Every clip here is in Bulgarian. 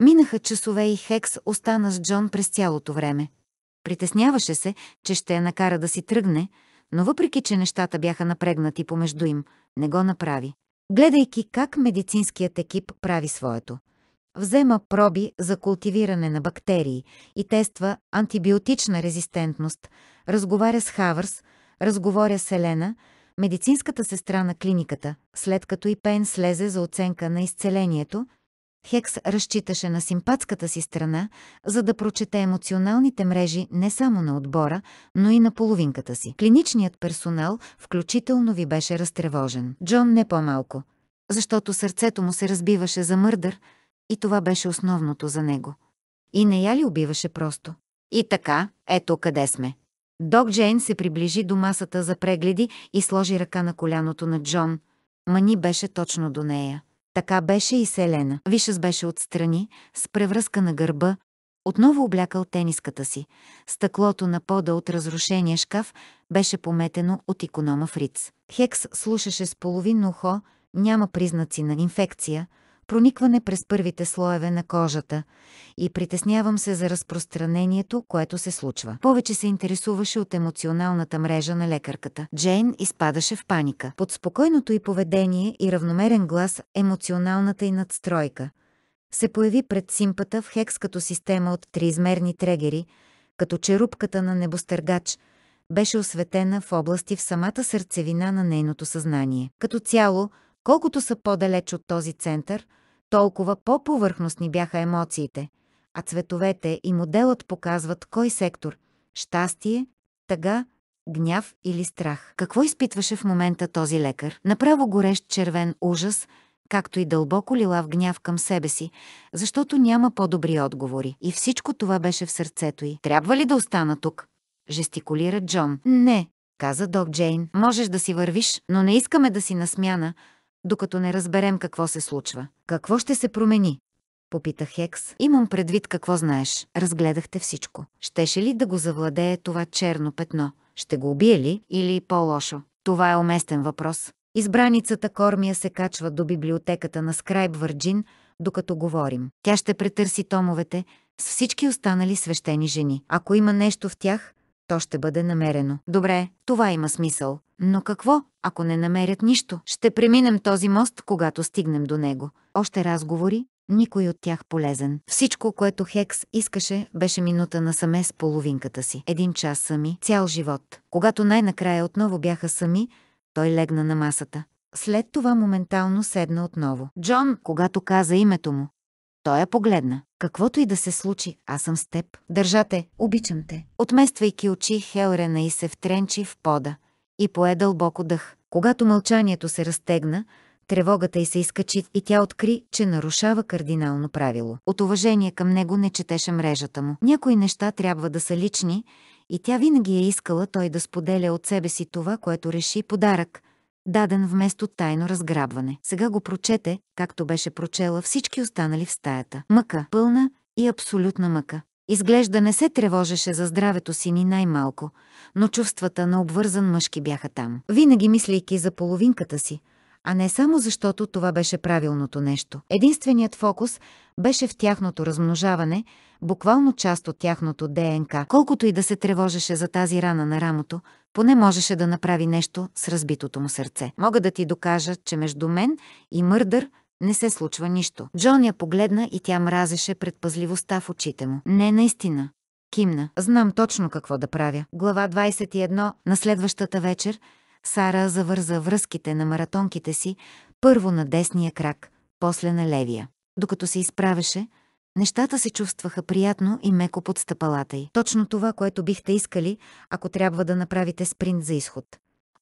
Минаха часове и Хекс остана с Джон през цялото време. Притесняваше се, че ще я накара да си тръгне, но въпреки, че нещата бяха напрегнати помежду им, не го направи. Гледайки как медицинският екип прави своето. Взема проби за култивиране на бактерии и тества антибиотична резистентност, разговаря с Хавърс, разговоря с Елена, медицинската сестра на клиниката, след като и Пен слезе за оценка на изцелението, Хекс разчиташе на симпатската си страна, за да прочете емоционалните мрежи не само на отбора, но и на половинката си. Клиничният персонал включително ви беше разтревожен. Джон не по-малко, защото сърцето му се разбиваше за мърдър и това беше основното за него. И не я ли убиваше просто? И така, ето къде сме. Док Джейн се приближи до масата за прегледи и сложи ръка на коляното на Джон. Мани беше точно до нея. Така беше и Селена. Вишес беше отстрани, с превръзка на гърба, отново облякал тениската си. Стъклото на пода от разрушения шкаф беше пометено от иконома Фриц. Хекс слушаше с половинно ухо, няма признаци на инфекция – проникване през първите слоеве на кожата и притеснявам се за разпространението, което се случва. Повече се интересуваше от емоционалната мрежа на лекарката. Джейн изпадаше в паника. Под спокойното й поведение и равномерен глас, емоционалната й надстройка се появи пред симпата в хекс като система от триизмерни трегери, като черупката на небостъргач – беше осветена в области в самата сърцевина на нейното съзнание. Като цяло, колкото са по-далеч от този център – толкова по-повърхностни бяха емоциите, а цветовете и моделът показват кой сектор – щастие, тъга, гняв или страх. Какво изпитваше в момента този лекар? Направо горещ червен ужас, както и дълбоко лилав гняв към себе си, защото няма по-добри отговори. И всичко това беше в сърцето й. Трябва ли да остана тук? Жестикулира Джон. Не, каза док Джейн. Можеш да си вървиш, но не искаме да си на смяна, докато не разберем какво се случва. Какво ще се промени? Попита Хекс. Имам предвид какво знаеш. Разгледахте всичко. Щеше ли да го завладее това черно петно? Ще го убие ли или по-лошо? Това е уместен въпрос. Избраницата Кормия се качва до библиотеката на Скрайб Върджин, докато говорим. Тя ще претърси томовете с всички останали свещени жени. Ако има нещо в тях, то ще бъде намерено. Добре, това има смисъл. Но какво, ако не намерят нищо? Ще преминем този мост, когато стигнем до него. Още разговори? Никой от тях полезен. Всичко, което Хекс искаше, беше минута насаме с половинката си. Един час сами, цял живот. Когато най-накрая отново бяха сами, той легна на масата. След това моментално седна отново. Джон, когато каза името му, той я погледна. Каквото и да се случи, аз съм с теб. Държате, обичам те. Отмествайки очи, Хелрена и се втренчи в пода и пое дълбоко дъх. Когато мълчанието се разтегна, тревогата й се изкачи и тя откри, че нарушава кардинално правило. От уважение към него не четеше мрежата му. Някои неща трябва да са лични и тя винаги е искала той да споделя от себе си това, което реши подарък – даден вместо тайно разграбване. Сега го прочете, както беше прочела всички останали в стаята. Мъка, пълна и абсолютна мъка. Изглежда не се тревожеше за здравето си ни най-малко, но чувствата на обвързан мъжки бяха там. Винаги мислейки за половинката си, а не само защото това беше правилното нещо. Единственият фокус беше в тяхното размножаване, буквално част от тяхното ДНК. Колкото и да се тревожеше за тази рана на рамото, поне можеше да направи нещо с разбитото му сърце. Мога да ти докажа, че между мен и Мърдър не се случва нищо. Джон я погледна и тя мразеше предпазливостта в очите му. Не, наистина. Кимна. Знам точно какво да правя. Глава 21. На следващата вечер Сара завърза връзките на маратонките си първо на десния крак, после на левия. Докато се изправеше, Нещата се чувстваха приятно и меко под стъпалата й. Точно това, което бихте искали, ако трябва да направите спринт за изход.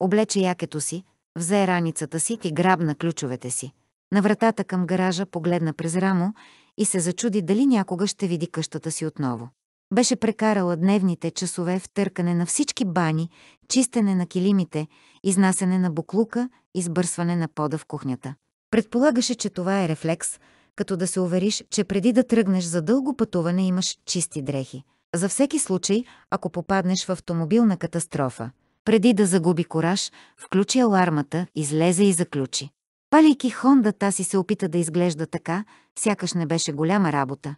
Облече якето си, взе раницата си и грабна ключовете си. На вратата към гаража погледна през рамо и се зачуди дали някога ще види къщата си отново. Беше прекарала дневните часове в търкане на всички бани, чистене на килимите, изнасене на буклука, избърсване на пода в кухнята. Предполагаше, че това е рефлекс – като да се увериш, че преди да тръгнеш за дълго пътуване имаш чисти дрехи. За всеки случай, ако попаднеш в автомобилна катастрофа, преди да загуби кораж, включи алармата, излезе и заключи. Палейки хондата си се опита да изглежда така, сякаш не беше голяма работа.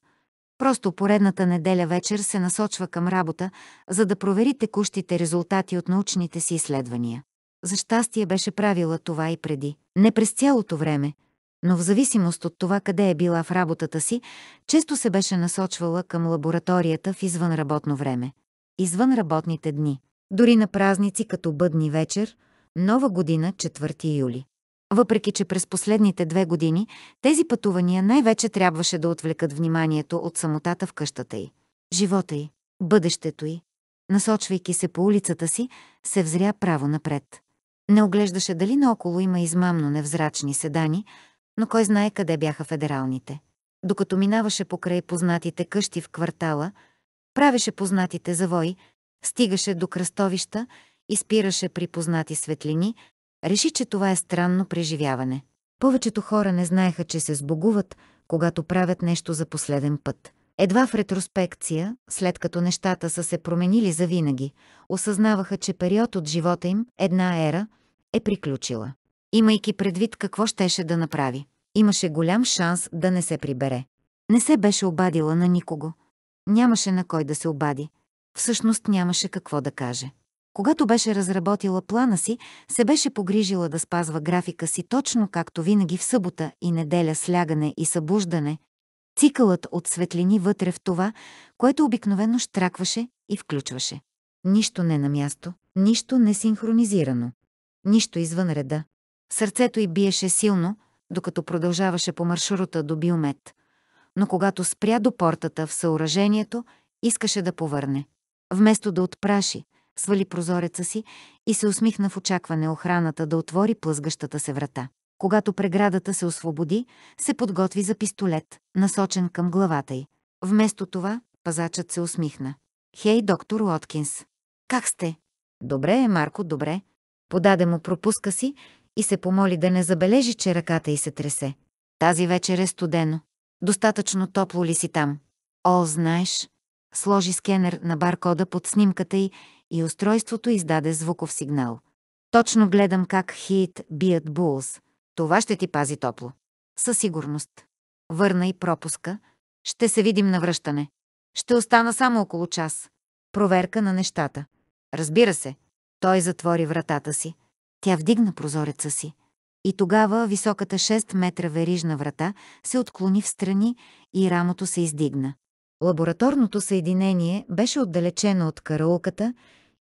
Просто поредната неделя вечер се насочва към работа, за да провери текущите резултати от научните си изследвания. За щастие беше правила това и преди. Не през цялото време, но в зависимост от това къде е била в работата си, често се беше насочвала към лабораторията в извънработно време, извън работните дни, дори на празници като бъдни вечер, нова година 4 юли. Въпреки, че през последните две години тези пътувания най-вече трябваше да отвлекат вниманието от самотата в къщата й, живота й, бъдещето й. Насочвайки се по улицата си, се взря право напред. Не оглеждаше дали наоколо има измамно невзрачни седани, но кой знае къде бяха федералните. Докато минаваше покрай познатите къщи в квартала, правеше познатите завои, стигаше до кръстовища и спираше при познати светлини, реши, че това е странно преживяване. Повечето хора не знаеха, че се сбогуват, когато правят нещо за последен път. Едва в ретроспекция, след като нещата са се променили завинаги, осъзнаваха, че период от живота им, една ера, е приключила. Имайки предвид какво щеше да направи. Имаше голям шанс да не се прибере. Не се беше обадила на никого. Нямаше на кой да се обади. Всъщност нямаше какво да каже. Когато беше разработила плана си, се беше погрижила да спазва графика си точно както винаги в събота и неделя слягане и събуждане, цикълът от светлини вътре в това, което обикновено штракваше и включваше. Нищо не на място, нищо не синхронизирано, нищо извън реда. Сърцето й биеше силно, докато продължаваше по маршрута до Билмет, но когато спря до портата в съоръжението, искаше да повърне. Вместо да отпраши, свали прозореца си и се усмихна в очакване охраната да отвори плъзгащата се врата. Когато преградата се освободи, се подготви за пистолет, насочен към главата й. Вместо това, пазачът се усмихна. «Хей, доктор Уоткинс! Как сте?» «Добре е, Марко, добре!» Подаде му пропуска си и се помоли да не забележи, че ръката й се тресе. Тази вечер е студено. Достатъчно топло ли си там? О, знаеш. Сложи скенер на баркода под снимката й и устройството издаде звуков сигнал. Точно гледам как Хит бият Булс. Това ще ти пази топло. Със сигурност. Върна и пропуска. Ще се видим на връщане. Ще остана само около час. Проверка на нещата. Разбира се. Той затвори вратата си. Тя вдигна прозореца си. И тогава високата 6 метра верижна врата се отклони в страни и рамото се издигна. Лабораторното съединение беше отдалечено от караулката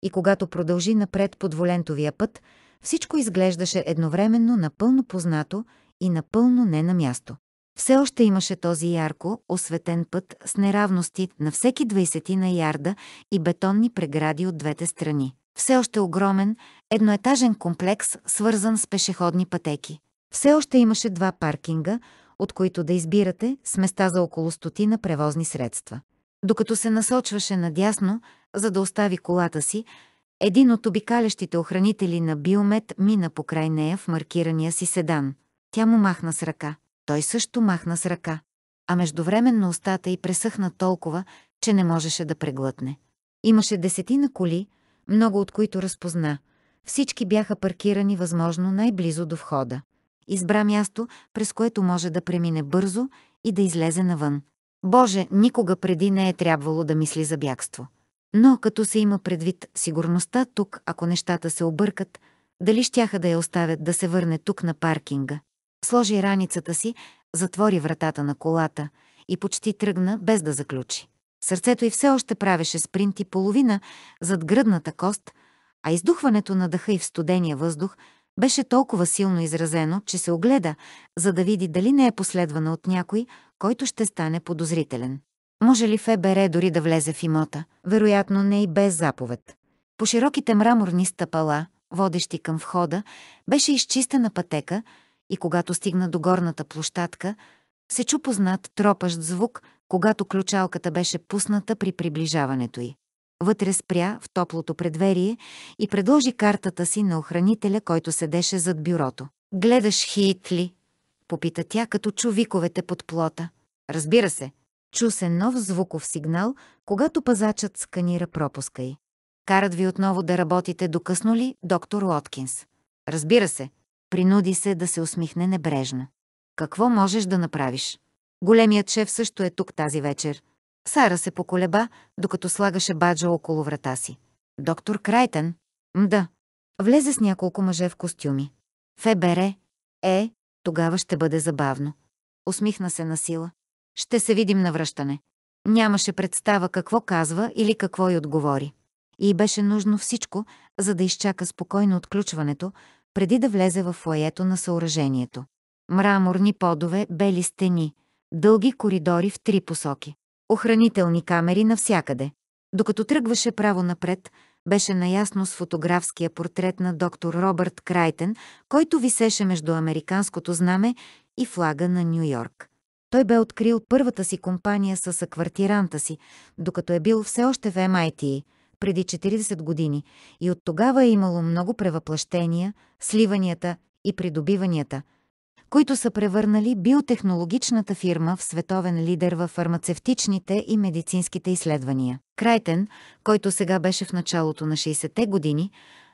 и когато продължи напред под волентовия път, всичко изглеждаше едновременно напълно познато и напълно не на място. Все още имаше този ярко, осветен път с неравности на всеки 20 на ярда и бетонни прегради от двете страни все още огромен, едноетажен комплекс, свързан с пешеходни пътеки. Все още имаше два паркинга, от които да избирате с места за около стотина превозни средства. Докато се насочваше надясно, за да остави колата си, един от обикалящите охранители на Биомет мина покрай нея в маркирания си седан. Тя му махна с ръка. Той също махна с ръка. А междувременно устата й пресъхна толкова, че не можеше да преглътне. Имаше десетина коли, много от които разпозна. Всички бяха паркирани възможно най-близо до входа. Избра място, през което може да премине бързо и да излезе навън. Боже, никога преди не е трябвало да мисли за бягство. Но като се има предвид сигурността тук, ако нещата се объркат, дали щяха да я оставят да се върне тук на паркинга. Сложи раницата си, затвори вратата на колата и почти тръгна без да заключи. Сърцето й все още правеше спринт и половина зад гръдната кост, а издухването на дъха и в студения въздух беше толкова силно изразено, че се огледа, за да види дали не е последвана от някой, който ще стане подозрителен. Може ли ФБР дори да влезе в имота? Вероятно не и без заповед. По широките мраморни стъпала, водещи към входа, беше изчистена пътека и когато стигна до горната площадка, се чу познат тропащ звук – когато ключалката беше пусната при приближаването й. Вътре спря в топлото предверие и предложи картата си на охранителя, който седеше зад бюрото. «Гледаш хитли? ли?» – попита тя, като чу виковете под плота. «Разбира се!» Чу се нов звуков сигнал, когато пазачът сканира пропуска й. «Карат ви отново да работите докъсно ли, доктор Лоткинс?» «Разбира се!» Принуди се да се усмихне небрежно. «Какво можеш да направиш?» Големият шеф също е тук тази вечер. Сара се поколеба, докато слагаше баджа около врата си. Доктор Крайтън? Мда. Влезе с няколко мъже в костюми. Фебере. Е, тогава ще бъде забавно. Усмихна се на сила. Ще се видим на връщане. Нямаше представа какво казва или какво й отговори. И беше нужно всичко, за да изчака спокойно отключването, преди да влезе в лоето на съоръжението. Мраморни подове, бели стени – дълги коридори в три посоки. Охранителни камери навсякъде. Докато тръгваше право напред, беше наясно с фотографския портрет на доктор Робърт Крайтен, който висеше между американското знаме и флага на Нью Йорк. Той бе открил първата си компания с аквартиранта си, докато е бил все още в MIT преди 40 години и от тогава е имало много превъплъщения, сливанията и придобиванията – които са превърнали биотехнологичната фирма в световен лидер във фармацевтичните и медицинските изследвания. Крайтен, който сега беше в началото на 60-те години,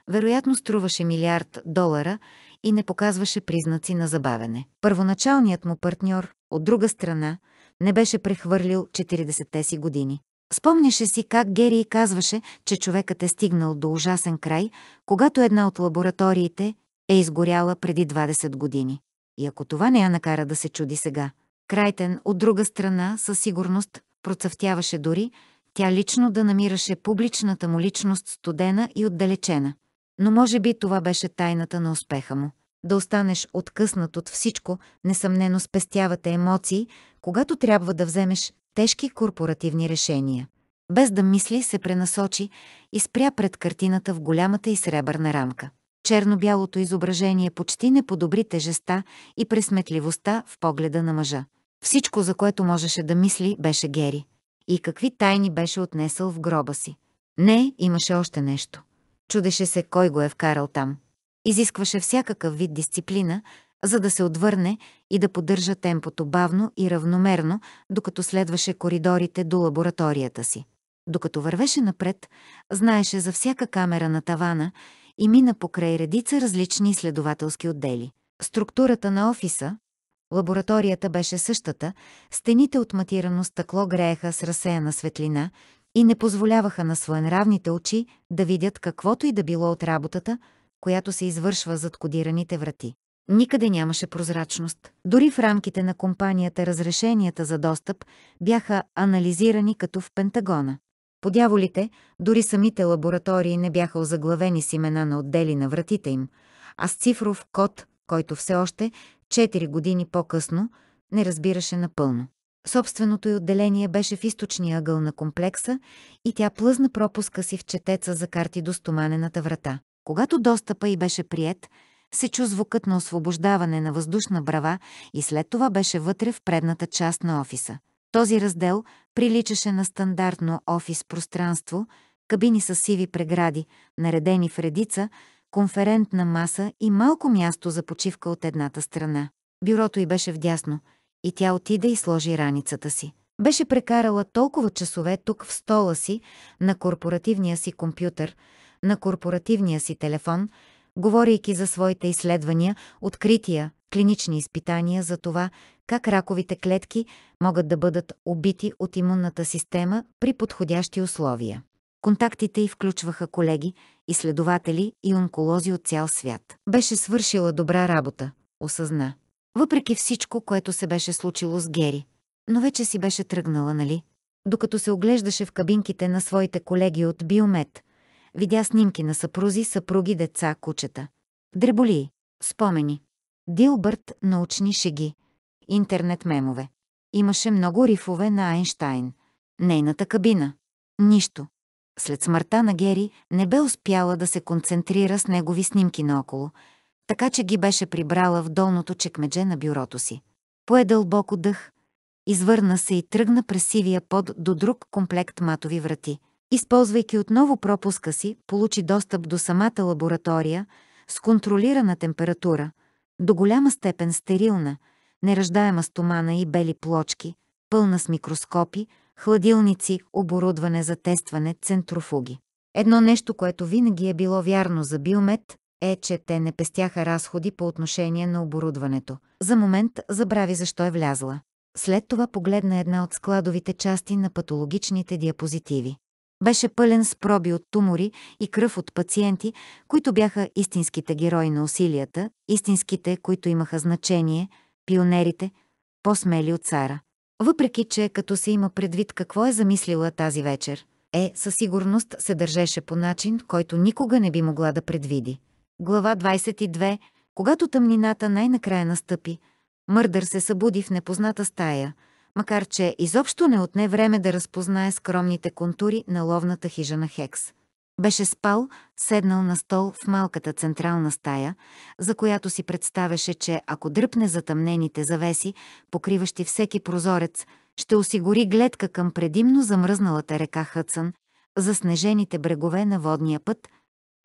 вероятно струваше милиард долара и не показваше признаци на забавене. Първоначалният му партньор, от друга страна, не беше прехвърлил 40-те си години. Спомняше си как Гери казваше, че човекът е стигнал до ужасен край, когато една от лабораториите е изгоряла преди 20 години. И ако това не я накара да се чуди сега, Крайтен, от друга страна, със сигурност, процъфтяваше дори, тя лично да намираше публичната му личност студена и отдалечена. Но може би това беше тайната на успеха му. Да останеш откъснат от всичко, несъмнено спестявате емоции, когато трябва да вземеш тежки корпоративни решения. Без да мисли се пренасочи и спря пред картината в голямата и сребърна рамка. Черно-бялото изображение почти не подобри тежеста и пресметливостта в погледа на мъжа. Всичко, за което можеше да мисли, беше Гери. И какви тайни беше отнесъл в гроба си. Не, имаше още нещо. Чудеше се кой го е вкарал там. Изискваше всякакъв вид дисциплина, за да се отвърне и да поддържа темпото бавно и равномерно, докато следваше коридорите до лабораторията си. Докато вървеше напред, знаеше за всяка камера на тавана и мина покрай редица различни изследователски отдели. Структурата на офиса, лабораторията беше същата, стените от матирано стъкло грееха с разсеяна светлина и не позволяваха на своенравните очи да видят каквото и да било от работата, която се извършва зад кодираните врати. Никъде нямаше прозрачност. Дори в рамките на компанията разрешенията за достъп бяха анализирани като в Пентагона. Подяволите, дори самите лаборатории не бяха озаглавени с имена на отдели на вратите им, а с цифров код, който все още, 4 години по-късно, не разбираше напълно. Собственото й отделение беше в източния ъгъл на комплекса и тя плъзна пропуска си в четеца за карти до стоманената врата. Когато достъпа й беше прият, се чу звукът на освобождаване на въздушна брава и след това беше вътре в предната част на офиса. Този раздел приличаше на стандартно офис пространство, кабини с сиви прегради, наредени в редица, конферентна маса и малко място за почивка от едната страна. Бюрото й беше вдясно и тя отиде и сложи раницата си. Беше прекарала толкова часове тук в стола си, на корпоративния си компютър, на корпоративния си телефон, говорейки за своите изследвания, открития, клинични изпитания за това как раковите клетки могат да бъдат убити от имунната система при подходящи условия. Контактите й включваха колеги, изследователи и онколози от цял свят. Беше свършила добра работа, осъзна. Въпреки всичко, което се беше случило с Гери. Но вече си беше тръгнала, нали? Докато се оглеждаше в кабинките на своите колеги от Биомед, видя снимки на съпрузи, съпруги, деца, кучета. Дреболии, спомени. Дилбърт – научни шеги. Интернет мемове. Имаше много рифове на Айнштайн. Нейната кабина. Нищо. След смъртта на Гери не бе успяла да се концентрира с негови снимки наоколо, така че ги беше прибрала в долното чекмедже на бюрото си. Пое дълбоко дъх, извърна се и тръгна през сивия под до друг комплект матови врати. Използвайки отново пропуска си, получи достъп до самата лаборатория с контролирана температура – до голяма степен стерилна, нераждаема стомана и бели плочки, пълна с микроскопи, хладилници, оборудване за тестване, центрофуги. Едно нещо, което винаги е било вярно за Билмет, е, че те не пестяха разходи по отношение на оборудването. За момент забрави защо е влязла. След това погледна една от складовите части на патологичните диапозитиви беше пълен с проби от тумори и кръв от пациенти, които бяха истинските герои на усилията, истинските, които имаха значение, пионерите, по-смели от цара. Въпреки, че като се има предвид какво е замислила тази вечер, е, със сигурност се държеше по начин, който никога не би могла да предвиди. Глава 22. Когато тъмнината най-накрая настъпи, Мърдър се събуди в непозната стая – макар че изобщо не отне време да разпознае скромните контури на ловната хижа на Хекс. Беше спал, седнал на стол в малката централна стая, за която си представяше, че ако дръпне затъмнените завеси, покриващи всеки прозорец, ще осигури гледка към предимно замръзналата река Хъдсън, заснежените брегове на водния път –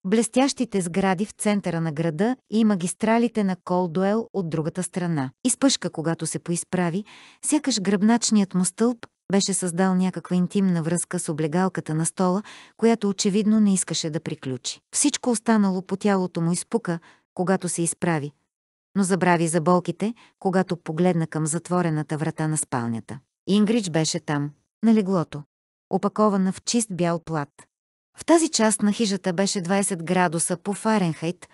блестящите сгради в центъра на града и магистралите на Колдуел от другата страна. Изпъшка, когато се поизправи, сякаш гръбначният му стълб беше създал някаква интимна връзка с облегалката на стола, която очевидно не искаше да приключи. Всичко останало по тялото му изпука, когато се изправи, но забрави за болките, когато погледна към затворената врата на спалнята. Ингрич беше там, на леглото, опакована в чист бял плат. В тази част на хижата беше 20 градуса по Фаренхайт.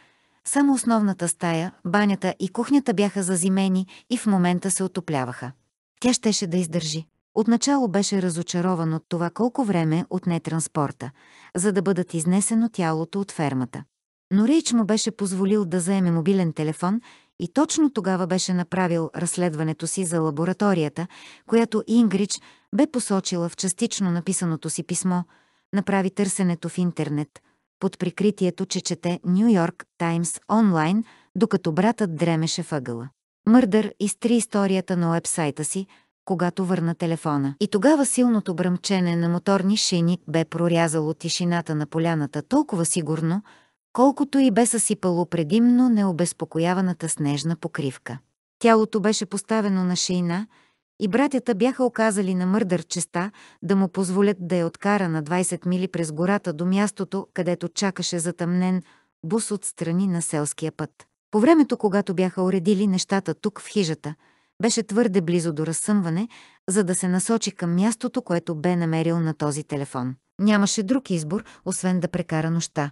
Само основната стая, банята и кухнята бяха зазимени и в момента се отопляваха. Тя щеше да издържи. Отначало беше разочарован от това колко време отне транспорта, за да бъдат изнесено тялото от фермата. Но Рейч му беше позволил да заеме мобилен телефон и точно тогава беше направил разследването си за лабораторията, която Ингрич бе посочила в частично написаното си писмо – направи търсенето в интернет, под прикритието, че чете Нью Йорк Таймс онлайн, докато братът дремеше въгъла. Мърдър изтри историята на уебсайта си, когато върна телефона. И тогава силното бръмчене на моторни шини бе прорязало тишината на поляната толкова сигурно, колкото и бе съсипало предимно необезпокояваната снежна покривка. Тялото беше поставено на шейна, и братята бяха оказали на мърдър честа да му позволят да я откара на 20 мили през гората до мястото, където чакаше затъмнен бус от страни на селския път. По времето, когато бяха уредили нещата тук в хижата, беше твърде близо до разсъмване, за да се насочи към мястото, което бе намерил на този телефон. Нямаше друг избор, освен да прекара нощта.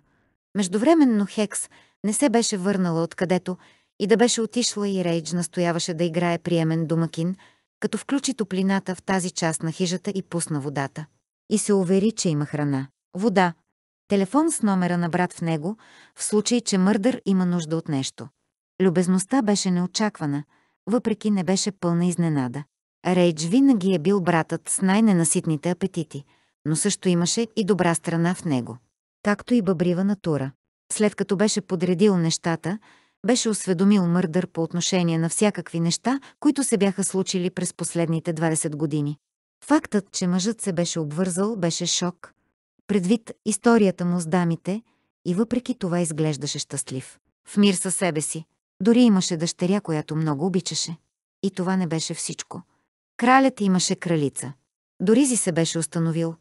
Междувременно Хекс не се беше върнала откъдето и да беше отишла и Рейдж настояваше да играе приемен домакин – като включи топлината в тази част на хижата и пусна водата. И се увери, че има храна. Вода. Телефон с номера на брат в него, в случай, че Мърдър има нужда от нещо. Любезността беше неочаквана, въпреки не беше пълна изненада. Рейдж винаги е бил братът с най-ненаситните апетити, но също имаше и добра страна в него. Както и бъбрива натура. След като беше подредил нещата, беше осведомил Мърдър по отношение на всякакви неща, които се бяха случили през последните 20 години. Фактът, че мъжът се беше обвързал, беше шок. Предвид историята му с дамите и въпреки това изглеждаше щастлив. В мир със себе си. Дори имаше дъщеря, която много обичаше. И това не беше всичко. Кралят имаше кралица. Дори си се беше установил.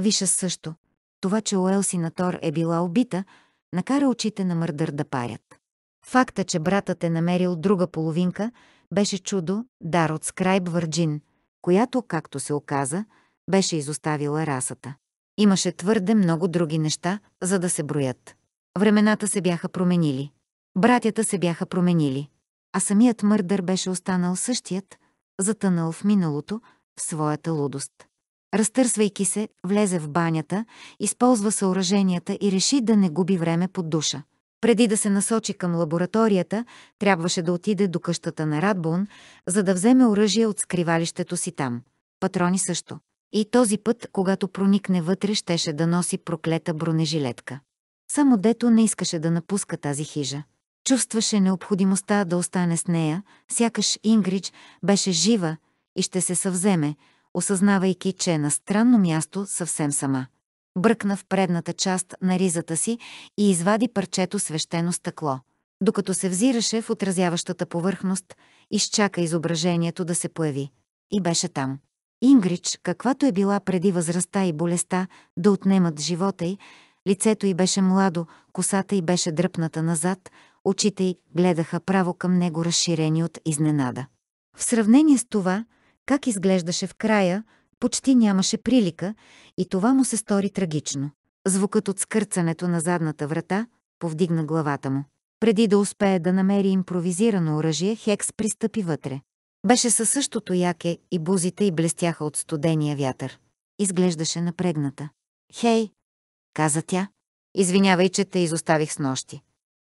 Виша също. Това, че Уелси на Тор е била убита, накара очите на Мърдър да парят. Факта, че братът е намерил друга половинка, беше чудо, дар от скрайб Върджин, която, както се оказа, беше изоставила расата. Имаше твърде много други неща, за да се броят. Времената се бяха променили. Братята се бяха променили. А самият мърдър беше останал същият, затънал в миналото, в своята лудост. Разтърсвайки се, влезе в банята, използва съоръженията и реши да не губи време под душа. Преди да се насочи към лабораторията, трябваше да отиде до къщата на Радбун, за да вземе оръжие от скривалището си там. Патрони също. И този път, когато проникне вътре, щеше да носи проклета бронежилетка. Само дето не искаше да напуска тази хижа. Чувстваше необходимостта да остане с нея, сякаш Ингридж беше жива и ще се съвземе, осъзнавайки, че е на странно място съвсем сама бръкна в предната част на ризата си и извади парчето свещено стъкло. Докато се взираше в отразяващата повърхност, изчака изображението да се появи. И беше там. Ингрич, каквато е била преди възрастта и болестта да отнемат живота й, лицето й беше младо, косата й беше дръпната назад, очите й гледаха право към него разширени от изненада. В сравнение с това, как изглеждаше в края, почти нямаше прилика и това му се стори трагично. Звукът от скърцането на задната врата повдигна главата му. Преди да успее да намери импровизирано оръжие, Хекс пристъпи вътре. Беше със същото яке и бузите й блестяха от студения вятър. Изглеждаше напрегната. «Хей!» каза тя. «Извинявай, че те изоставих с нощи.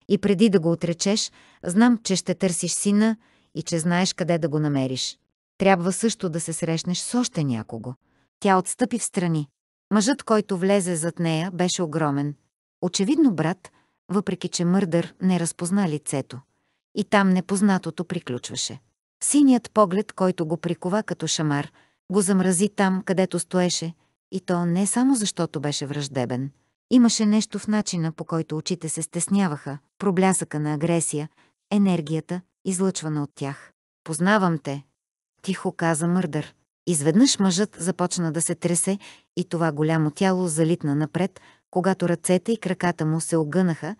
И преди да го отречеш, знам, че ще търсиш сина и че знаеш къде да го намериш. Трябва също да се срещнеш с още някого. Тя отстъпи в страни. Мъжът, който влезе зад нея, беше огромен. Очевидно брат, въпреки че Мърдър не разпозна лицето. И там непознатото приключваше. Синият поглед, който го прикова като шамар, го замрази там, където стоеше, и то не само защото беше враждебен. Имаше нещо в начина, по който очите се стесняваха, проблясъка на агресия, енергията, излъчвана от тях. «Познавам те», тихо каза Мърдър. Изведнъж мъжът започна да се тресе и това голямо тяло залитна напред, когато ръцете и краката му се огънаха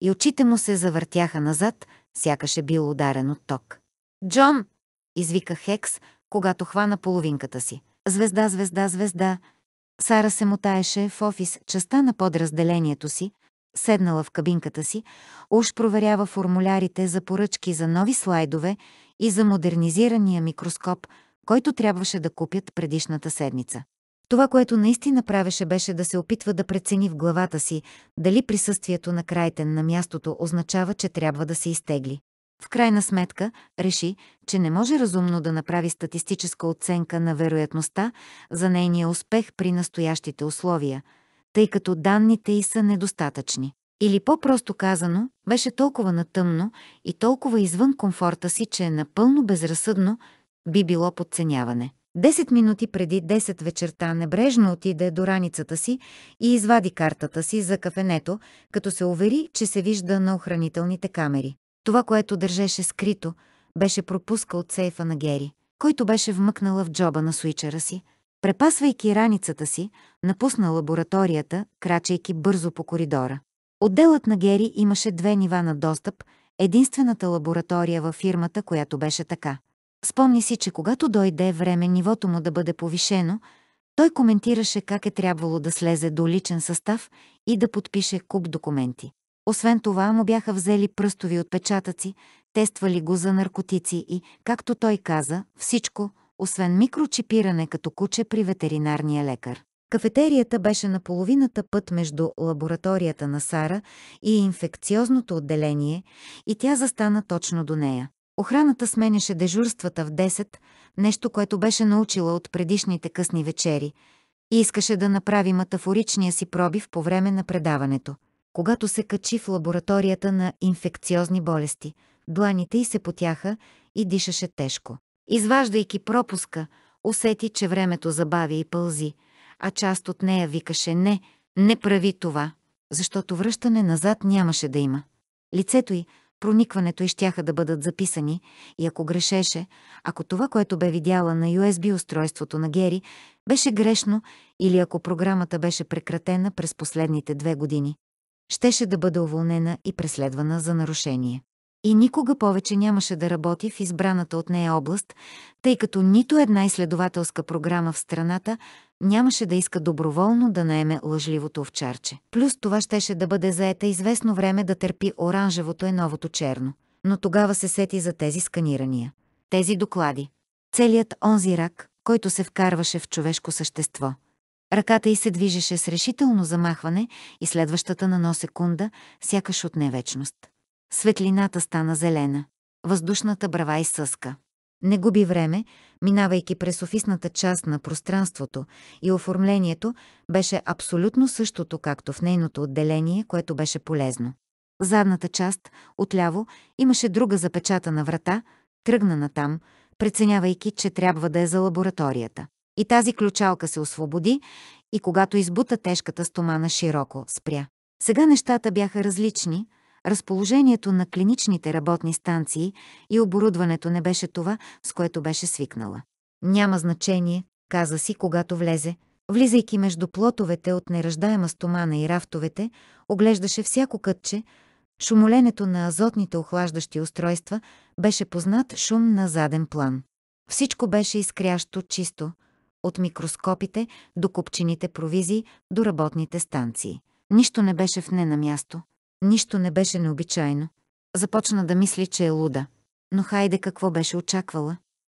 и очите му се завъртяха назад, сякаш е бил ударен от ток. «Джон!» – извика Хекс, когато хвана половинката си. «Звезда, звезда, звезда!» Сара се мутаеше в офис частта на подразделението си, седнала в кабинката си, уж проверява формулярите за поръчки за нови слайдове и за модернизирания микроскоп, който трябваше да купят предишната седмица. Това, което наистина правеше, беше да се опитва да прецени в главата си дали присъствието на Крайтен на мястото означава, че трябва да се изтегли. В крайна сметка, реши, че не може разумно да направи статистическа оценка на вероятността за нейния успех при настоящите условия, тъй като данните й са недостатъчни. Или по-просто казано, беше толкова натъмно и толкова извън комфорта си, че е напълно безразсъдно би било подценяване. Десет минути преди 10 вечерта небрежно отиде до раницата си и извади картата си за кафенето, като се увери, че се вижда на охранителните камери. Това, което държеше скрито, беше пропуска от сейфа на Гери, който беше вмъкнала в джоба на суичера си. Препасвайки раницата си, напусна лабораторията, крачейки бързо по коридора. Отделът на Гери имаше две нива на достъп, единствената лаборатория във фирмата, която беше така. Спомни си, че когато дойде време нивото му да бъде повишено, той коментираше как е трябвало да слезе до личен състав и да подпише куп документи. Освен това му бяха взели пръстови отпечатъци, тествали го за наркотици и, както той каза, всичко, освен микрочипиране като куче при ветеринарния лекар. Кафетерията беше на половината път между лабораторията на Сара и инфекциозното отделение и тя застана точно до нея. Охраната сменеше дежурствата в 10, нещо, което беше научила от предишните късни вечери, и искаше да направи метафоричния си пробив по време на предаването. Когато се качи в лабораторията на инфекциозни болести, дланите й се потяха и дишаше тежко. Изваждайки пропуска, усети, че времето забави и пълзи, а част от нея викаше «Не, не прави това», защото връщане назад нямаше да има. Лицето й, проникването й щяха да бъдат записани и ако грешеше, ако това, което бе видяла на USB устройството на Гери, беше грешно или ако програмата беше прекратена през последните две години, щеше да бъде уволнена и преследвана за нарушение и никога повече нямаше да работи в избраната от нея област, тъй като нито една изследователска програма в страната нямаше да иска доброволно да наеме лъжливото овчарче. Плюс това щеше да бъде заета известно време да търпи оранжевото е новото черно. Но тогава се сети за тези сканирания, тези доклади. Целият онзи рак, който се вкарваше в човешко същество. Ръката й се движеше с решително замахване и следващата на но секунда, сякаш от невечност. Светлината стана зелена. Въздушната брава изсъска. Не губи време, минавайки през офисната част на пространството и оформлението беше абсолютно същото, както в нейното отделение, което беше полезно. Задната част, отляво, имаше друга запечатана врата, тръгна там, преценявайки, че трябва да е за лабораторията. И тази ключалка се освободи и когато избута тежката стомана широко, спря. Сега нещата бяха различни – разположението на клиничните работни станции и оборудването не беше това, с което беше свикнала. Няма значение, каза си, когато влезе, влизайки между плотовете от неръждаема стомана и рафтовете, оглеждаше всяко кътче, шумоленето на азотните охлаждащи устройства беше познат шум на заден план. Всичко беше изкрящо чисто, от микроскопите до купчините провизии до работните станции. Нищо не беше в не на място. Нищо не беше необичайно. Започна да мисли, че е луда. Но хайде какво беше очаквала?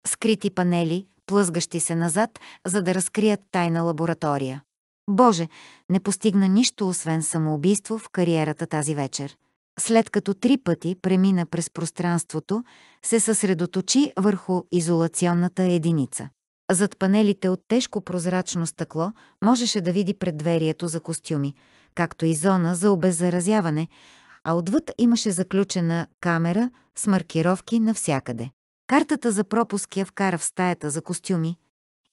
Скрити панели, плъзгащи се назад, за да разкрият тайна лаборатория. Боже, не постигна нищо, освен самоубийство в кариерата тази вечер. След като три пъти премина през пространството, се съсредоточи върху изолационната единица. Зад панелите от тежко прозрачно стъкло можеше да види предверието за костюми, както и зона за обеззаразяване, а отвъд имаше заключена камера с маркировки навсякъде. Картата за пропуск я вкара в стаята за костюми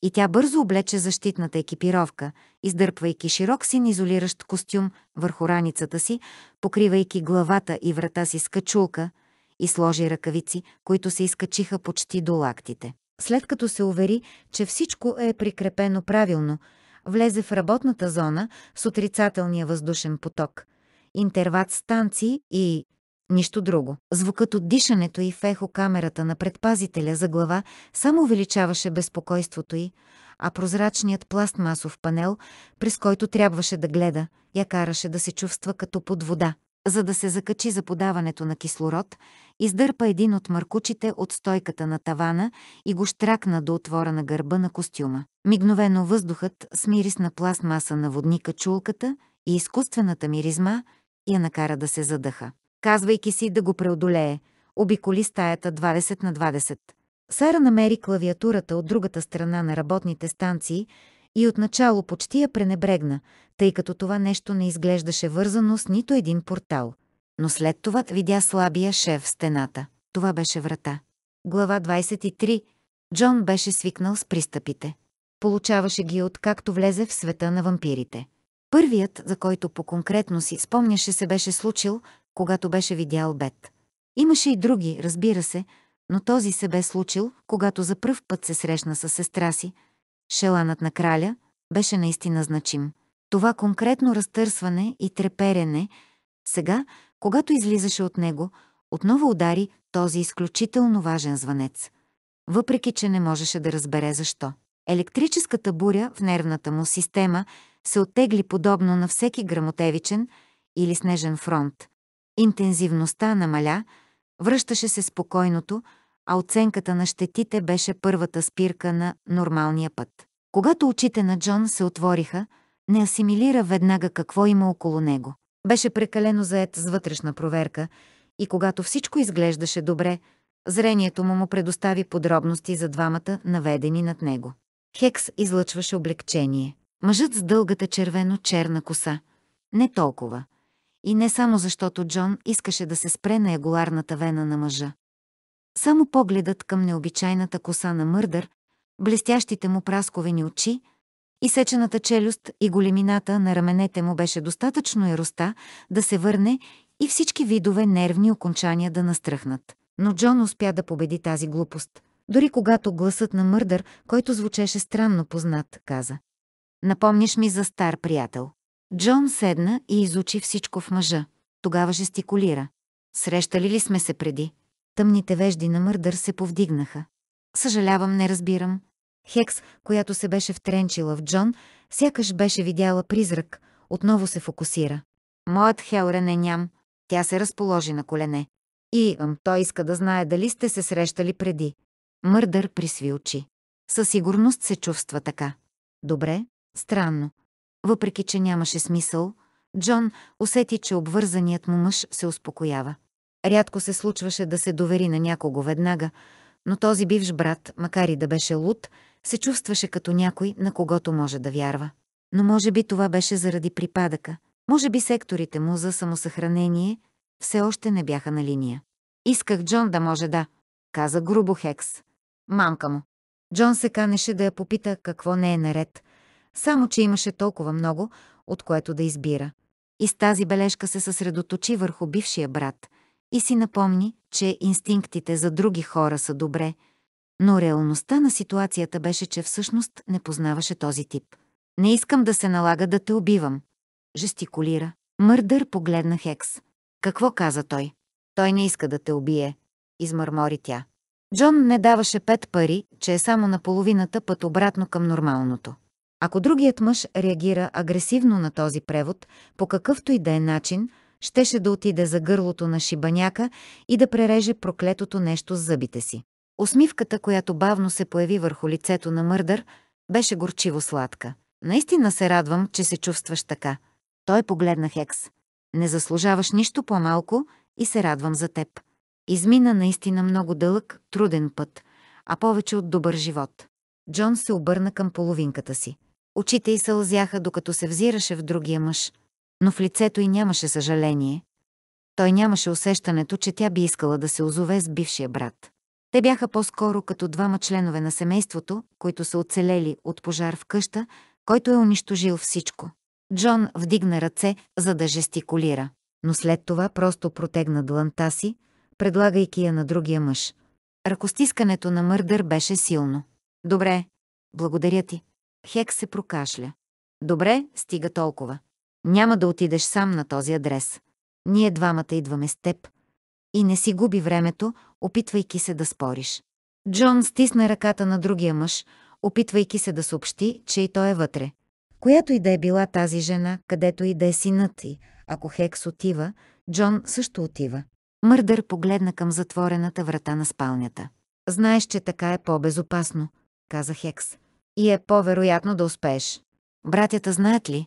и тя бързо облече защитната екипировка, издърпвайки широк син изолиращ костюм върху раницата си, покривайки главата и врата си с качулка и сложи ръкавици, които се изкачиха почти до лактите. След като се увери, че всичко е прикрепено правилно – влезе в работната зона с отрицателния въздушен поток, интерват станции и нищо друго. Звукът от дишането и в камерата на предпазителя за глава само увеличаваше безпокойството й, а прозрачният пластмасов панел, през който трябваше да гледа, я караше да се чувства като под вода. За да се закачи за подаването на кислород, издърпа един от мъркучите от стойката на тавана и го штракна до отвора на гърба на костюма. Мигновено въздухът с мирис на пластмаса на водника чулката и изкуствената миризма я накара да се задъха. Казвайки си да го преодолее, обиколи стаята 20 на 20. Сара намери клавиатурата от другата страна на работните станции и отначало почти я пренебрегна, тъй като това нещо не изглеждаше вързано с нито един портал. Но след това видя слабия шеф в стената. Това беше врата. Глава 23. Джон беше свикнал с пристъпите. Получаваше ги откакто влезе в света на вампирите. Първият, за който по-конкретно си спомняше, се беше случил, когато беше видял Бет. Имаше и други, разбира се, но този се бе случил, когато за пръв път се срещна с сестра си, Шеланът на краля беше наистина значим. Това конкретно разтърсване и треперене, сега, когато излизаше от него, отново удари този изключително важен звънец. Въпреки, че не можеше да разбере защо. Електрическата буря в нервната му система се оттегли подобно на всеки грамотевичен или снежен фронт. Интензивността намаля, връщаше се спокойното, а оценката на щетите беше първата спирка на нормалния път. Когато очите на Джон се отвориха, не асимилира веднага какво има около него. Беше прекалено заед с вътрешна проверка и когато всичко изглеждаше добре, зрението му му предостави подробности за двамата, наведени над него. Хекс излъчваше облегчение. Мъжът с дългата червено-черна коса. Не толкова. И не само защото Джон искаше да се спре на егуларната вена на мъжа. Само погледът към необичайната коса на Мърдър, блестящите му прасковени очи, изсечената челюст и големината на раменете му беше достатъчно яроста да се върне и всички видове нервни окончания да настръхнат. Но Джон успя да победи тази глупост. Дори когато гласът на Мърдър, който звучеше странно познат, каза «Напомниш ми за стар приятел». Джон седна и изучи всичко в мъжа. Тогава жестикулира. Срещали ли сме се преди? Тъмните вежди на Мърдър се повдигнаха. Съжалявам, не разбирам. Хекс, която се беше втренчила в Джон, сякаш беше видяла призрак, отново се фокусира. Моят Хелрен е ням. Тя се разположи на колене. И, ам, той иска да знае дали сте се срещали преди. Мърдър присви очи. Със сигурност се чувства така. Добре, странно. Въпреки, че нямаше смисъл, Джон усети, че обвързаният му мъж се успокоява. Рядко се случваше да се довери на някого веднага, но този бивш брат, макар и да беше луд, се чувстваше като някой, на когото може да вярва. Но може би това беше заради припадъка. Може би секторите му за самосъхранение все още не бяха на линия. Исках Джон да може да, каза грубо Хекс. Мамка му. Джон се канеше да я попита какво не е наред, само че имаше толкова много, от което да избира. И с тази бележка се съсредоточи върху бившия брат – и си напомни, че инстинктите за други хора са добре, но реалността на ситуацията беше, че всъщност не познаваше този тип. Не искам да се налага да те убивам. Жестикулира. Мърдър погледна Хекс. Какво каза той? Той не иска да те убие. Измърмори тя. Джон не даваше пет пари, че е само на половината път обратно към нормалното. Ако другият мъж реагира агресивно на този превод, по какъвто и да е начин, щеше да отиде за гърлото на шибаняка и да пререже проклетото нещо с зъбите си. Усмивката, която бавно се появи върху лицето на Мърдър, беше горчиво сладка. Наистина се радвам, че се чувстваш така. Той погледна Хекс. Не заслужаваш нищо по-малко и се радвам за теб. Измина наистина много дълъг, труден път, а повече от добър живот. Джон се обърна към половинката си. Очите й сълзяха, докато се взираше в другия мъж но в лицето й нямаше съжаление. Той нямаше усещането, че тя би искала да се озове с бившия брат. Те бяха по-скоро като двама членове на семейството, които са оцелели от пожар в къща, който е унищожил всичко. Джон вдигна ръце, за да жестикулира, но след това просто протегна дланта си, предлагайки я на другия мъж. Ръкостискането на Мърдър беше силно. Добре, благодаря ти. Хек се прокашля. Добре, стига толкова. Няма да отидеш сам на този адрес. Ние двамата идваме с теб. И не си губи времето, опитвайки се да спориш. Джон стисна ръката на другия мъж, опитвайки се да съобщи, че и той е вътре. Която и да е била тази жена, където и да е синът и, ако Хекс отива, Джон също отива. Мърдър погледна към затворената врата на спалнята. Знаеш, че така е по-безопасно, каза Хекс. И е по-вероятно да успееш. Братята знаят ли?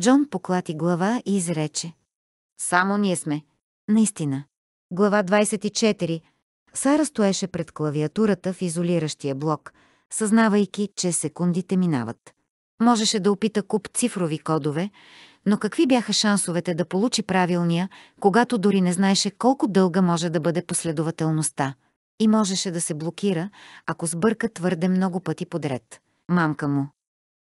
Джон поклати глава и изрече. Само ние сме. Наистина. Глава 24. Сара стоеше пред клавиатурата в изолиращия блок, съзнавайки, че секундите минават. Можеше да опита куп цифрови кодове, но какви бяха шансовете да получи правилния, когато дори не знаеше колко дълга може да бъде последователността. И можеше да се блокира, ако сбърка твърде много пъти подред. Мамка му.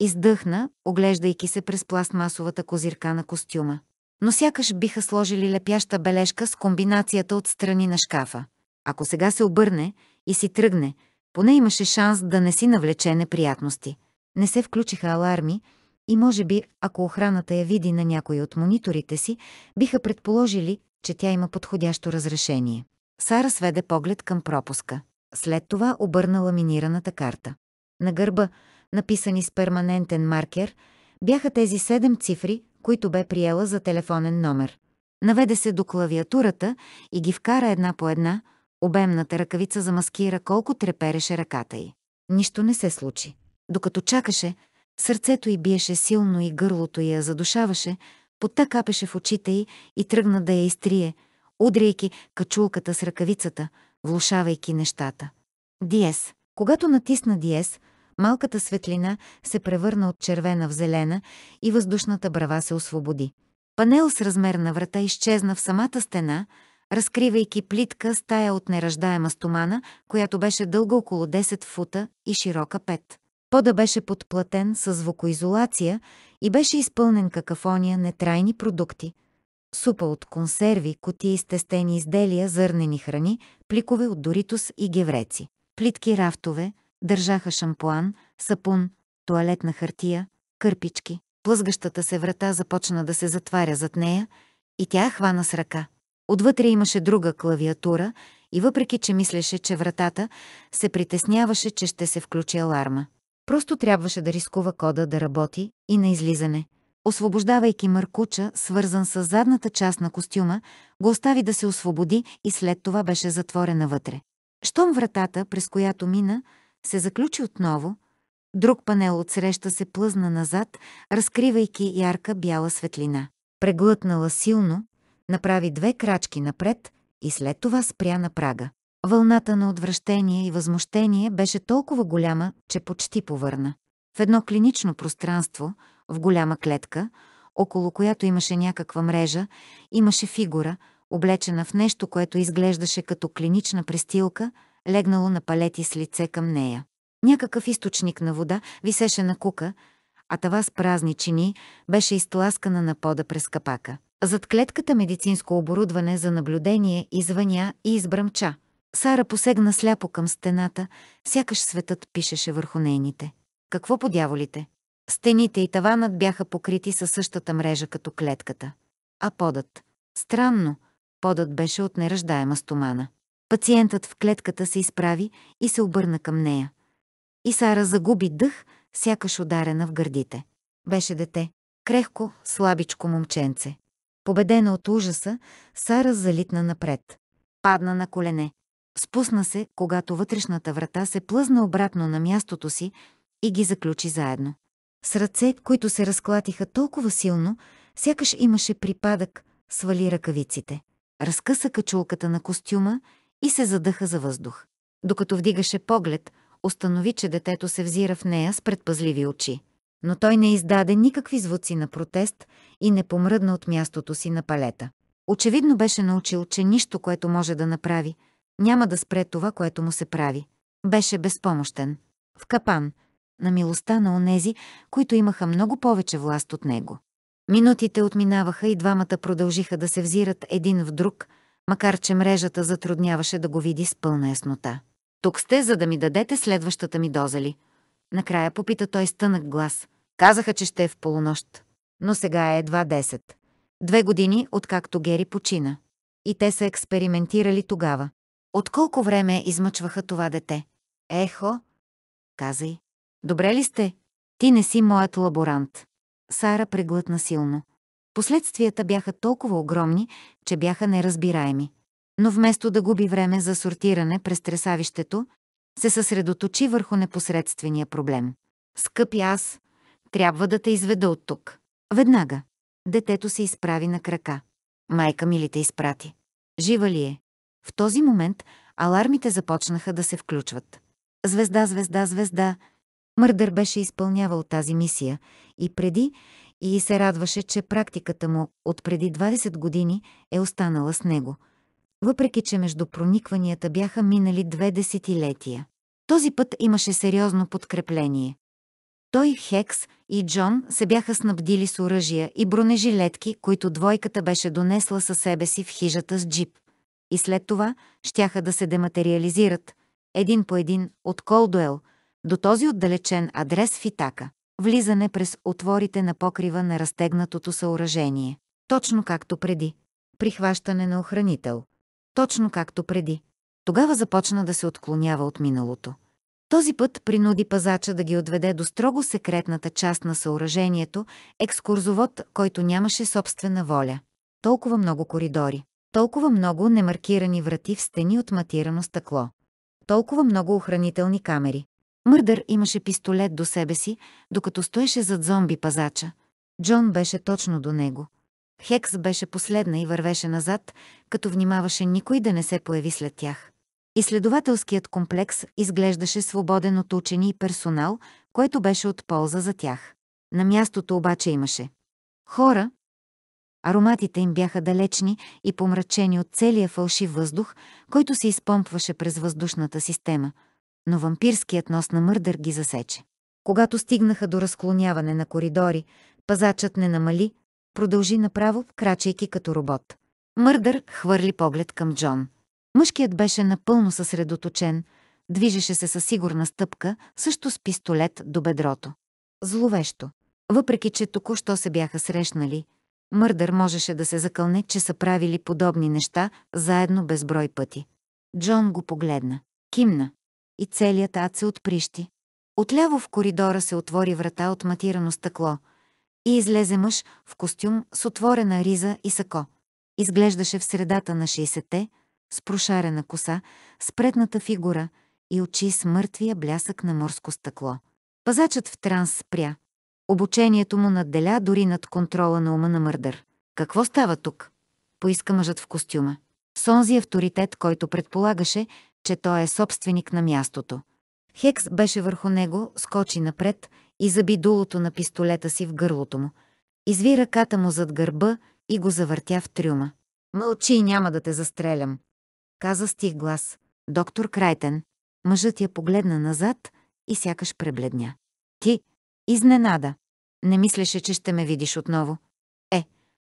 Издъхна, оглеждайки се през пластмасовата козирка на костюма. Но сякаш биха сложили лепяща бележка с комбинацията от страни на шкафа. Ако сега се обърне и си тръгне, поне имаше шанс да не си навлече неприятности. Не се включиха аларми и може би, ако охраната я види на някой от мониторите си, биха предположили, че тя има подходящо разрешение. Сара сведе поглед към пропуска. След това обърна ламинираната карта. На гърба написани с перманентен маркер, бяха тези седем цифри, които бе приела за телефонен номер. Наведе се до клавиатурата и ги вкара една по една, обемната ръкавица замаскира колко трепереше ръката й. Нищо не се случи. Докато чакаше, сърцето й биеше силно и гърлото я задушаваше, пота капеше в очите й и тръгна да я изтрие, удряйки качулката с ръкавицата, влушавайки нещата. Диес. Когато натисна диес, Малката светлина се превърна от червена в зелена и въздушната брава се освободи. Панел с размер на врата изчезна в самата стена, разкривайки плитка стая от нераждаема стомана, която беше дълга около 10 фута и широка 5. Пода беше подплатен с звукоизолация и беше изпълнен какафония нетрайни продукти. Супа от консерви, котии с тестени изделия, зърнени храни, пликове от Доритус и гевреци. Плитки рафтове, държаха шампуан, сапун, туалетна хартия, кърпички. Плъзгащата се врата започна да се затваря зад нея и тя я хвана с ръка. Отвътре имаше друга клавиатура и въпреки, че мислеше, че вратата, се притесняваше, че ще се включи аларма. Просто трябваше да рискува кода да работи и на излизане. Освобождавайки Маркуча, свързан с задната част на костюма, го остави да се освободи и след това беше затворена вътре. Щом вратата, през която мина, се заключи отново, друг панел отсреща се плъзна назад, разкривайки ярка бяла светлина. Преглътнала силно, направи две крачки напред и след това спря на прага. Вълната на отвращение и възмущение беше толкова голяма, че почти повърна. В едно клинично пространство, в голяма клетка, около която имаше някаква мрежа, имаше фигура, облечена в нещо, което изглеждаше като клинична престилка – легнало на палети с лице към нея. Някакъв източник на вода висеше на кука, а тава с празни чини беше изтласкана на пода през капака. Зад клетката медицинско оборудване за наблюдение извъня и избрамча. Сара посегна сляпо към стената, сякаш светът пишеше върху нейните. Какво подяволите? Стените и таванът бяха покрити със същата мрежа като клетката. А подът? Странно, подът беше от неръждаема стомана. Пациентът в клетката се изправи и се обърна към нея. И Сара загуби дъх, сякаш ударена в гърдите. Беше дете. Крехко, слабичко момченце. Победена от ужаса, Сара залитна напред. Падна на колене. Спусна се, когато вътрешната врата се плъзна обратно на мястото си и ги заключи заедно. С ръце, които се разклатиха толкова силно, сякаш имаше припадък, свали ръкавиците. Разкъса качулката на костюма и се задъха за въздух. Докато вдигаше поглед, установи, че детето се взира в нея с предпазливи очи. Но той не издаде никакви звуци на протест и не помръдна от мястото си на палета. Очевидно беше научил, че нищо, което може да направи, няма да спре това, което му се прави. Беше безпомощен. В капан, на милостта на онези, които имаха много повече власт от него. Минутите отминаваха и двамата продължиха да се взират един в друг, макар че мрежата затрудняваше да го види с пълна яснота. Тук сте, за да ми дадете следващата ми доза ли? Накрая попита той с тънък глас. Казаха, че ще е в полунощ. Но сега е едва 10. Две години, откакто Гери почина. И те са експериментирали тогава. От колко време измъчваха това дете? Ехо, каза й. Добре ли сте? Ти не си моят лаборант. Сара преглътна силно. Последствията бяха толкова огромни, че бяха неразбираеми. Но вместо да губи време за сортиране през тресавището, се съсредоточи върху непосредствения проблем. Скъпи аз, трябва да те изведа от тук. Веднага. Детето се изправи на крака. Майка ми ли те изпрати? Жива ли е? В този момент алармите започнаха да се включват. Звезда, звезда, звезда. Мърдър беше изпълнявал тази мисия и преди, и се радваше, че практиката му от преди 20 години е останала с него, въпреки че между проникванията бяха минали две десетилетия. Този път имаше сериозно подкрепление. Той, Хекс и Джон се бяха снабдили с оръжия и бронежилетки, които двойката беше донесла със себе си в хижата с джип. И след това щяха да се дематериализират, един по един, от Колдуел, до този отдалечен адрес в Итака влизане през отворите на покрива на разтегнатото съоръжение. Точно както преди. Прихващане на охранител. Точно както преди. Тогава започна да се отклонява от миналото. Този път принуди пазача да ги отведе до строго секретната част на съоръжението, екскурзовод, който нямаше собствена воля. Толкова много коридори, толкова много немаркирани врати в стени от матирано стъкло, толкова много охранителни камери, Мърдър имаше пистолет до себе си, докато стоеше зад зомби пазача. Джон беше точно до него. Хекс беше последна и вървеше назад, като внимаваше никой да не се появи след тях. Изследователският комплекс изглеждаше свободен от учени и персонал, което беше от полза за тях. На мястото обаче имаше хора. Ароматите им бяха далечни и помрачени от целия фалшив въздух, който се изпомпваше през въздушната система – но вампирският нос на мърдър ги засече. Когато стигнаха до разклоняване на коридори, пазачът не намали, продължи направо, крачейки като робот. Мърдър хвърли поглед към Джон. Мъжкият беше напълно съсредоточен, движеше се със сигурна стъпка, също с пистолет до бедрото. Зловещо. Въпреки, че току-що се бяха срещнали, Мърдър можеше да се закълне, че са правили подобни неща заедно безброй пъти. Джон го погледна. Кимна и целият ад се отприщи. Отляво в коридора се отвори врата от матирано стъкло и излезе мъж в костюм с отворена риза и сако. Изглеждаше в средата на 60-те, с прошарена коса, спретната фигура и очи с мъртвия блясък на морско стъкло. Пазачът в транс спря. Обучението му надделя дори над контрола на ума на мърдър. Какво става тук? Поиска мъжът в костюма. С онзи е авторитет, който предполагаше, че той е собственик на мястото. Хекс беше върху него, скочи напред и заби дулото на пистолета си в гърлото му. Изви ръката му зад гърба и го завъртя в трюма. «Мълчи и няма да те застрелям», каза стих глас. «Доктор Крайтен». Мъжът я погледна назад и сякаш пребледня. «Ти, изненада. Не мислеше, че ще ме видиш отново. Е,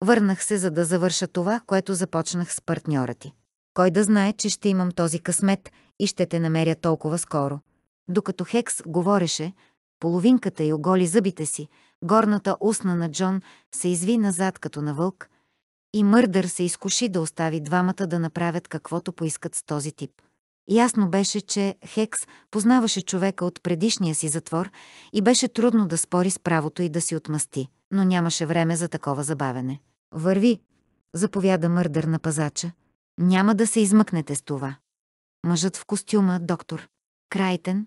върнах се, за да завърша това, което започнах с партньора ти. Кой да знае, че ще имам този късмет и ще те намеря толкова скоро. Докато Хекс говореше, половинката й оголи зъбите си, горната устна на Джон се изви назад като на вълк и Мърдър се изкуши да остави двамата да направят каквото поискат с този тип. Ясно беше, че Хекс познаваше човека от предишния си затвор и беше трудно да спори с правото и да си отмъсти, но нямаше време за такова забавене. «Върви!» заповяда Мърдър на пазача – няма да се измъкнете с това. Мъжът в костюма, доктор. Крайтен,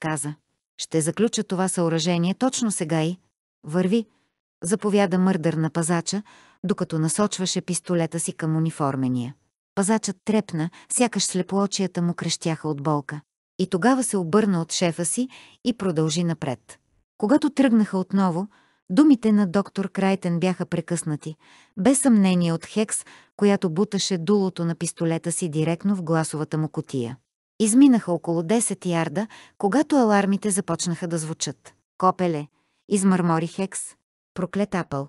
каза. Ще заключа това съоръжение точно сега и... Върви, заповяда мърдър на пазача, докато насочваше пистолета си към униформения. Пазачът трепна, сякаш слепоочията му крещяха от болка. И тогава се обърна от шефа си и продължи напред. Когато тръгнаха отново, Думите на доктор Крайтен бяха прекъснати, без съмнение от Хекс, която буташе дулото на пистолета си директно в гласовата му котия. Изминаха около 10 ярда, когато алармите започнаха да звучат. Копеле, измърмори Хекс. Проклет Апъл.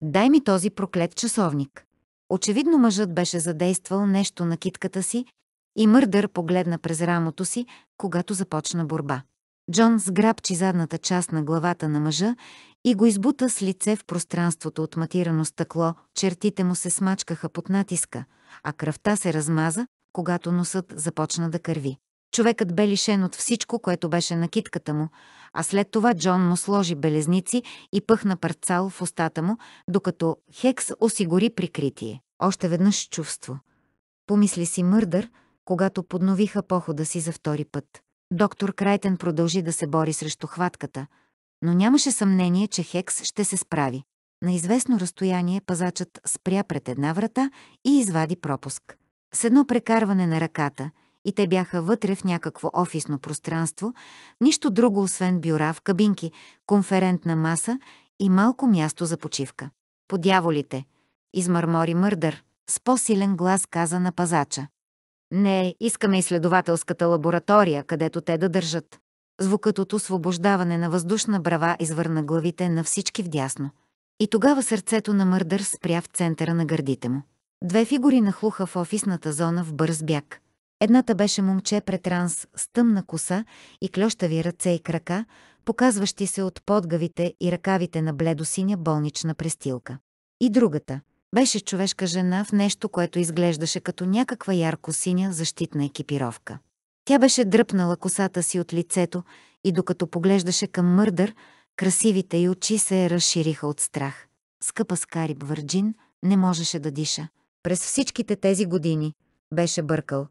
Дай ми този проклет часовник. Очевидно мъжът беше задействал нещо на китката си и Мърдър погледна през рамото си, когато започна борба. Джон сграбчи задната част на главата на мъжа и го избута с лице в пространството от матирано стъкло, чертите му се смачкаха под натиска, а кръвта се размаза, когато носът започна да кърви. Човекът бе лишен от всичко, което беше на китката му, а след това Джон му сложи белезници и пъхна парцал в устата му, докато Хекс осигури прикритие. Още веднъж чувство. Помисли си Мърдър, когато подновиха похода си за втори път. Доктор Крайтен продължи да се бори срещу хватката, но нямаше съмнение, че Хекс ще се справи. На известно разстояние пазачът спря пред една врата и извади пропуск. С едно прекарване на ръката и те бяха вътре в някакво офисно пространство, нищо друго освен бюра в кабинки, конферентна маса и малко място за почивка. Подяволите, измърмори Мърдър, с по-силен глас каза на пазача. Не, искаме изследователската лаборатория, където те да държат. Звукът от освобождаване на въздушна брава извърна главите на всички вдясно. И тогава сърцето на Мърдър спря в центъра на гърдите му. Две фигури нахлуха в офисната зона в бърз бяг. Едната беше момче претранс, с тъмна коса и клющави ръце и крака, показващи се от подгавите и ръкавите на бледосиня болнична престилка. И другата беше човешка жена в нещо, което изглеждаше като някаква ярко-синя защитна екипировка. Тя беше дръпнала косата си от лицето и докато поглеждаше към Мърдър, красивите й очи се разшириха от страх. Скъпа Скариб Върджин не можеше да диша. През всичките тези години беше бъркал.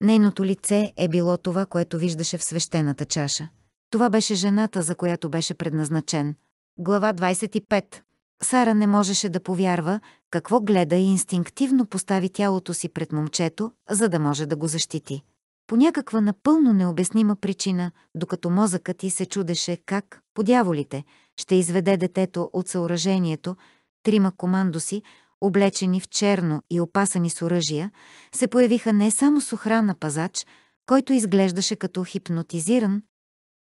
Нейното лице е било това, което виждаше в свещената чаша. Това беше жената, за която беше предназначен. Глава 25 Сара не можеше да повярва, какво гледа и инстинктивно постави тялото си пред момчето, за да може да го защити. По някаква напълно необяснима причина, докато мозъкът ти се чудеше как, по дяволите, ще изведе детето от съоръжението, трима командоси, облечени в черно и опасани с оръжия, се появиха не само с охрана пазач, който изглеждаше като хипнотизиран,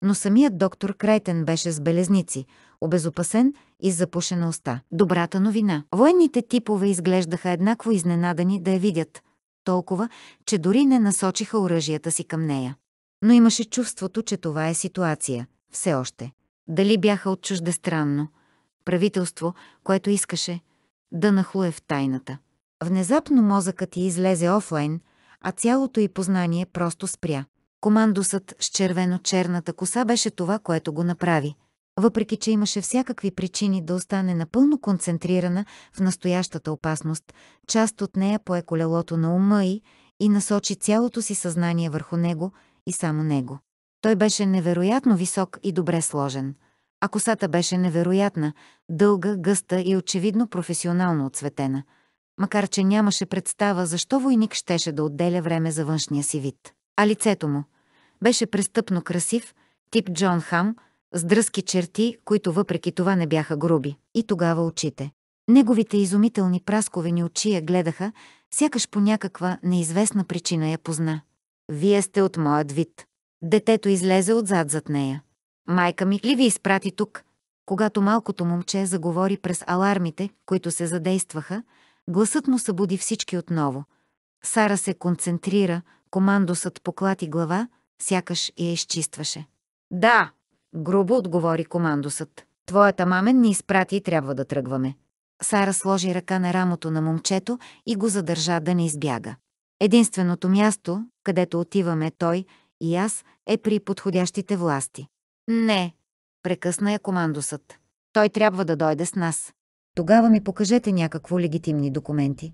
но самият доктор Крайтен беше с белезници, обезопасен и запушена уста. Добрата новина. Военните типове изглеждаха еднакво изненадани да я видят. Толкова, че дори не насочиха оръжията си към нея. Но имаше чувството, че това е ситуация. Все още. Дали бяха от чуждестранно? Правителство, което искаше да нахлуе в тайната. Внезапно мозъкът й излезе офлайн, а цялото й познание просто спря. Командосът с червено-черната коса беше това, което го направи въпреки че имаше всякакви причини да остане напълно концентрирана в настоящата опасност, част от нея пое колелото на ума й и насочи цялото си съзнание върху него и само него. Той беше невероятно висок и добре сложен, а косата беше невероятна, дълга, гъста и очевидно професионално отцветена, макар че нямаше представа защо войник щеше да отделя време за външния си вид. А лицето му беше престъпно красив, тип Джон Хам – с дръзки черти, които въпреки това не бяха груби. И тогава очите. Неговите изумителни прасковени очи я гледаха, сякаш по някаква неизвестна причина я позна. «Вие сте от моят вид». Детето излезе отзад зад нея. «Майка ми ли ви изпрати тук?» Когато малкото момче заговори през алармите, които се задействаха, гласът му събуди всички отново. Сара се концентрира, командосът поклати глава, сякаш я изчистваше. «Да!» грубо отговори командосът. Твоята мамен ни изпрати и трябва да тръгваме. Сара сложи ръка на рамото на момчето и го задържа да не избяга. Единственото място, където отиваме той и аз, е при подходящите власти. Не, прекъсна я командосът. Той трябва да дойде с нас. Тогава ми покажете някакво легитимни документи.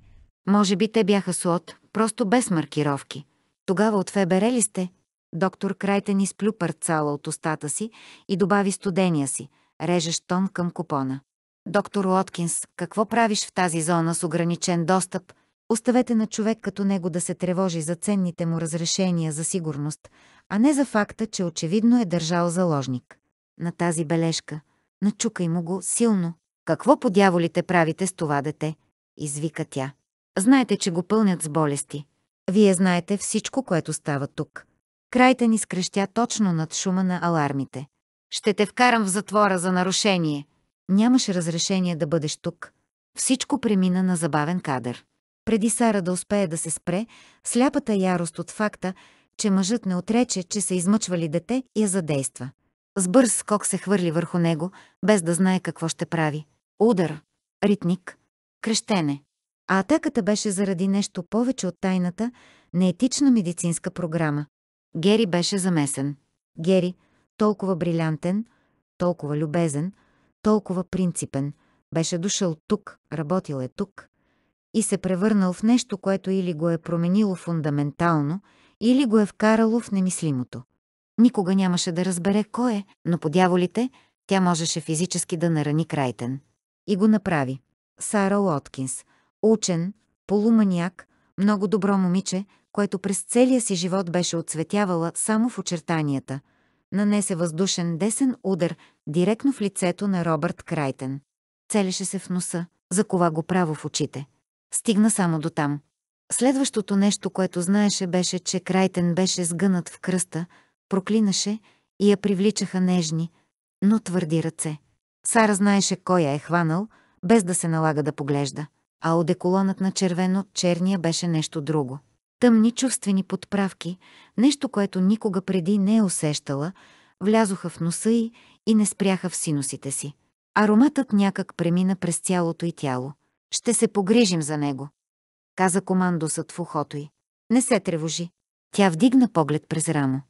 Може би те бяха с от, просто без маркировки. Тогава от ФБР ли сте? Доктор Крайтен изплю парцала от устата си и добави студения си, режещ тон към купона. Доктор Уоткинс, какво правиш в тази зона с ограничен достъп? Оставете на човек като него да се тревожи за ценните му разрешения за сигурност, а не за факта, че очевидно е държал заложник. На тази бележка. Начукай му го силно. Какво по дяволите правите с това дете? Извика тя. Знаете, че го пълнят с болести. Вие знаете всичко, което става тук. Крайта ни скрещя точно над шума на алармите. Ще те вкарам в затвора за нарушение. Нямаше разрешение да бъдеш тук. Всичко премина на забавен кадър. Преди Сара да успее да се спре, сляпата ярост от факта, че мъжът не отрече, че са измъчвали дете, я задейства. С бърз скок се хвърли върху него, без да знае какво ще прави. Удар, ритник, крещене. А атаката беше заради нещо повече от тайната, неетична медицинска програма. Гери беше замесен. Гери, толкова брилянтен, толкова любезен, толкова принципен, беше дошъл тук, работил е тук и се превърнал в нещо, което или го е променило фундаментално, или го е вкарало в немислимото. Никога нямаше да разбере кой е, но по дяволите тя можеше физически да нарани Крайтен. И го направи. Сара Уоткинс, учен, полуманяк, много добро момиче, което през целия си живот беше отцветявала само в очертанията, нанесе въздушен десен удар директно в лицето на Робърт Крайтен. Целеше се в носа, закова го право в очите. Стигна само до там. Следващото нещо, което знаеше, беше, че Крайтен беше сгънат в кръста, проклинаше и я привличаха нежни, но твърди ръце. Сара знаеше кой я е хванал, без да се налага да поглежда, а одеколонът на червено-черния беше нещо друго тъмни чувствени подправки, нещо, което никога преди не е усещала, влязоха в носа й и не спряха в синусите си. Ароматът някак премина през цялото й тяло. Ще се погрижим за него, каза командосът в ухото й. Не се тревожи. Тя вдигна поглед през рамо.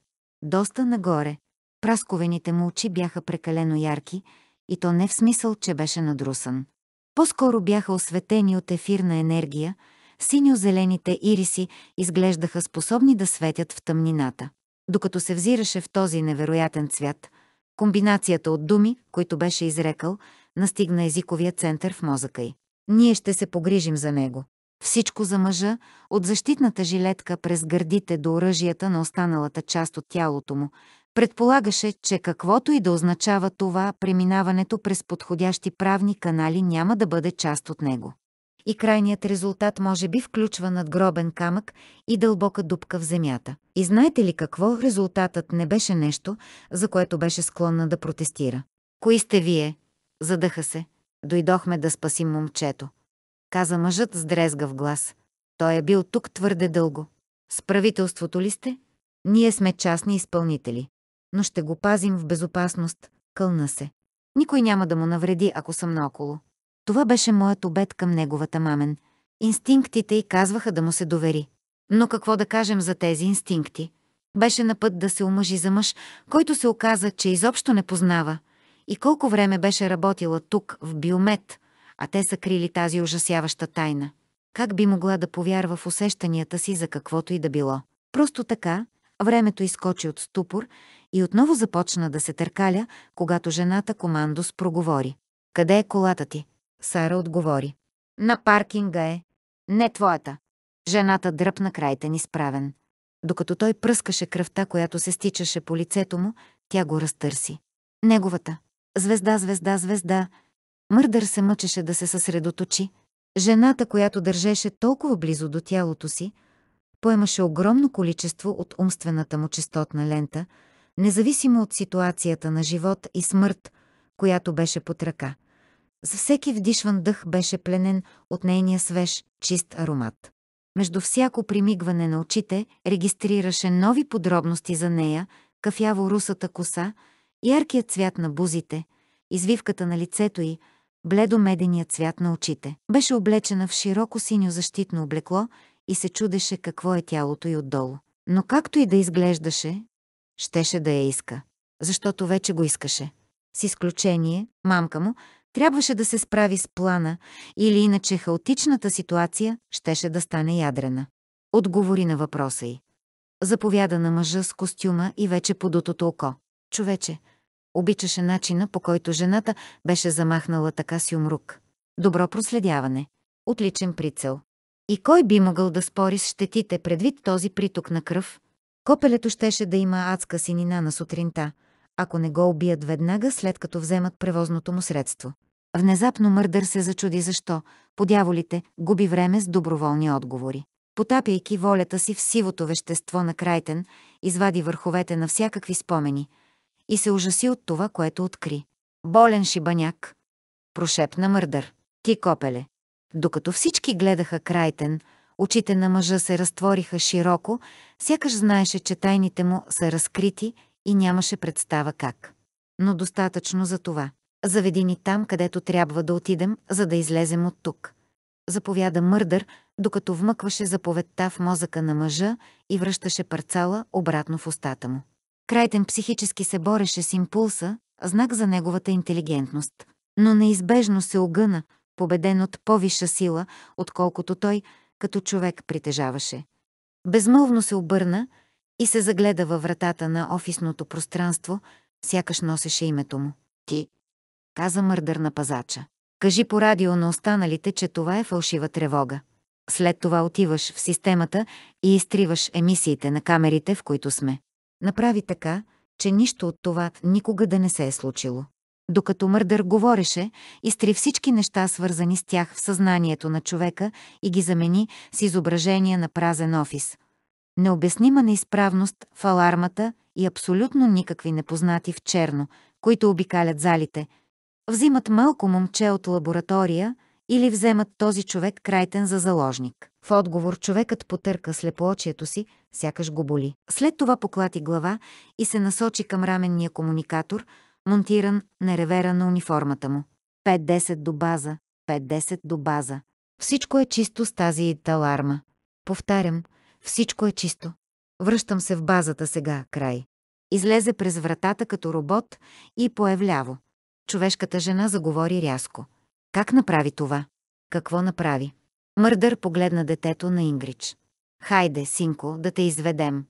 Доста нагоре. Прасковените му очи бяха прекалено ярки, и то не в смисъл, че беше надрусан. По-скоро бяха осветени от ефирна енергия – синьо-зелените ириси изглеждаха способни да светят в тъмнината. Докато се взираше в този невероятен цвят, комбинацията от думи, които беше изрекал, настигна езиковия център в мозъка й. Ние ще се погрижим за него. Всичко за мъжа, от защитната жилетка през гърдите до оръжията на останалата част от тялото му, предполагаше, че каквото и да означава това, преминаването през подходящи правни канали няма да бъде част от него и крайният резултат може би включва надгробен камък и дълбока дупка в земята. И знаете ли какво? Резултатът не беше нещо, за което беше склонна да протестира. Кои сте вие? Задъха се. Дойдохме да спасим момчето. Каза мъжът с дрезгав глас. Той е бил тук твърде дълго. С правителството ли сте? Ние сме частни изпълнители. Но ще го пазим в безопасност, кълна се. Никой няма да му навреди, ако съм наоколо. Това беше моят обед към неговата мамен. Инстинктите й казваха да му се довери. Но какво да кажем за тези инстинкти? Беше на път да се омъжи за мъж, който се оказа, че изобщо не познава. И колко време беше работила тук, в Биомет, а те са крили тази ужасяваща тайна. Как би могла да повярва в усещанията си за каквото и да било? Просто така, времето изкочи от ступор и отново започна да се търкаля, когато жената командос проговори. «Къде е колата ти?» Сара отговори. На паркинга е. Не твоята. Жената дръпна крайте ни справен. Докато той пръскаше кръвта, която се стичаше по лицето му, тя го разтърси. Неговата. Звезда, звезда, звезда. Мърдър се мъчеше да се съсредоточи. Жената, която държеше толкова близо до тялото си, поемаше огромно количество от умствената му частотна лента, независимо от ситуацията на живот и смърт, която беше под ръка – за всеки вдишван дъх беше пленен от нейния свеж, чист аромат. Между всяко примигване на очите регистрираше нови подробности за нея, кафяво-русата коса, яркият цвят на бузите, извивката на лицето й, бледо-меденият цвят на очите. Беше облечена в широко синьо защитно облекло и се чудеше какво е тялото й отдолу. Но както и да изглеждаше, щеше да я иска, защото вече го искаше. С изключение, мамка му, Трябваше да се справи с плана или иначе хаотичната ситуация щеше да стане ядрена. Отговори на въпроса й. Заповяда на мъжа с костюма и вече подутото око. Човече, обичаше начина, по който жената беше замахнала така си умрук. Добро проследяване. Отличен прицел. И кой би могъл да спори с щетите предвид този приток на кръв? Копелето щеше да има адска синина на сутринта – ако не го убият веднага след като вземат превозното му средство. Внезапно Мърдър се зачуди защо, подяволите, губи време с доброволни отговори. Потапяйки волята си в сивото вещество на Крайтен, извади върховете на всякакви спомени и се ужаси от това, което откри. «Болен шибаняк!» – прошепна Мърдър. «Ти, копеле!» Докато всички гледаха Крайтен, очите на мъжа се разтвориха широко, сякаш знаеше, че тайните му са разкрити и нямаше представа как. Но достатъчно за това. Заведи ни там, където трябва да отидем, за да излезем от тук. Заповяда Мърдър, докато вмъкваше заповедта в мозъка на мъжа и връщаше парцала обратно в устата му. Крайтен психически се бореше с импулса, знак за неговата интелигентност. Но неизбежно се огъна, победен от повиша сила, отколкото той, като човек, притежаваше. Безмълвно се обърна, и се загледа във вратата на офисното пространство, сякаш носеше името му. Ти, каза мърдър на пазача. Кажи по радио на останалите, че това е фалшива тревога. След това отиваш в системата и изтриваш емисиите на камерите, в които сме. Направи така, че нищо от това никога да не се е случило. Докато Мърдър говореше, изтри всички неща, свързани с тях в съзнанието на човека и ги замени с изображение на празен офис – необяснима неизправност в алармата и абсолютно никакви непознати в черно, които обикалят залите, взимат малко момче от лаборатория или вземат този човек крайтен за заложник. В отговор човекът потърка слепоочието си, сякаш го боли. След това поклати глава и се насочи към раменния комуникатор, монтиран на ревера на униформата му. 5-10 до база, 5-10 до база. Всичко е чисто с тази таларма. Повтарям – всичко е чисто. Връщам се в базата сега, край. Излезе през вратата като робот и появляво. Човешката жена заговори рязко. Как направи това? Какво направи? Мърдър погледна детето на Ингрич. Хайде, синко, да те изведем.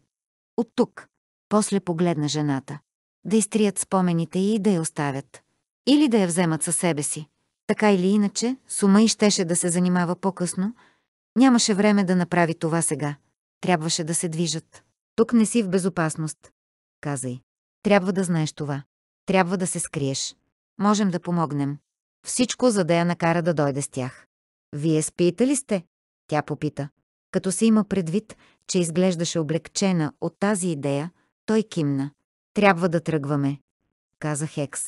От тук. После погледна жената. Да изтрият спомените и да я оставят. Или да я вземат със себе си. Така или иначе, сума и щеше да се занимава по-късно. Нямаше време да направи това сега. Трябваше да се движат. Тук не си в безопасност. Каза й. Трябва да знаеш това. Трябва да се скриеш. Можем да помогнем. Всичко, за да я накара да дойде с тях. Вие спите ли сте? Тя попита. Като се има предвид, че изглеждаше облегчена от тази идея, той кимна. Трябва да тръгваме, каза Хекс.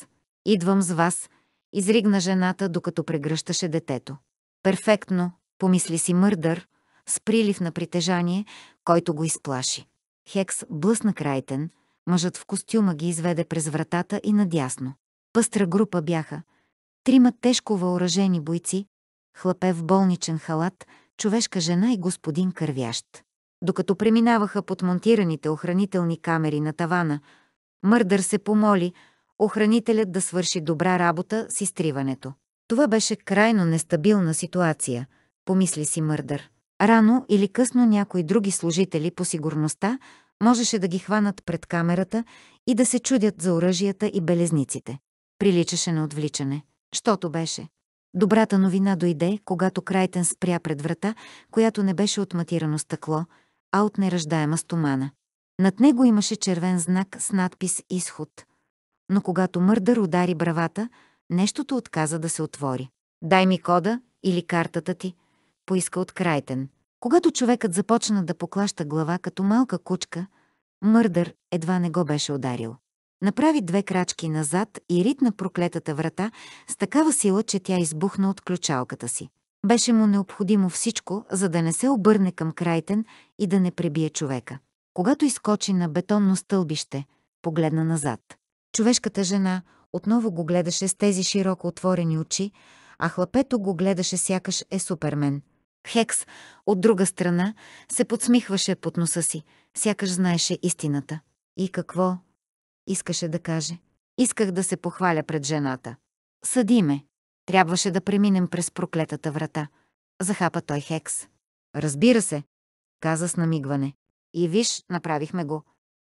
Идвам с вас, изригна жената, докато прегръщаше детето. Перфектно, помисли си Мърдър, с прилив на притежание, който го изплаши. Хекс блъсна крайтен, мъжът в костюма ги изведе през вратата и надясно. Пъстра група бяха. Трима тежко въоръжени бойци, хлапе в болничен халат, човешка жена и господин кървящ. Докато преминаваха под монтираните охранителни камери на тавана, Мърдър се помоли охранителят да свърши добра работа с изтриването. Това беше крайно нестабилна ситуация, помисли си Мърдър. Рано или късно някои други служители по сигурността можеше да ги хванат пред камерата и да се чудят за оръжията и белезниците. Приличаше на отвличане, щото беше. Добрата новина дойде, когато крайтен спря пред врата, която не беше от матирано стъкло, а от неръждаема стомана. Над него имаше червен знак с надпис «Изход». Но когато Мърдър удари бравата, нещото отказа да се отвори. «Дай ми кода или картата ти», поиска от Крайтен. Когато човекът започна да поклаща глава като малка кучка, Мърдър едва не го беше ударил. Направи две крачки назад и ритна проклетата врата с такава сила, че тя избухна от ключалката си. Беше му необходимо всичко, за да не се обърне към Крайтен и да не пребие човека. Когато изкочи на бетонно стълбище, погледна назад. Човешката жена отново го гледаше с тези широко отворени очи, а хлапето го гледаше сякаш е супермен – Хекс, от друга страна, се подсмихваше под носа си, сякаш знаеше истината. И какво? Искаше да каже. Исках да се похваля пред жената. Съди ме. Трябваше да преминем през проклетата врата. Захапа той Хекс. Разбира се, каза с намигване. И виж, направихме го.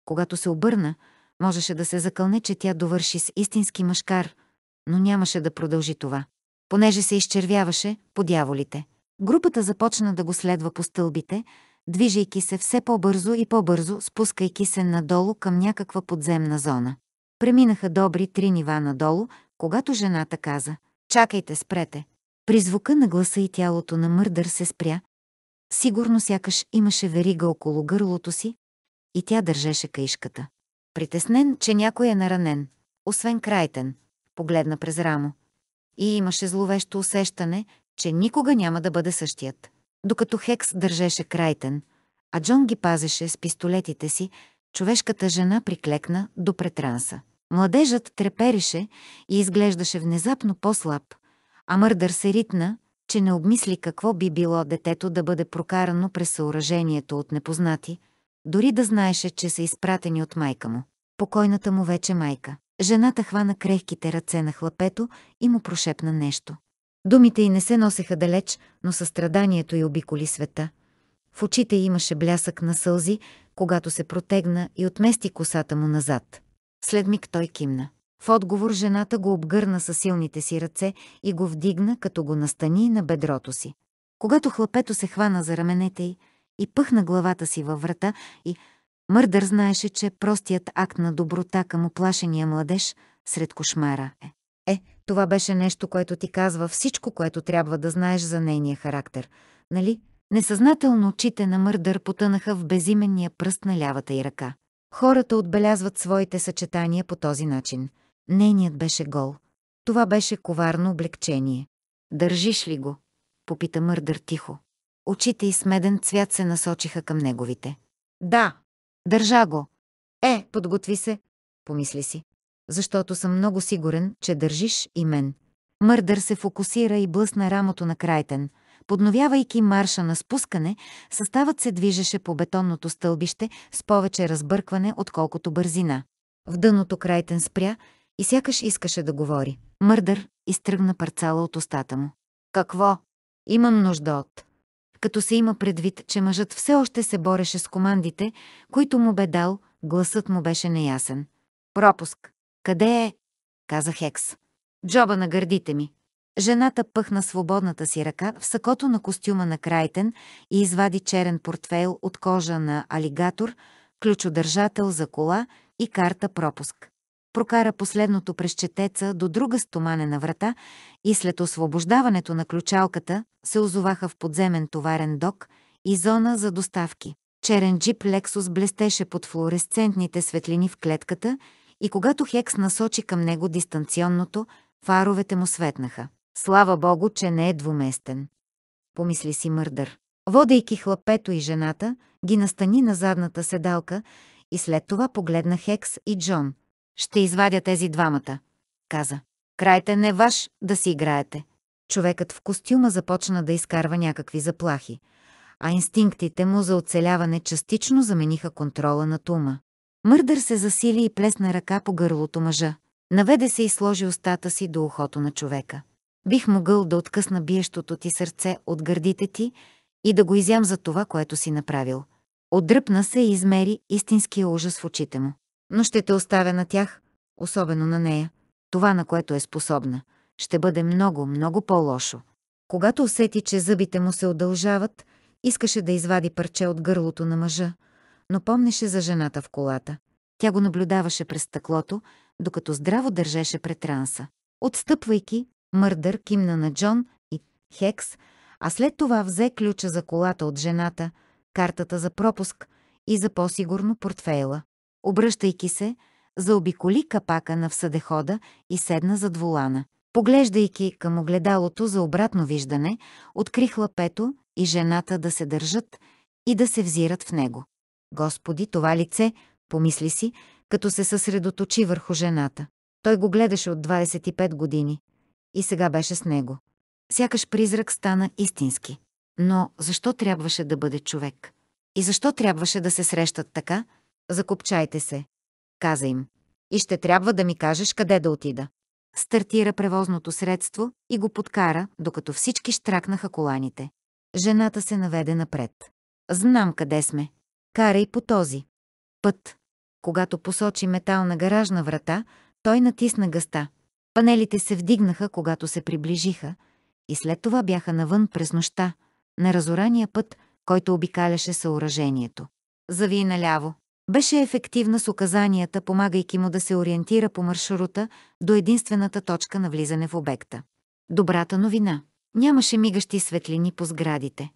Когато се обърна, можеше да се закълне, че тя довърши с истински мъжкар, но нямаше да продължи това. Понеже се изчервяваше по дяволите. Групата започна да го следва по стълбите, движейки се все по-бързо и по-бързо, спускайки се надолу към някаква подземна зона. Преминаха добри три нива надолу, когато жената каза «Чакайте, спрете!». При звука на гласа и тялото на Мърдър се спря. Сигурно сякаш имаше верига около гърлото си и тя държеше каишката. Притеснен, че някой е наранен, освен Крайтен, погледна през рамо. И имаше зловещо усещане, че никога няма да бъде същият. Докато Хекс държеше Крайтен, а Джон ги пазеше с пистолетите си, човешката жена приклекна до претранса. Младежът трепереше и изглеждаше внезапно по-слаб, а Мърдър се ритна, че не обмисли какво би било детето да бъде прокарано през съоръжението от непознати, дори да знаеше, че са изпратени от майка му. Покойната му вече майка. Жената хвана крехките ръце на хлапето и му прошепна нещо. Думите й не се носеха далеч, но състраданието й обиколи света. В очите имаше блясък на сълзи, когато се протегна и отмести косата му назад. След миг той кимна. В отговор жената го обгърна със силните си ръце и го вдигна, като го настани на бедрото си. Когато хлапето се хвана за раменете й и пъхна главата си във врата и Мърдър знаеше, че простият акт на доброта към оплашения младеж сред кошмара е. Е, това беше нещо, което ти казва всичко, което трябва да знаеш за нейния характер, нали? Несъзнателно очите на Мърдър потънаха в безименния пръст на лявата й ръка. Хората отбелязват своите съчетания по този начин. Нейният беше гол. Това беше коварно облегчение. «Държиш ли го?» — попита Мърдър тихо. Очите и смеден цвят се насочиха към неговите. «Да!» «Държа го!» «Е, подготви се!» — помисли си защото съм много сигурен, че държиш и мен. Мърдър се фокусира и блъсна рамото на Крайтен. Подновявайки марша на спускане, съставът се движеше по бетонното стълбище с повече разбъркване, отколкото бързина. В дъното Крайтен спря и сякаш искаше да говори. Мърдър изтръгна парцала от устата му. Какво? Имам нужда от. Като се има предвид, че мъжът все още се бореше с командите, които му бе дал, гласът му беше неясен. Пропуск. Къде е? каза Хекс. Джоба на гърдите ми. Жената пъхна свободната си ръка в сакото на костюма на Крайтен и извади черен портфейл от кожа на алигатор, ключодържател за кола и карта пропуск. Прокара последното през четеца до друга стоманена врата и след освобождаването на ключалката се озоваха в подземен товарен док и зона за доставки. Черен джип Лексус блестеше под флуоресцентните светлини в клетката и когато Хекс насочи към него дистанционното, фаровете му светнаха. Слава богу, че не е двуместен. Помисли си Мърдър. Водейки хлапето и жената, ги настани на задната седалка и след това погледна Хекс и Джон. «Ще извадя тези двамата», каза. «Крайте не ваш да си играете». Човекът в костюма започна да изкарва някакви заплахи, а инстинктите му за оцеляване частично замениха контрола на тума. Мърдър се засили и плесна ръка по гърлото мъжа. Наведе се и сложи устата си до ухото на човека. Бих могъл да откъсна биещото ти сърце от гърдите ти и да го изям за това, което си направил. Отдръпна се и измери истинския ужас в очите му. Но ще те оставя на тях, особено на нея. Това, на което е способна, ще бъде много, много по-лошо. Когато усети, че зъбите му се удължават, искаше да извади парче от гърлото на мъжа, но помнеше за жената в колата. Тя го наблюдаваше през стъклото, докато здраво държеше пред транса. Отстъпвайки, Мърдър кимна на Джон и Хекс, а след това взе ключа за колата от жената, картата за пропуск и за по-сигурно портфейла. Обръщайки се, заобиколи капака на всъдехода и седна зад вулана. Поглеждайки към огледалото за обратно виждане, открих лапето и жената да се държат и да се взират в него. Господи, това лице, помисли си, като се съсредоточи върху жената. Той го гледаше от 25 години и сега беше с него. Сякаш призрак стана истински. Но защо трябваше да бъде човек? И защо трябваше да се срещат така? Закопчайте се, каза им. И ще трябва да ми кажеш къде да отида. Стартира превозното средство и го подкара, докато всички штракнаха коланите. Жената се наведе напред. Знам къде сме, Карай по този път. Когато посочи метална гаражна врата, той натисна гъста. Панелите се вдигнаха, когато се приближиха, и след това бяха навън през нощта, на разорания път, който обикаляше съоръжението. Зави наляво. Беше ефективна с указанията, помагайки му да се ориентира по маршрута до единствената точка на влизане в обекта. Добрата новина. Нямаше мигащи светлини по сградите.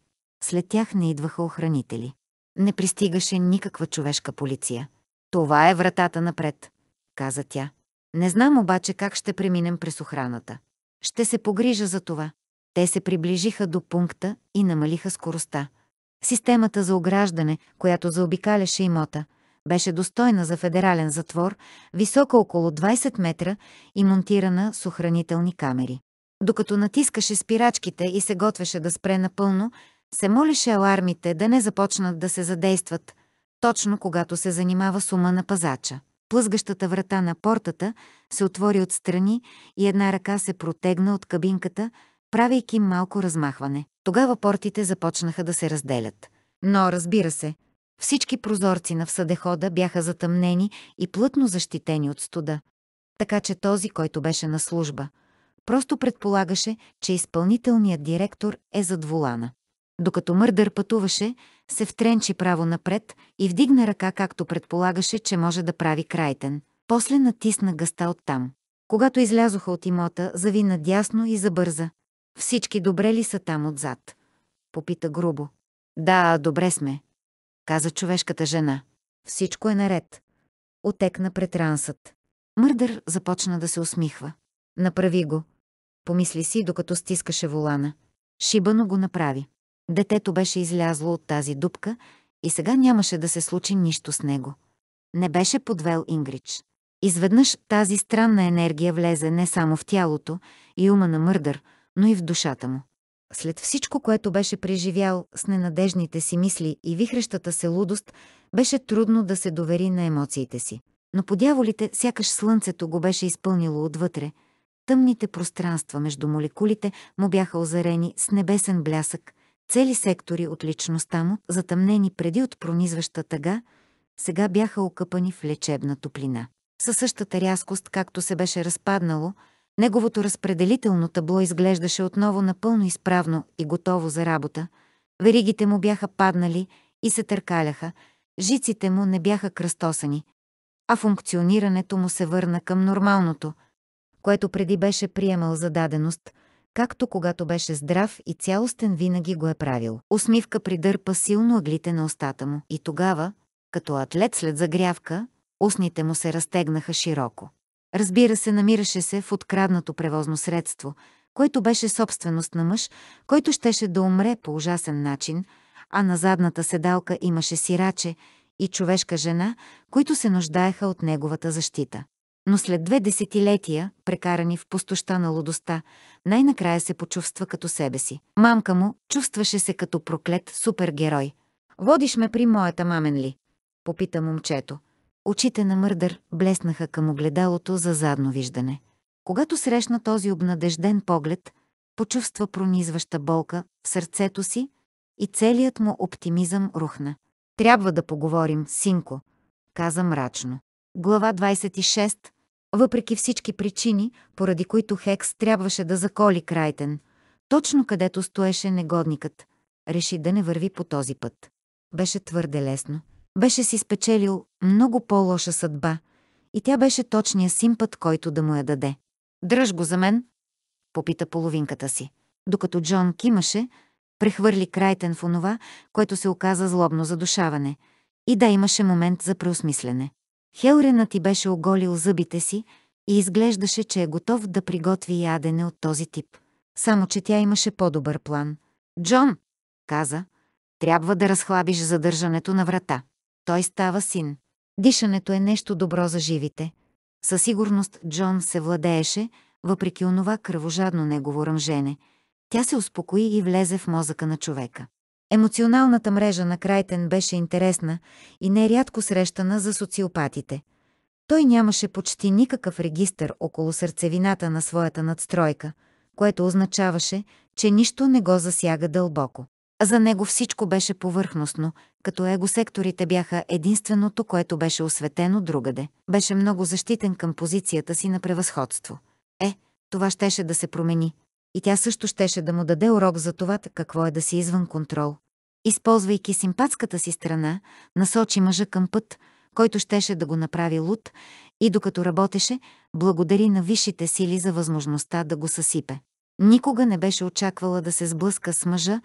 След тях не идваха охранители. Не пристигаше никаква човешка полиция. Това е вратата напред, каза тя. Не знам обаче как ще преминем през охраната. Ще се погрижа за това. Те се приближиха до пункта и намалиха скоростта. Системата за ограждане, която заобикаляше имота, беше достойна за федерален затвор, висока около 20 метра и монтирана с охранителни камери. Докато натискаше спирачките и се готвеше да спре напълно, се молеше алармите да не започнат да се задействат, точно когато се занимава с ума на пазача. Плъзгащата врата на портата се отвори отстрани и една ръка се протегна от кабинката, правейки малко размахване. Тогава портите започнаха да се разделят. Но, разбира се, всички прозорци на всъдехода бяха затъмнени и плътно защитени от студа. Така че този, който беше на служба, просто предполагаше, че изпълнителният директор е зад вулана. Докато Мърдър пътуваше, се втренчи право напред и вдигна ръка, както предполагаше, че може да прави крайтен. После натисна гъста оттам. Когато излязоха от имота, зави надясно и забърза. Всички добре ли са там отзад? Попита грубо. Да, добре сме, каза човешката жена. Всичко е наред. Отекна пред рансът. Мърдър започна да се усмихва. Направи го. Помисли си, докато стискаше волана. Шибано го направи. Детето беше излязло от тази дупка и сега нямаше да се случи нищо с него. Не беше подвел Ингрич. Изведнъж тази странна енергия влезе не само в тялото и ума на Мърдър, но и в душата му. След всичко, което беше преживял с ненадежните си мисли и вихрещата се лудост, беше трудно да се довери на емоциите си. Но по дяволите, сякаш слънцето го беше изпълнило отвътре. Тъмните пространства между молекулите му бяха озарени с небесен блясък, Цели сектори от личността му, затъмнени преди от пронизваща тъга, сега бяха окъпани в лечебна топлина. Със същата рязкост, както се беше разпаднало, неговото разпределително табло изглеждаше отново напълно изправно и готово за работа, веригите му бяха паднали и се търкаляха, жиците му не бяха кръстосани, а функционирането му се върна към нормалното, което преди беше приемал за даденост, както когато беше здрав и цялостен винаги го е правил. Усмивка придърпа силно ъглите на устата му и тогава, като атлет след загрявка, устните му се разтегнаха широко. Разбира се, намираше се в откраднато превозно средство, което беше собственост на мъж, който щеше да умре по ужасен начин, а на задната седалка имаше сираче и човешка жена, които се нуждаеха от неговата защита но след две десетилетия, прекарани в пустоща на лудостта, най-накрая се почувства като себе си. Мамка му чувстваше се като проклет супергерой. «Водиш ме при моята мамен ли?» – попита момчето. Очите на Мърдър блеснаха към огледалото за задно виждане. Когато срещна този обнадежден поглед, почувства пронизваща болка в сърцето си и целият му оптимизъм рухна. «Трябва да поговорим, синко», каза мрачно. Глава 26 въпреки всички причини, поради които Хекс трябваше да заколи Крайтен, точно където стоеше негодникът, реши да не върви по този път. Беше твърде лесно. Беше си спечелил много по-лоша съдба и тя беше точния път, който да му я даде. «Дръж го за мен!» — попита половинката си. Докато Джон кимаше, прехвърли Крайтен в онова, което се оказа злобно задушаване. И да имаше момент за преосмислене. Хелренът ти беше оголил зъбите си и изглеждаше, че е готов да приготви ядене от този тип. Само, че тя имаше по-добър план. «Джон!» каза. «Трябва да разхлабиш задържането на врата. Той става син. Дишането е нещо добро за живите». Със сигурност Джон се владееше, въпреки онова кръвожадно негово ръмжене. Тя се успокои и влезе в мозъка на човека. Емоционалната мрежа на Крайтен беше интересна и нерядко срещана за социопатите. Той нямаше почти никакъв регистър около сърцевината на своята надстройка, което означаваше, че нищо не го засяга дълбоко. За него всичко беше повърхностно, като егосекторите бяха единственото, което беше осветено другаде. Беше много защитен към позицията си на превъзходство. Е, това щеше да се промени, и тя също щеше да му даде урок за това какво е да си извън контрол. Използвайки симпатската си страна, насочи мъжа към път, който щеше да го направи луд и докато работеше, благодари на висшите сили за възможността да го съсипе. Никога не беше очаквала да се сблъска с мъжа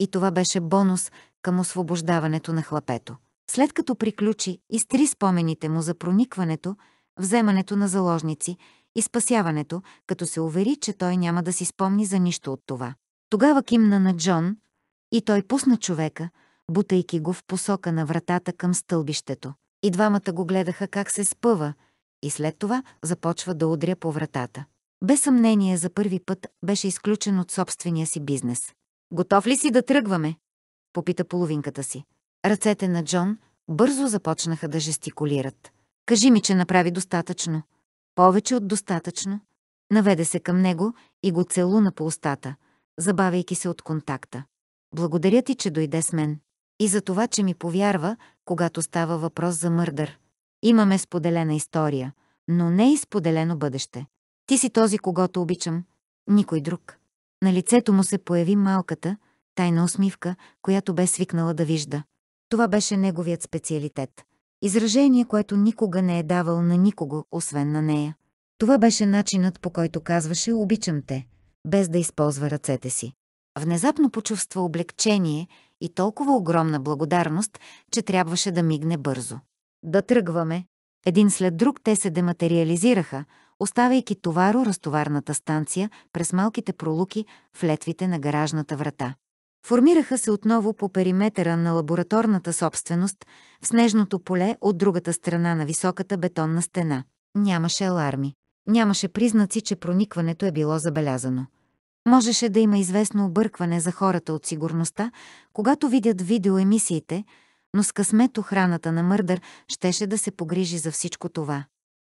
и това беше бонус към освобождаването на хлапето. След като приключи, изтри спомените му за проникването, вземането на заложници и спасяването, като се увери, че той няма да си спомни за нищо от това. Тогава кимна на Джон и той пусна човека, бутайки го в посока на вратата към стълбището. И двамата го гледаха как се спъва и след това започва да удря по вратата. Без съмнение за първи път беше изключен от собствения си бизнес. «Готов ли си да тръгваме?» попита половинката си. Ръцете на Джон бързо започнаха да жестикулират. «Кажи ми, че направи достатъчно», повече от достатъчно. Наведе се към него и го целуна по устата, забавяйки се от контакта. Благодаря ти, че дойде с мен. И за това, че ми повярва, когато става въпрос за мърдър. Имаме споделена история, но не и споделено бъдеще. Ти си този, когато обичам. Никой друг. На лицето му се появи малката, тайна усмивка, която бе свикнала да вижда. Това беше неговият специалитет. Изражение, което никога не е давал на никого, освен на нея. Това беше начинът по който казваше «обичам те», без да използва ръцете си. Внезапно почувства облегчение и толкова огромна благодарност, че трябваше да мигне бързо. Да тръгваме. Един след друг те се дематериализираха, оставяйки товаро-разтоварната станция през малките пролуки в летвите на гаражната врата. Формираха се отново по периметъра на лабораторната собственост в снежното поле от другата страна на високата бетонна стена. Нямаше аларми. Нямаше признаци, че проникването е било забелязано. Можеше да има известно объркване за хората от сигурността, когато видят видеоемисиите, но с късмет охраната на Мърдър щеше да се погрижи за всичко това.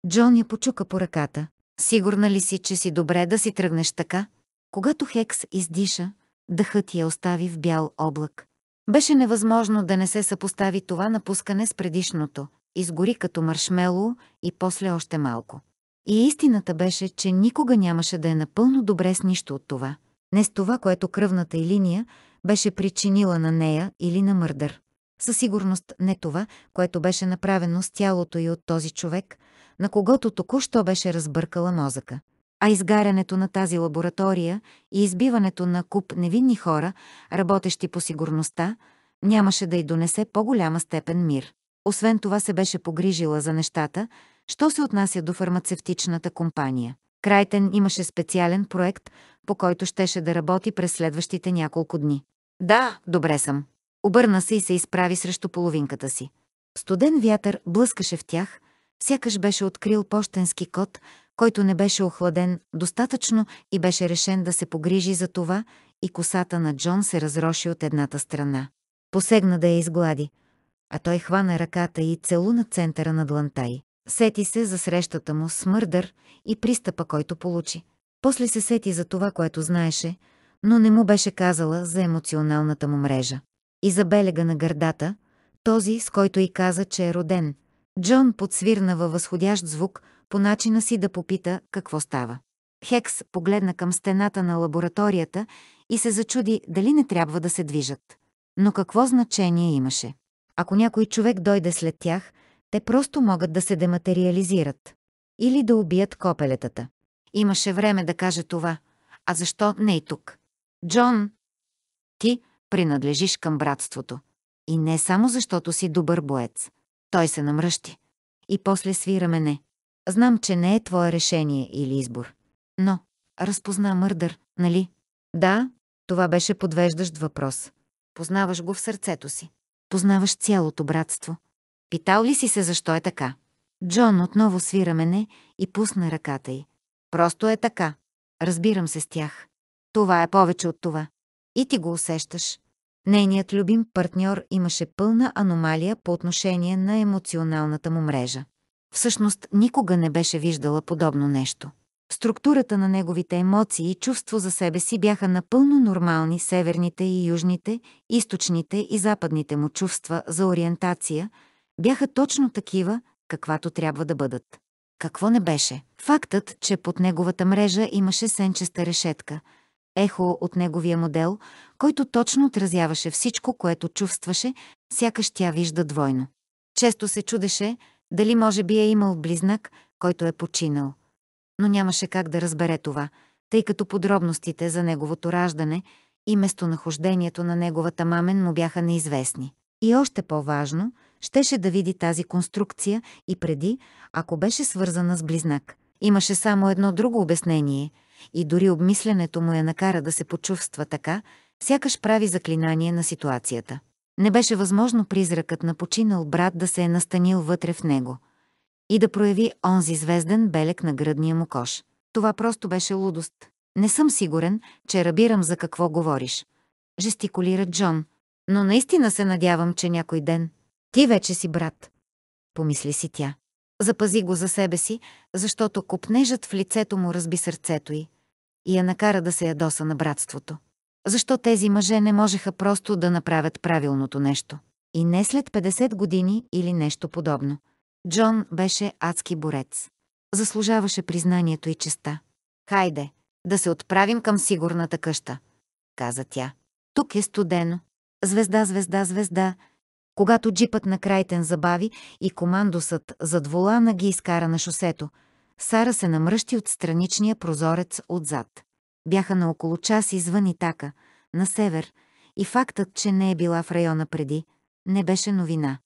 Джон я почука по ръката. Сигурна ли си, че си добре да си тръгнеш така? Когато Хекс издиша, дъхът я остави в бял облак. Беше невъзможно да не се съпостави това напускане с предишното, изгори като маршмело и после още малко. И истината беше, че никога нямаше да е напълно добре с нищо от това. Не с това, което кръвната и линия беше причинила на нея или на мърдър. Със сигурност не това, което беше направено с тялото и от този човек, на когото току-що беше разбъркала мозъка а изгарянето на тази лаборатория и избиването на куп невинни хора, работещи по сигурността, нямаше да й донесе по-голяма степен мир. Освен това се беше погрижила за нещата, що се отнася до фармацевтичната компания. Крайтен имаше специален проект, по който щеше да работи през следващите няколко дни. Да, добре съм. Обърна се и се изправи срещу половинката си. Студен вятър блъскаше в тях, сякаш беше открил почтенски код, който не беше охладен достатъчно и беше решен да се погрижи за това, и косата на Джон се разроши от едната страна. Посегна да я изглади, а той хвана ръката и целуна центъра на дланта й. Сети се за срещата му с мърдър и пристъпа, който получи. После се сети за това, което знаеше, но не му беше казала за емоционалната му мрежа. И за белега на гърдата, този, с който и каза, че е роден. Джон подсвирна във възходящ звук – по начина си да попита какво става. Хекс погледна към стената на лабораторията и се зачуди дали не трябва да се движат. Но какво значение имаше? Ако някой човек дойде след тях, те просто могат да се дематериализират. Или да убият копелетата. Имаше време да каже това. А защо не и тук? Джон, ти принадлежиш към братството. И не само защото си добър боец. Той се намръщи. И после свираме не. Знам, че не е твое решение или избор. Но, разпозна Мърдър, нали? Да, това беше подвеждащ въпрос. Познаваш го в сърцето си. Познаваш цялото братство. Питал ли си се защо е така? Джон отново свира мене и пусна ръката й. Просто е така. Разбирам се с тях. Това е повече от това. И ти го усещаш. Нейният любим партньор имаше пълна аномалия по отношение на емоционалната му мрежа. Всъщност никога не беше виждала подобно нещо. Структурата на неговите емоции и чувство за себе си бяха напълно нормални северните и южните, източните и западните му чувства за ориентация бяха точно такива, каквато трябва да бъдат. Какво не беше? Фактът, че под неговата мрежа имаше сенчеста решетка, ехо от неговия модел, който точно отразяваше всичко, което чувстваше, сякаш тя вижда двойно. Често се чудеше, дали може би е имал близнак, който е починал. Но нямаше как да разбере това, тъй като подробностите за неговото раждане и местонахождението на неговата мамен му бяха неизвестни. И още по-важно, щеше да види тази конструкция и преди, ако беше свързана с близнак. Имаше само едно друго обяснение и дори обмисленето му я накара да се почувства така, сякаш прави заклинание на ситуацията не беше възможно призракът на починал брат да се е настанил вътре в него и да прояви онзи звезден белек на гръдния му кош. Това просто беше лудост. Не съм сигурен, че рабирам за какво говориш. Жестикулира Джон. Но наистина се надявам, че някой ден. Ти вече си брат. Помисли си тя. Запази го за себе си, защото купнежът в лицето му разби сърцето й и я накара да се ядоса на братството. Защо тези мъже не можеха просто да направят правилното нещо? И не след 50 години или нещо подобно. Джон беше адски борец. Заслужаваше признанието и честа. Хайде, да се отправим към сигурната къща, каза тя. Тук е студено. Звезда, звезда, звезда. Когато джипът на Крайтен забави и командосът зад волана ги изкара на шосето, Сара се намръщи от страничния прозорец отзад. Бяха на около час извън Итака, на север, и фактът, че не е била в района преди, не беше новина.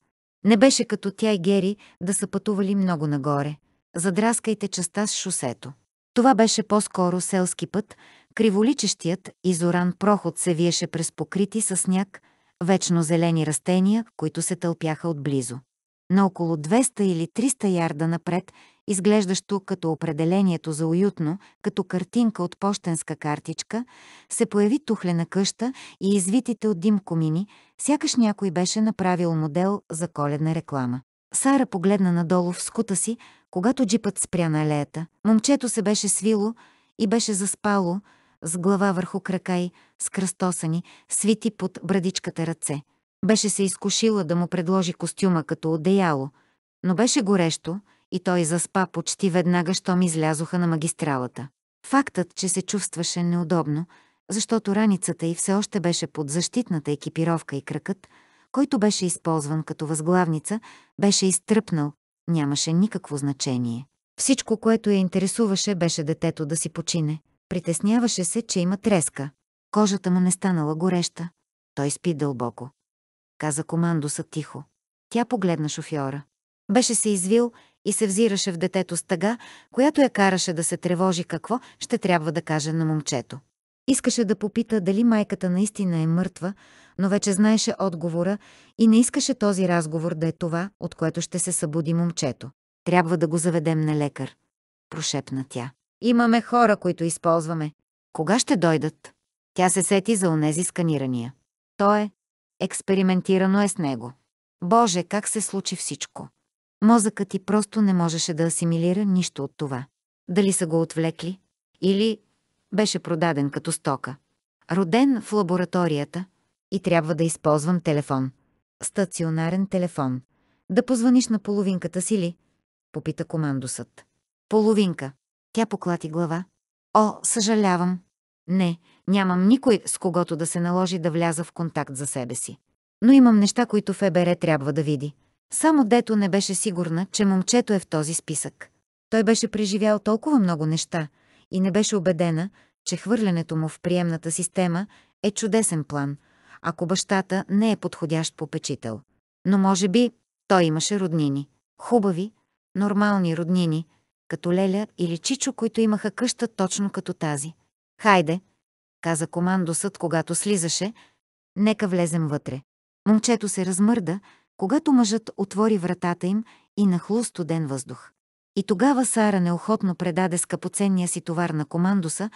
Не беше като тя и Гери да са пътували много нагоре. Задраскайте частта с шосето. Това беше по-скоро селски път, криволичещият изоран проход се виеше през покрити с сняг, вечно зелени растения, които се тълпяха отблизо. На около 200 или 300 ярда напред изглеждащо като определението за уютно, като картинка от почтенска картичка, се появи тухлена къща и извитите от дим комини, сякаш някой беше направил модел за коледна реклама. Сара погледна надолу в скута си, когато джипът спря на алеята. Момчето се беше свило и беше заспало, с глава върху крака и с кръстосани, свити под брадичката ръце. Беше се изкушила да му предложи костюма като одеяло, но беше горещо, и той заспа почти веднага, щом излязоха на магистралата. Фактът, че се чувстваше неудобно, защото раницата й все още беше под защитната екипировка и кръкът, който беше използван като възглавница, беше изтръпнал, нямаше никакво значение. Всичко, което я интересуваше, беше детето да си почине. Притесняваше се, че има треска. Кожата му не станала гореща. Той спи дълбоко. Каза командоса тихо. Тя погледна шофьора. Беше се извил и се взираше в детето с тъга, която я караше да се тревожи какво ще трябва да каже на момчето. Искаше да попита дали майката наистина е мъртва, но вече знаеше отговора и не искаше този разговор да е това, от което ще се събуди момчето. Трябва да го заведем на лекар, прошепна тя. Имаме хора, които използваме. Кога ще дойдат? Тя се сети за онези сканирания. То е. Експериментирано е с него. Боже, как се случи всичко. Мозъкът ти просто не можеше да асимилира нищо от това. Дали са го отвлекли или беше продаден като стока. Роден в лабораторията и трябва да използвам телефон. Стационарен телефон. Да позваниш на половинката си ли? Попита командосът. Половинка. Тя поклати глава. О, съжалявам. Не, нямам никой, с когото да се наложи да вляза в контакт за себе си. Но имам неща, които ФБР трябва да види. Само дето не беше сигурна, че момчето е в този списък. Той беше преживял толкова много неща и не беше убедена, че хвърлянето му в приемната система е чудесен план, ако бащата не е подходящ попечител. Но може би той имаше роднини. Хубави, нормални роднини, като Леля или Чичо, които имаха къща точно като тази. «Хайде», каза командосът, когато слизаше, «нека влезем вътре». Момчето се размърда, когато мъжът отвори вратата им и нахлу студен въздух. И тогава Сара неохотно предаде скъпоценния си товар на командоса,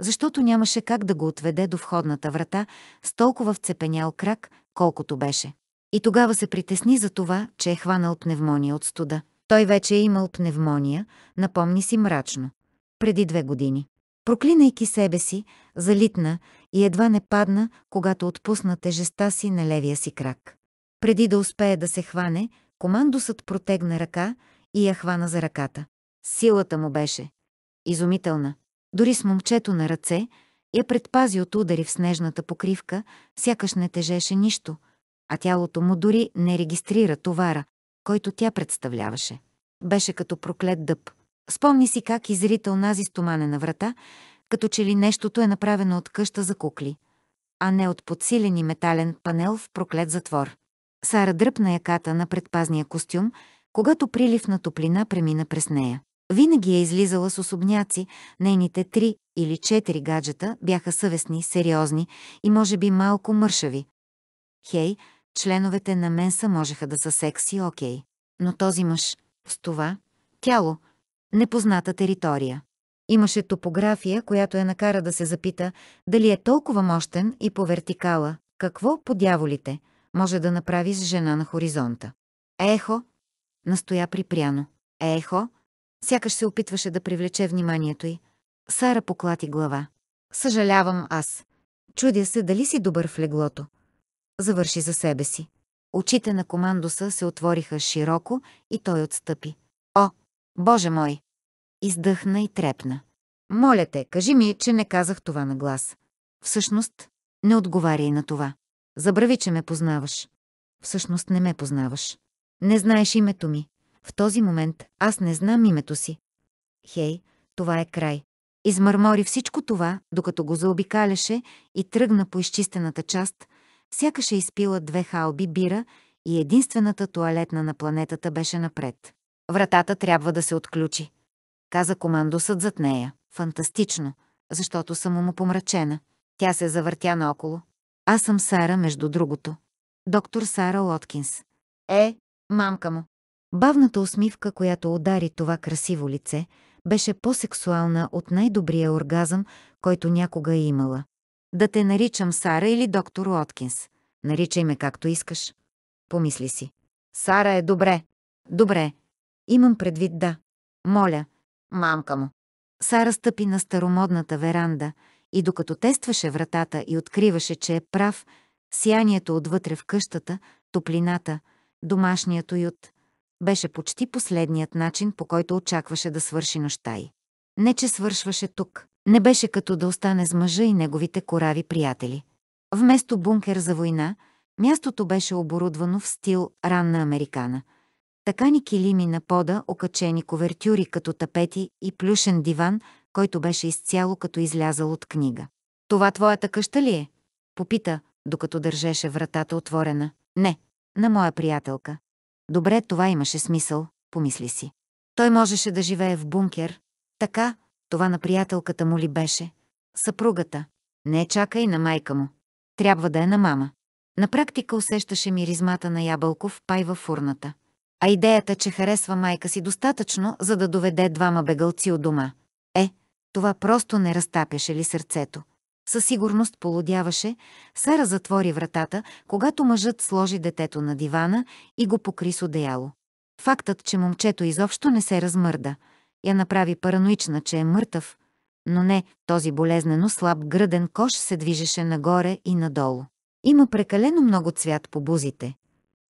защото нямаше как да го отведе до входната врата с толкова вцепенял крак, колкото беше. И тогава се притесни за това, че е хванал пневмония от студа. Той вече е имал пневмония, напомни си мрачно, преди две години. Проклинайки себе си, залитна и едва не падна, когато отпусна тежеста си на левия си крак. Преди да успее да се хване, командосът протегна ръка и я хвана за ръката. Силата му беше изумителна. Дори с момчето на ръце я предпази от удари в снежната покривка, сякаш не тежеше нищо, а тялото му дори не регистрира товара, който тя представляваше. Беше като проклет дъб. Спомни си как изри онази стоманена врата, като че ли нещото е направено от къща за кукли, а не от подсилени метален панел в проклет затвор. Сара дръпна яката на предпазния костюм, когато прилив на топлина премина през нея. Винаги е излизала с особняци, нейните три или четири гаджета бяха съвестни, сериозни и може би малко мършави. Хей, членовете на Менса можеха да са секси, окей. Но този мъж, с това, тяло, непозната територия. Имаше топография, която я накара да се запита дали е толкова мощен и по вертикала, какво по дяволите – може да направи с жена на хоризонта. Ехо, настоя припряно. Ехо, сякаш се опитваше да привлече вниманието й. Сара поклати глава. Съжалявам аз. Чудя се дали си добър в леглото. Завърши за себе си. Очите на командоса се отвориха широко и той отстъпи. О, Боже мой! Издъхна и трепна. Моля те, кажи ми, че не казах това на глас. Всъщност, не отговаря и на това. Забрави, че ме познаваш. Всъщност не ме познаваш. Не знаеш името ми. В този момент аз не знам името си. Хей, това е край. Измърмори всичко това, докато го заобикаляше и тръгна по изчистената част, сякаш е изпила две халби бира и единствената туалетна на планетата беше напред. Вратата трябва да се отключи. Каза командосът зад нея. Фантастично, защото съм му помрачена. Тя се завъртя наоколо, аз съм Сара, между другото. Доктор Сара Лоткинс. Е, мамка му. Бавната усмивка, която удари това красиво лице, беше по-сексуална от най-добрия оргазъм, който някога е имала. Да те наричам Сара или доктор Лоткинс. Наричай ме както искаш. Помисли си. Сара е добре. Добре. Имам предвид да. Моля. Мамка му. Сара стъпи на старомодната веранда – и докато тестваше вратата и откриваше, че е прав, сиянието отвътре в къщата, топлината, домашният уют, беше почти последният начин, по който очакваше да свърши нощта й. Не, че свършваше тук. Не беше като да остане с мъжа и неговите корави приятели. Вместо бункер за война, мястото беше оборудвано в стил ранна американа. Такани килими на пода, окачени ковертюри като тапети и плюшен диван – който беше изцяло като излязал от книга. Това твоята къща ли е? Попита, докато държеше вратата отворена. Не, на моя приятелка. Добре, това имаше смисъл, помисли си. Той можеше да живее в бункер. Така, това на приятелката му ли беше? Съпругата. Не чакай на майка му. Трябва да е на мама. На практика усещаше миризмата на ябълков пай във фурната. А идеята, че харесва майка си достатъчно, за да доведе двама бегалци от дома – това просто не разтапяше ли сърцето. Със сигурност полудяваше, Сара затвори вратата, когато мъжът сложи детето на дивана и го покри с одеяло. Фактът, че момчето изобщо не се размърда, я направи параноична, че е мъртъв, но не, този болезнено слаб гръден кош се движеше нагоре и надолу. Има прекалено много цвят по бузите.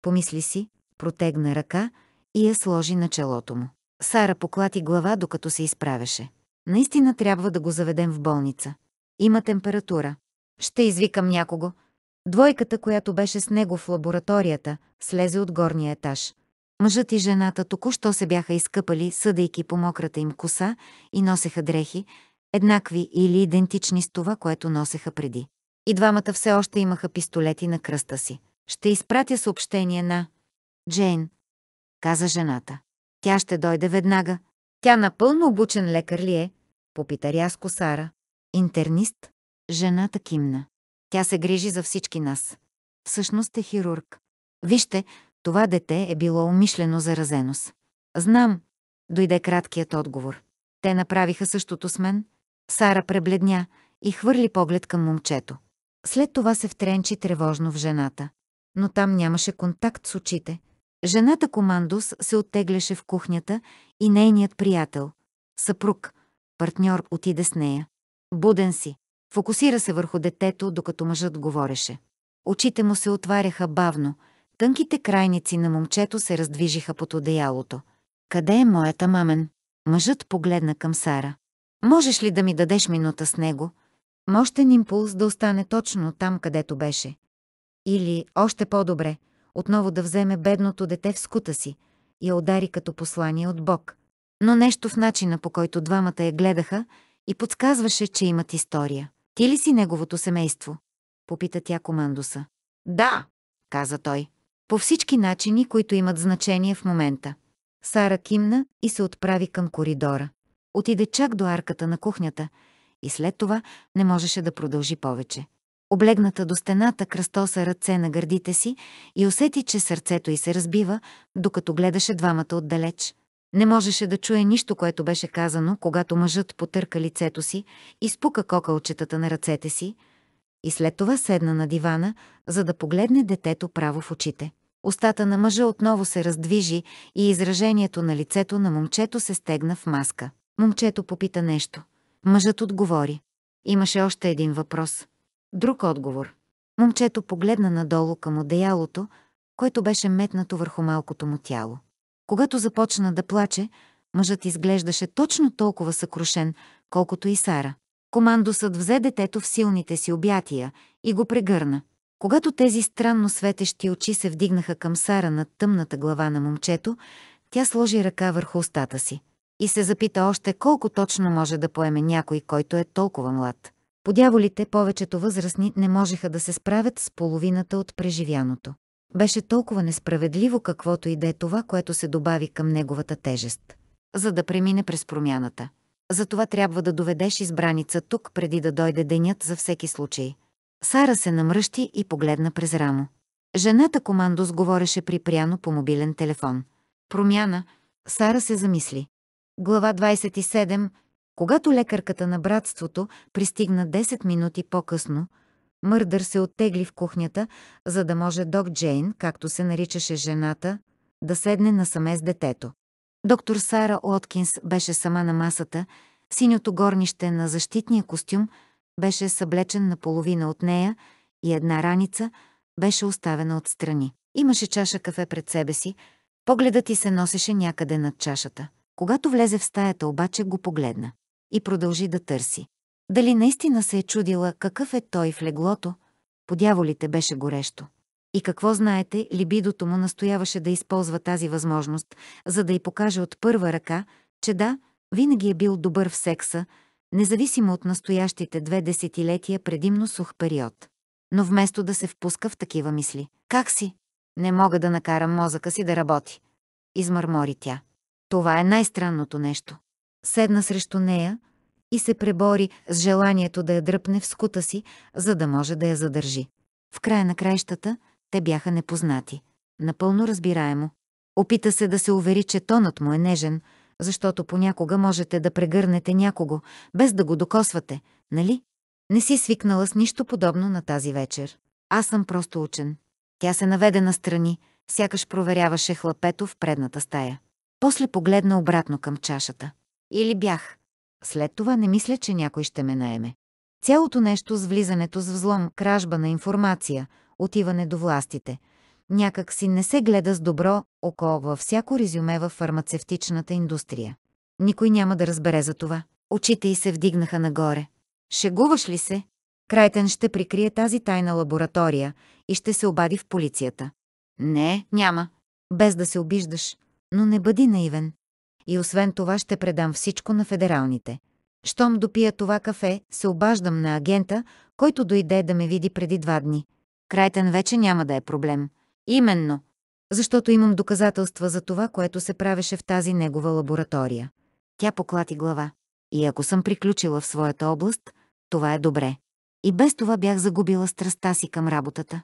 Помисли си, протегна ръка и я сложи на челото му. Сара поклати глава, докато се изправеше. Наистина трябва да го заведем в болница. Има температура. Ще извикам някого. Двойката, която беше с него в лабораторията, слезе от горния етаж. Мъжът и жената току-що се бяха изкъпали, съдейки по мократа им коса и носеха дрехи, еднакви или идентични с това, което носеха преди. И двамата все още имаха пистолети на кръста си. Ще изпратя съобщение на Джейн, каза жената. Тя ще дойде веднага. Тя напълно обучен лекар ли е? Попита рязко Сара. Интернист? Жената кимна. Тя се грижи за всички нас. Всъщност е хирург. Вижте, това дете е било умишлено заразено с. Знам, дойде краткият отговор. Те направиха същото с мен. Сара пребледня и хвърли поглед към момчето. След това се втренчи тревожно в жената. Но там нямаше контакт с очите. Жената Командос се оттегляше в кухнята и нейният приятел, съпруг, Партньор отиде с нея. Буден си. Фокусира се върху детето, докато мъжът говореше. Очите му се отваряха бавно. Тънките крайници на момчето се раздвижиха под одеялото. «Къде е моята мамен?» Мъжът погледна към Сара. «Можеш ли да ми дадеш минута с него?» Мощен импулс да остане точно там, където беше. Или, още по-добре, отново да вземе бедното дете в скута си и я удари като послание от Бог но нещо в начина по който двамата я гледаха и подсказваше, че имат история. Ти ли си неговото семейство? Попита тя командоса. Да, каза той. По всички начини, които имат значение в момента. Сара кимна и се отправи към коридора. Отиде чак до арката на кухнята и след това не можеше да продължи повече. Облегната до стената кръстоса ръце на гърдите си и усети, че сърцето й се разбива, докато гледаше двамата отдалеч. Не можеше да чуе нищо, което беше казано, когато мъжът потърка лицето си, изпука кокалчетата на ръцете си и след това седна на дивана, за да погледне детето право в очите. Остата на мъжа отново се раздвижи и изражението на лицето на момчето се стегна в маска. Момчето попита нещо. Мъжът отговори. Имаше още един въпрос. Друг отговор. Момчето погледна надолу към одеялото, което беше метнато върху малкото му тяло. Когато започна да плаче, мъжът изглеждаше точно толкова съкрушен, колкото и Сара. Командосът взе детето в силните си обятия и го прегърна. Когато тези странно светещи очи се вдигнаха към Сара над тъмната глава на момчето, тя сложи ръка върху устата си и се запита още колко точно може да поеме някой, който е толкова млад. Подяволите повечето възрастни не можеха да се справят с половината от преживяното. Беше толкова несправедливо каквото и да е това, което се добави към неговата тежест. За да премине през промяната. Затова трябва да доведеш избраница тук, преди да дойде денят за всеки случай. Сара се намръщи и погледна през рамо. Жената командос говореше припряно по мобилен телефон. Промяна. Сара се замисли. Глава 27. Когато лекарката на братството пристигна 10 минути по-късно, Мърдър се оттегли в кухнята, за да може док Джейн, както се наричаше жената, да седне насаме с детето. Доктор Сара Откинс беше сама на масата, синьото горнище на защитния костюм беше съблечен наполовина от нея и една раница беше оставена отстрани. Имаше чаша кафе пред себе си, погледът й се носеше някъде над чашата. Когато влезе в стаята обаче го погледна и продължи да търси. Дали наистина се е чудила какъв е той в леглото, подяволите беше горещо. И какво знаете, либидото му настояваше да използва тази възможност, за да й покаже от първа ръка, че да, винаги е бил добър в секса, независимо от настоящите две десетилетия предимно сух период. Но вместо да се впуска в такива мисли, как си? Не мога да накарам мозъка си да работи. Измърмори тя. Това е най-странното нещо. Седна срещу нея, и се пребори с желанието да я дръпне в скута си, за да може да я задържи. В края на краищата те бяха непознати. Напълно разбираемо. Опита се да се увери, че тонът му е нежен, защото понякога можете да прегърнете някого, без да го докосвате, нали? Не си свикнала с нищо подобно на тази вечер. Аз съм просто учен. Тя се наведе настрани, сякаш проверяваше хлапето в предната стая. После погледна обратно към чашата. Или бях. След това не мисля, че някой ще ме наеме. Цялото нещо с влизането с взлом, кражба на информация, отиване до властите, някак си не се гледа с добро око във всяко резюме в фармацевтичната индустрия. Никой няма да разбере за това. Очите й се вдигнаха нагоре. Шегуваш ли се? Крайтен ще прикрие тази тайна лаборатория и ще се обади в полицията. Не, няма. Без да се обиждаш, но не бъди наивен и освен това ще предам всичко на федералните. Щом допия това кафе, се обаждам на агента, който дойде да ме види преди два дни. Крайтен вече няма да е проблем. Именно. Защото имам доказателства за това, което се правеше в тази негова лаборатория. Тя поклати глава. И ако съм приключила в своята област, това е добре. И без това бях загубила страстта си към работата.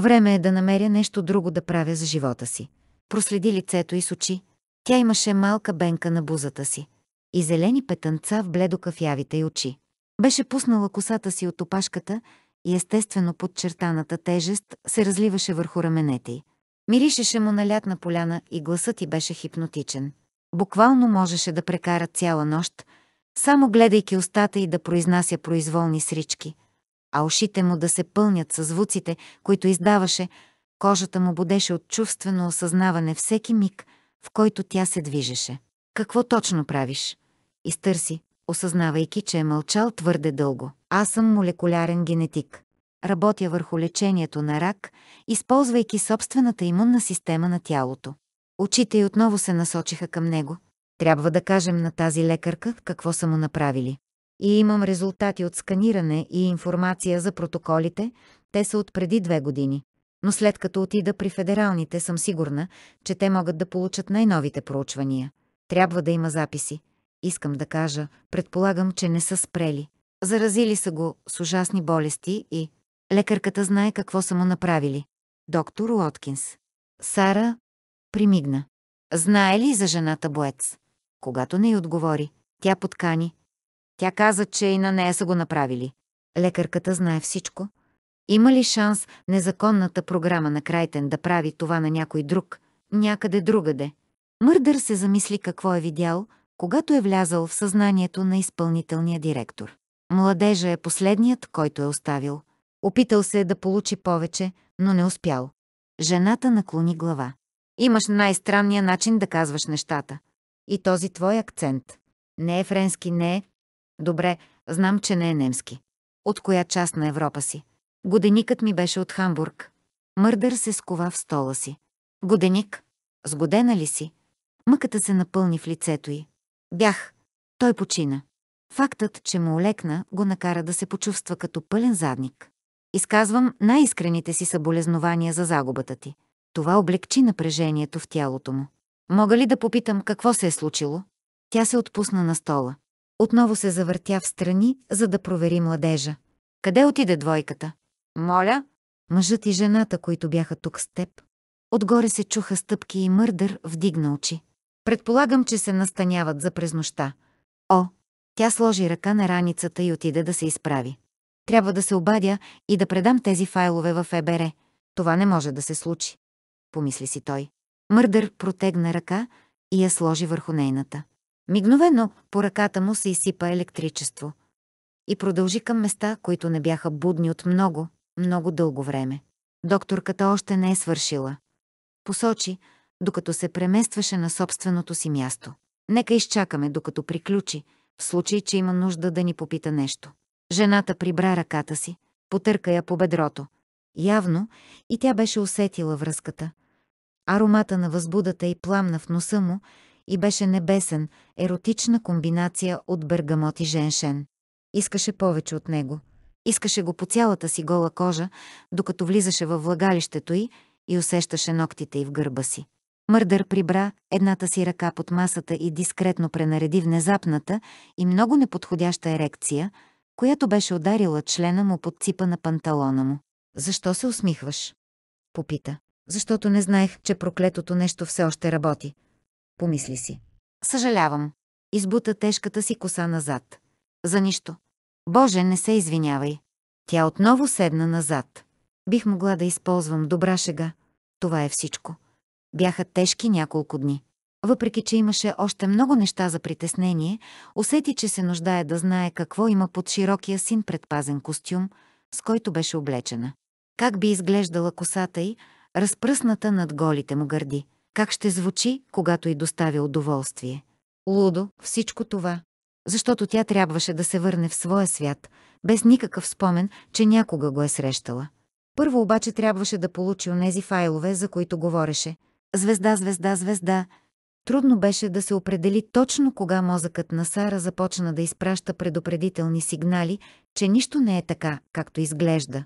Време е да намеря нещо друго да правя за живота си. Проследи лицето и с очи, тя имаше малка бенка на бузата си и зелени петънца в бледо кафявите й очи. Беше пуснала косата си от опашката и естествено подчертаната тежест се разливаше върху раменете й. Миришеше му на лятна поляна и гласът й беше хипнотичен. Буквално можеше да прекара цяла нощ, само гледайки устата й да произнася произволни срички, а ушите му да се пълнят със звуците, които издаваше, кожата му будеше от чувствено осъзнаване всеки миг – в който тя се движеше. Какво точно правиш? Изтърси, осъзнавайки, че е мълчал твърде дълго. Аз съм молекулярен генетик. Работя върху лечението на рак, използвайки собствената имунна система на тялото. Очите й отново се насочиха към него. Трябва да кажем на тази лекарка какво са му направили. И имам резултати от сканиране и информация за протоколите, те са от преди две години но след като отида при федералните съм сигурна, че те могат да получат най-новите проучвания. Трябва да има записи. Искам да кажа, предполагам, че не са спрели. Заразили са го с ужасни болести и... Лекарката знае какво са му направили. Доктор Уоткинс. Сара примигна. Знае ли за жената Боец? Когато не й отговори, тя подкани. Тя каза, че и на нея са го направили. Лекарката знае всичко, има ли шанс незаконната програма на Крайтен да прави това на някой друг, някъде другаде? Мърдър се замисли какво е видял, когато е влязал в съзнанието на изпълнителния директор. Младежа е последният, който е оставил. Опитал се е да получи повече, но не успял. Жената наклони глава. Имаш най-странния начин да казваш нещата. И този твой акцент. Не е френски, не е. Добре, знам, че не е немски. От коя част на Европа си? Годеникът ми беше от Хамбург. Мърдър се скова в стола си. Годеник, сгодена ли си? Мъката се напълни в лицето й. Бях. Той почина. Фактът, че му олекна, го накара да се почувства като пълен задник. Изказвам най-искрените си съболезнования за загубата ти. Това облегчи напрежението в тялото му. Мога ли да попитам какво се е случило? Тя се отпусна на стола. Отново се завъртя в страни, за да провери младежа. Къде отиде двойката? Моля? Мъжът и жената, които бяха тук с теб. Отгоре се чуха стъпки и мърдър вдигна очи. Предполагам, че се настаняват за през нощта. О, тя сложи ръка на раницата и отиде да се изправи. Трябва да се обадя и да предам тези файлове в ФБР. Това не може да се случи. Помисли си той. Мърдър протегна ръка и я сложи върху нейната. Мигновено по ръката му се изсипа електричество. И продължи към места, които не бяха будни от много, много дълго време. Докторката още не е свършила. Посочи, докато се преместваше на собственото си място. Нека изчакаме, докато приключи, в случай, че има нужда да ни попита нещо. Жената прибра ръката си, потърка я по бедрото. Явно и тя беше усетила връзката. Аромата на възбудата и пламна в носа му и беше небесен, еротична комбинация от бергамот и женшен. Искаше повече от него. Искаше го по цялата си гола кожа, докато влизаше във влагалището й и усещаше ногтите й в гърба си. Мърдър прибра едната си ръка под масата и дискретно пренареди внезапната и много неподходяща ерекция, която беше ударила члена му под ципа на панталона му. «Защо се усмихваш?» Попита. «Защото не знаех, че проклетото нещо все още работи», помисли си. Съжалявам. Избута тежката си коса назад. За нищо. Боже, не се извинявай. Тя отново седна назад. Бих могла да използвам добра шега. Това е всичко. Бяха тежки няколко дни. Въпреки, че имаше още много неща за притеснение, усети, че се нуждае да знае какво има под широкия син предпазен костюм, с който беше облечена. Как би изглеждала косата й, разпръсната над голите му гърди. Как ще звучи, когато й доставя удоволствие. Лудо, всичко това, защото тя трябваше да се върне в своя свят, без никакъв спомен, че някога го е срещала. Първо обаче трябваше да получи онези файлове, за които говореше. Звезда, звезда, звезда. Трудно беше да се определи точно кога мозъкът на Сара започна да изпраща предупредителни сигнали, че нищо не е така, както изглежда.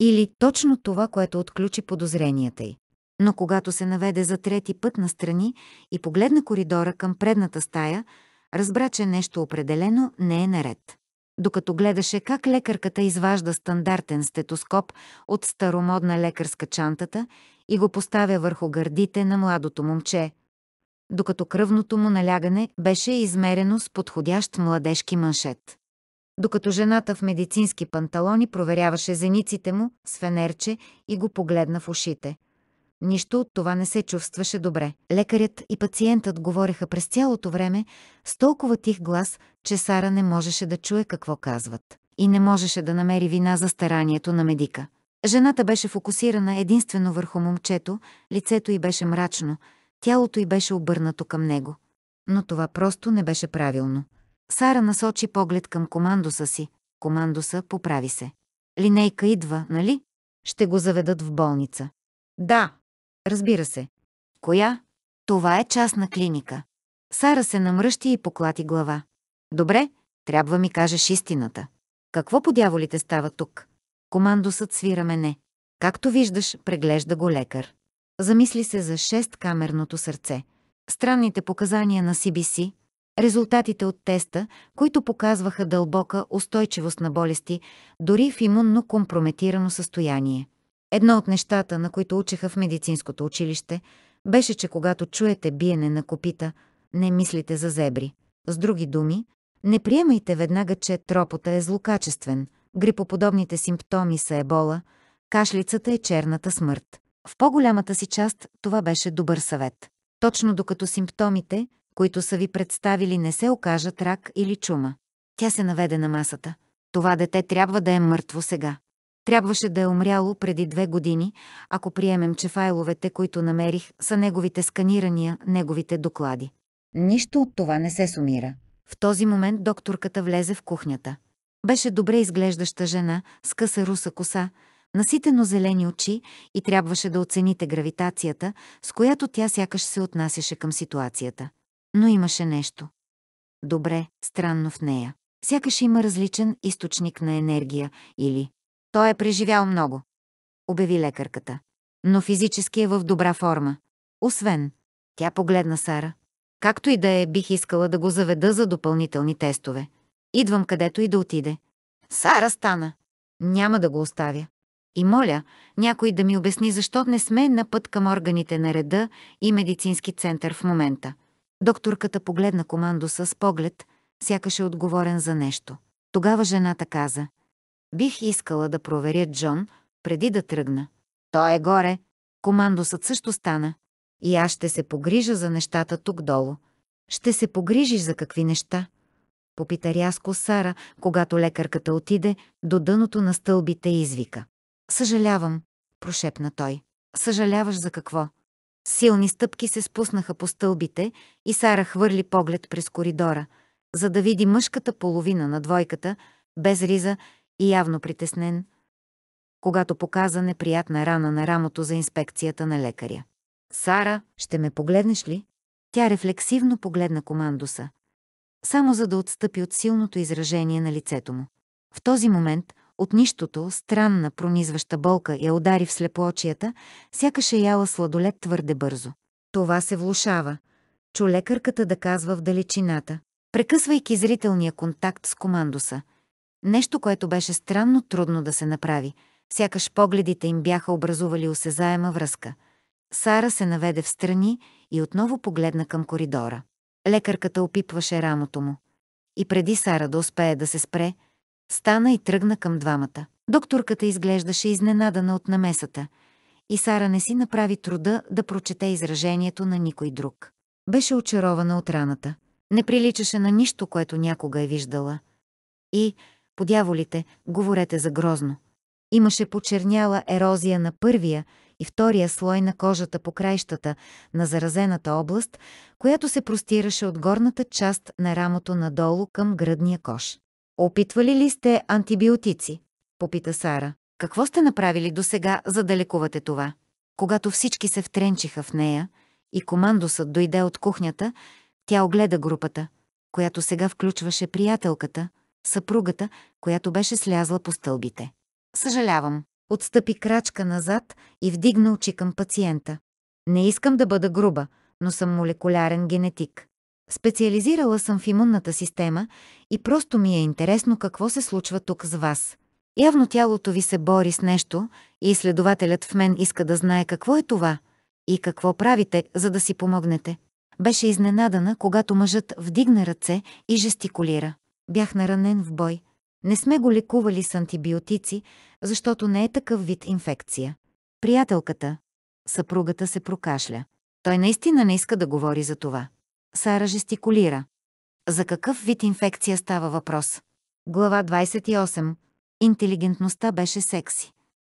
Или точно това, което отключи подозренията й. Но когато се наведе за трети път настрани и погледна коридора към предната стая, разбра, че нещо определено не е наред. Докато гледаше как лекарката изважда стандартен стетоскоп от старомодна лекарска чантата и го поставя върху гърдите на младото момче, докато кръвното му налягане беше измерено с подходящ младежки маншет. Докато жената в медицински панталони проверяваше зениците му с фенерче и го погледна в ушите – Нищо от това не се чувстваше добре. Лекарят и пациентът говореха през цялото време с толкова тих глас, че Сара не можеше да чуе какво казват. И не можеше да намери вина за старанието на медика. Жената беше фокусирана единствено върху момчето, лицето й беше мрачно, тялото й беше обърнато към него. Но това просто не беше правилно. Сара насочи поглед към командоса си. Командоса поправи се. Линейка идва, нали? Ще го заведат в болница. Да, Разбира се. Коя? Това е частна клиника. Сара се намръщи и поклати глава. Добре, трябва ми кажеш истината. Какво по дяволите става тук? Командосът свира мене. Както виждаш, преглежда го лекар. Замисли се за шесткамерното сърце. Странните показания на CBC, резултатите от теста, които показваха дълбока устойчивост на болести, дори в имунно компрометирано състояние. Едно от нещата, на които учеха в медицинското училище, беше, че когато чуете биене на копита, не мислите за зебри. С други думи, не приемайте веднага, че тропота е злокачествен, грипоподобните симптоми са ебола, кашлицата е черната смърт. В по-голямата си част това беше добър съвет. Точно докато симптомите, които са ви представили, не се окажат рак или чума. Тя се наведе на масата. Това дете трябва да е мъртво сега. Трябваше да е умряло преди две години, ако приемем, че файловете, които намерих, са неговите сканирания, неговите доклади. Нищо от това не се сумира. В този момент докторката влезе в кухнята. Беше добре изглеждаща жена, с къса руса коса, наситено зелени очи и трябваше да оцените гравитацията, с която тя сякаш се отнасяше към ситуацията. Но имаше нещо. Добре, странно в нея. Сякаш има различен източник на енергия или той е преживял много, обяви лекарката. Но физически е в добра форма. Освен, тя погледна Сара. Както и да е, бих искала да го заведа за допълнителни тестове. Идвам където и да отиде. Сара стана. Няма да го оставя. И моля, някой да ми обясни защо не сме на път към органите на реда и медицински център в момента. Докторката погледна командоса с поглед, сякаше отговорен за нещо. Тогава жената каза – Бих искала да проверя Джон, преди да тръгна. Той е горе. Командосът също стана. И аз ще се погрижа за нещата тук долу. Ще се погрижиш за какви неща? Попита рязко Сара, когато лекарката отиде до дъното на стълбите и извика. Съжалявам, прошепна той. Съжаляваш за какво? Силни стъпки се спуснаха по стълбите и Сара хвърли поглед през коридора, за да види мъжката половина на двойката, без риза и явно притеснен, когато показа неприятна рана на рамото за инспекцията на лекаря. «Сара, ще ме погледнеш ли?» Тя рефлексивно погледна командоса, само за да отстъпи от силното изражение на лицето му. В този момент от нищото, странна, пронизваща болка я удари в слепоочията, сякаш е яла сладолет твърде бързо. Това се влушава. Чу лекарката да казва в далечината, прекъсвайки зрителния контакт с командоса – Нещо, което беше странно трудно да се направи, сякаш погледите им бяха образували осезаема връзка. Сара се наведе в страни и отново погледна към коридора. Лекарката опипваше рамото му. И преди Сара да успее да се спре, стана и тръгна към двамата. Докторката изглеждаше изненадана от намесата и Сара не си направи труда да прочете изражението на никой друг. Беше очарована от раната. Не приличаше на нищо, което някога е виждала. И, подяволите, говорете за грозно. Имаше почерняла ерозия на първия и втория слой на кожата по краищата на заразената област, която се простираше от горната част на рамото надолу към гръдния кош. Опитвали ли сте антибиотици? Попита Сара. Какво сте направили досега, за да лекувате това? Когато всички се втренчиха в нея и командосът дойде от кухнята, тя огледа групата, която сега включваше приятелката – съпругата, която беше слязла по стълбите. Съжалявам. Отстъпи крачка назад и вдигна очи към пациента. Не искам да бъда груба, но съм молекулярен генетик. Специализирала съм в имунната система и просто ми е интересно какво се случва тук с вас. Явно тялото ви се бори с нещо и изследователят в мен иска да знае какво е това и какво правите, за да си помогнете. Беше изненадана, когато мъжът вдигна ръце и жестикулира. Бях наранен в бой. Не сме го лекували с антибиотици, защото не е такъв вид инфекция. Приятелката, съпругата се прокашля. Той наистина не иска да говори за това. Сара жестикулира. За какъв вид инфекция става въпрос? Глава 28. Интелигентността беше секси.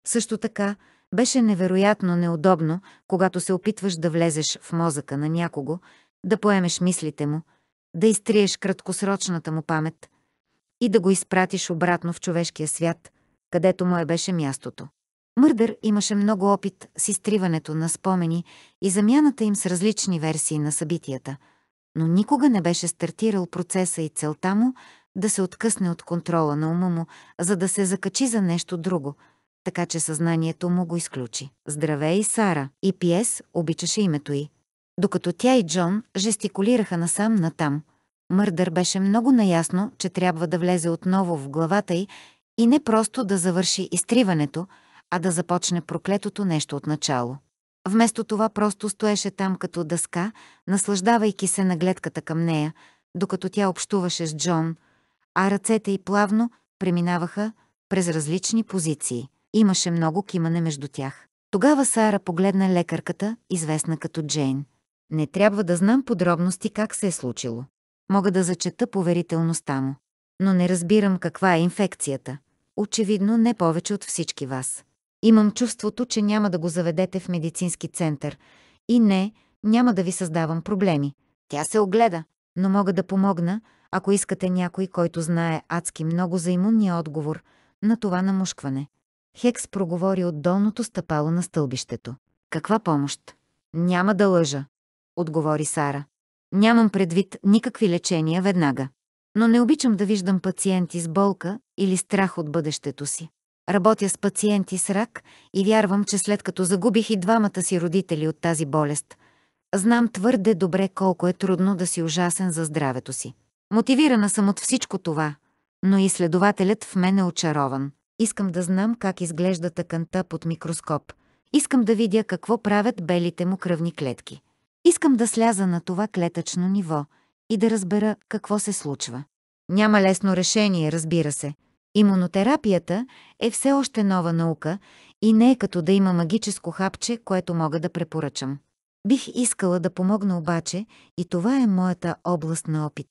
Също така, беше невероятно неудобно, когато се опитваш да влезеш в мозъка на някого, да поемеш мислите му, да изтриеш краткосрочната му памет и да го изпратиш обратно в човешкия свят, където му е беше мястото. Мърдър имаше много опит с изтриването на спомени и замяната им с различни версии на събитията, но никога не беше стартирал процеса и целта му да се откъсне от контрола на ума му, за да се закачи за нещо друго, така че съзнанието му го изключи. Здравей, Сара! И пиес обичаше името й, докато тя и Джон жестикулираха насам-натам, Мърдър беше много наясно, че трябва да влезе отново в главата й и не просто да завърши изтриването, а да започне проклетото нещо от начало. Вместо това просто стоеше там като дъска, наслаждавайки се на гледката към нея, докато тя общуваше с Джон, а ръцете й плавно преминаваха през различни позиции. Имаше много кимане между тях. Тогава Сара погледна лекарката, известна като Джейн. Не трябва да знам подробности как се е случило. Мога да зачета поверителността му. Но не разбирам каква е инфекцията. Очевидно не повече от всички вас. Имам чувството, че няма да го заведете в медицински център. И не, няма да ви създавам проблеми. Тя се огледа. Но мога да помогна, ако искате някой, който знае адски много за имунния отговор на това намушкване. Хекс проговори от долното стъпало на стълбището. Каква помощ? Няма да лъжа отговори Сара. Нямам предвид никакви лечения веднага. Но не обичам да виждам пациенти с болка или страх от бъдещето си. Работя с пациенти с рак и вярвам, че след като загубих и двамата си родители от тази болест, знам твърде добре колко е трудно да си ужасен за здравето си. Мотивирана съм от всичко това, но и изследователят в мен е очарован. Искам да знам как изглежда тъканта под микроскоп. Искам да видя какво правят белите му кръвни клетки. Искам да сляза на това клетъчно ниво и да разбера какво се случва. Няма лесно решение, разбира се. Имунотерапията е все още нова наука и не е като да има магическо хапче, което мога да препоръчам. Бих искала да помогна обаче и това е моята област на опит.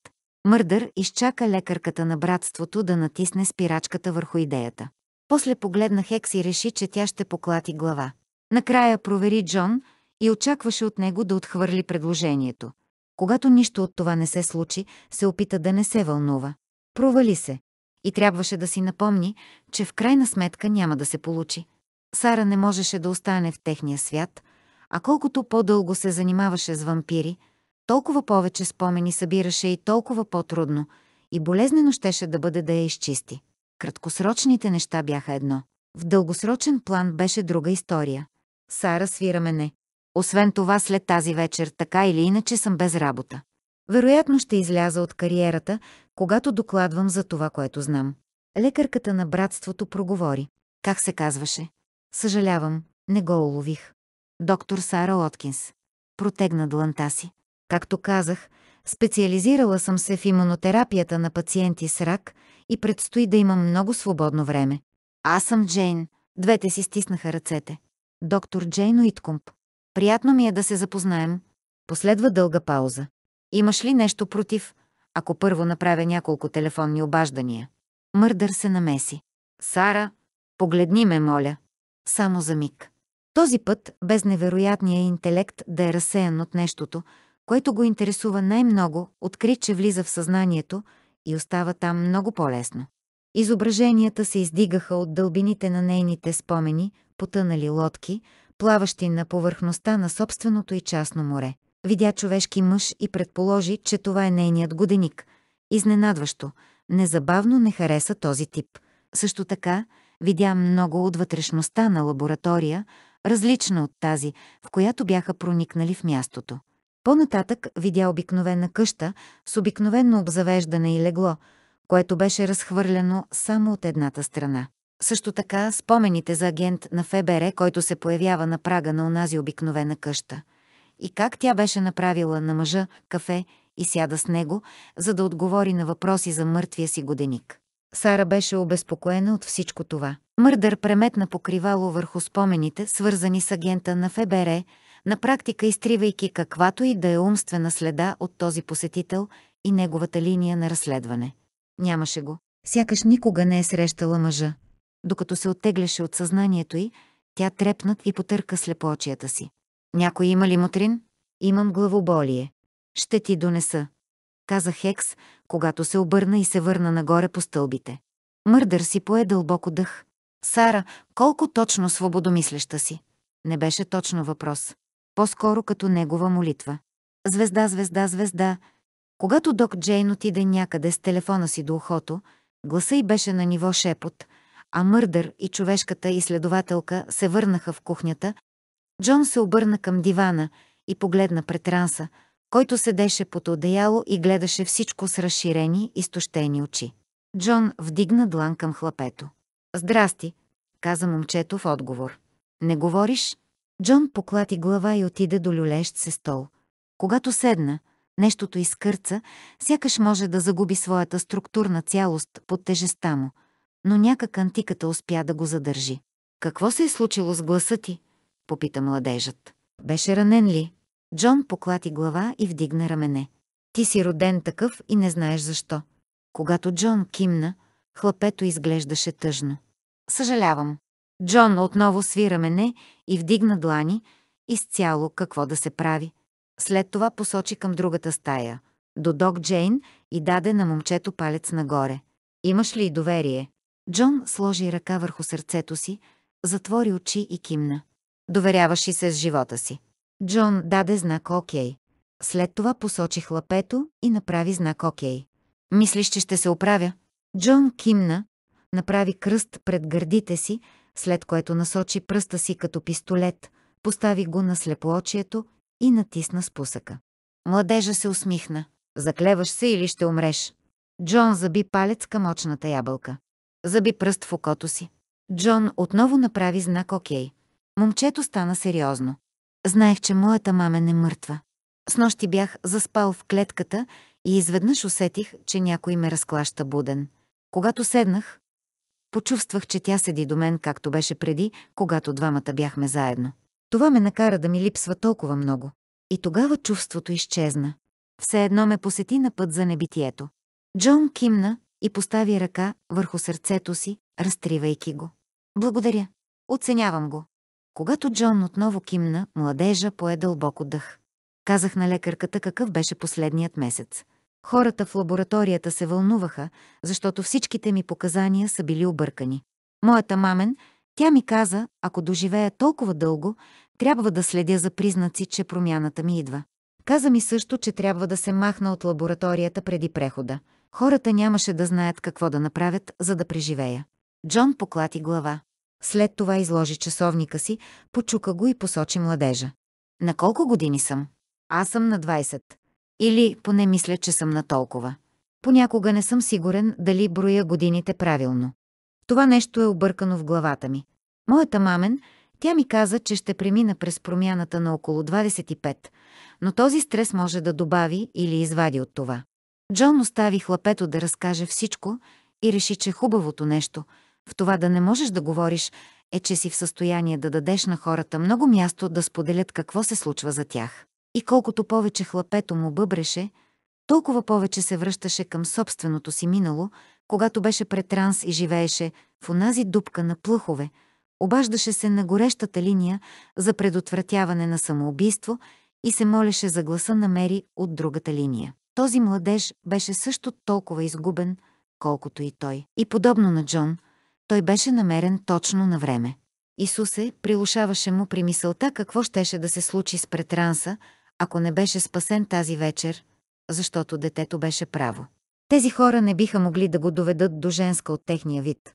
Мърдър изчака лекарката на братството да натисне спирачката върху идеята. После погледна Хекс и реши, че тя ще поклати глава. Накрая провери Джон, и очакваше от него да отхвърли предложението. Когато нищо от това не се случи, се опита да не се вълнува. Провали се. И трябваше да си напомни, че в крайна сметка няма да се получи. Сара не можеше да остане в техния свят, а колкото по-дълго се занимаваше с вампири, толкова повече спомени събираше и толкова по-трудно и болезнено щеше да бъде да я изчисти. Краткосрочните неща бяха едно. В дългосрочен план беше друга история. Сара свира мене. Освен това, след тази вечер така или иначе съм без работа. Вероятно ще изляза от кариерата, когато докладвам за това, което знам. Лекарката на братството проговори. Как се казваше? Съжалявам, не го улових. Доктор Сара Откинс. Протегна дланта си. Както казах, специализирала съм се в имунотерапията на пациенти с рак и предстои да имам много свободно време. Аз съм Джейн. Двете си стиснаха ръцете. Доктор Джейн Уиткомп. Приятно ми е да се запознаем. Последва дълга пауза. Имаш ли нещо против, ако първо направя няколко телефонни обаждания? Мърдър се намеси. Сара, погледни ме, моля. Само за миг. Този път, без невероятния интелект да е разсеян от нещото, което го интересува най-много, откри, че влиза в съзнанието и остава там много по-лесно. Изображенията се издигаха от дълбините на нейните спомени, потънали лодки, плаващи на повърхността на собственото и частно море. Видя човешки мъж и предположи, че това е нейният годеник. Изненадващо, незабавно не хареса този тип. Също така, видя много от вътрешността на лаборатория, различна от тази, в която бяха проникнали в мястото. По-нататък видя обикновена къща с обикновено обзавеждане и легло, което беше разхвърлено само от едната страна. Също така спомените за агент на ФБР, който се появява на прага на онази обикновена къща. И как тя беше направила на мъжа кафе и сяда с него, за да отговори на въпроси за мъртвия си годеник. Сара беше обезпокоена от всичко това. Мърдър преметна покривало върху спомените, свързани с агента на ФБР, на практика изтривайки каквато и да е умствена следа от този посетител и неговата линия на разследване. Нямаше го. Сякаш никога не е срещала мъжа. Докато се оттегляше от съзнанието й, тя трепнат и потърка слепоочията си. Някой има ли мутрин? Имам главоболие. Ще ти донеса. Каза Хекс, когато се обърна и се върна нагоре по стълбите. Мърдър си пое дълбоко дъх. Сара, колко точно свободомислеща си? Не беше точно въпрос. По-скоро като негова молитва. Звезда, звезда, звезда. Когато док Джейн отиде някъде с телефона си до ухото, гласа й беше на ниво шепот – а Мърдър и човешката изследователка се върнаха в кухнята, Джон се обърна към дивана и погледна пред Ранса, който седеше под одеяло и гледаше всичко с разширени, изтощени очи. Джон вдигна длан към хлапето. «Здрасти», каза момчето в отговор. «Не говориш?» Джон поклати глава и отиде до люлещ се стол. Когато седна, нещото изкърца, сякаш може да загуби своята структурна цялост под тежестта му – но някак антиката успя да го задържи. «Какво се е случило с гласа ти?» – попита младежът. «Беше ранен ли?» Джон поклати глава и вдигна рамене. «Ти си роден такъв и не знаеш защо». Когато Джон кимна, хлапето изглеждаше тъжно. «Съжалявам». Джон отново сви рамене и вдигна длани, изцяло какво да се прави. След това посочи към другата стая, до Док Джейн и даде на момчето палец нагоре. «Имаш ли доверие?» Джон сложи ръка върху сърцето си, затвори очи и кимна. Доверяваше се с живота си. Джон даде знак «Окей». След това посочи хлапето и направи знак «Окей». Мислиш, че ще се оправя? Джон кимна, направи кръст пред гърдите си, след което насочи пръста си като пистолет, постави го на слепоочието и натисна спусъка. Младежа се усмихна. Заклеваш се или ще умреш. Джон заби палец към очната ябълка заби пръст в окото си. Джон отново направи знак «Окей». Момчето стана сериозно. Знаех, че моята мама не мъртва. С нощи бях заспал в клетката и изведнъж усетих, че някой ме разклаща буден. Когато седнах, почувствах, че тя седи до мен, както беше преди, когато двамата бяхме заедно. Това ме накара да ми липсва толкова много. И тогава чувството изчезна. Все едно ме посети на път за небитието. Джон кимна, и постави ръка върху сърцето си, разтривайки го. Благодаря. Оценявам го. Когато Джон отново кимна, младежа пое дълбоко дъх. Казах на лекарката какъв беше последният месец. Хората в лабораторията се вълнуваха, защото всичките ми показания са били объркани. Моята мамен, тя ми каза, ако доживея толкова дълго, трябва да следя за признаци, че промяната ми идва. Каза ми също, че трябва да се махна от лабораторията преди прехода. Хората нямаше да знаят какво да направят, за да преживея. Джон поклати глава. След това изложи часовника си, почука го и посочи младежа. На колко години съм? Аз съм на 20. Или поне мисля, че съм на толкова. Понякога не съм сигурен дали броя годините правилно. Това нещо е объркано в главата ми. Моята мамен, тя ми каза, че ще премина през промяната на около 25, но този стрес може да добави или извади от това. Джон остави хлапето да разкаже всичко и реши, че хубавото нещо в това да не можеш да говориш е, че си в състояние да дадеш на хората много място да споделят какво се случва за тях. И колкото повече хлапето му бъбреше, толкова повече се връщаше към собственото си минало, когато беше пред транс и живееше в онази дупка на плъхове, обаждаше се на горещата линия за предотвратяване на самоубийство и се молеше за гласа на Мери от другата линия. Този младеж беше също толкова изгубен, колкото и той. И подобно на Джон, той беше намерен точно на време. Исусе прилушаваше му при мисълта какво щеше да се случи с претранса, ако не беше спасен тази вечер, защото детето беше право. Тези хора не биха могли да го доведат до женска от техния вид.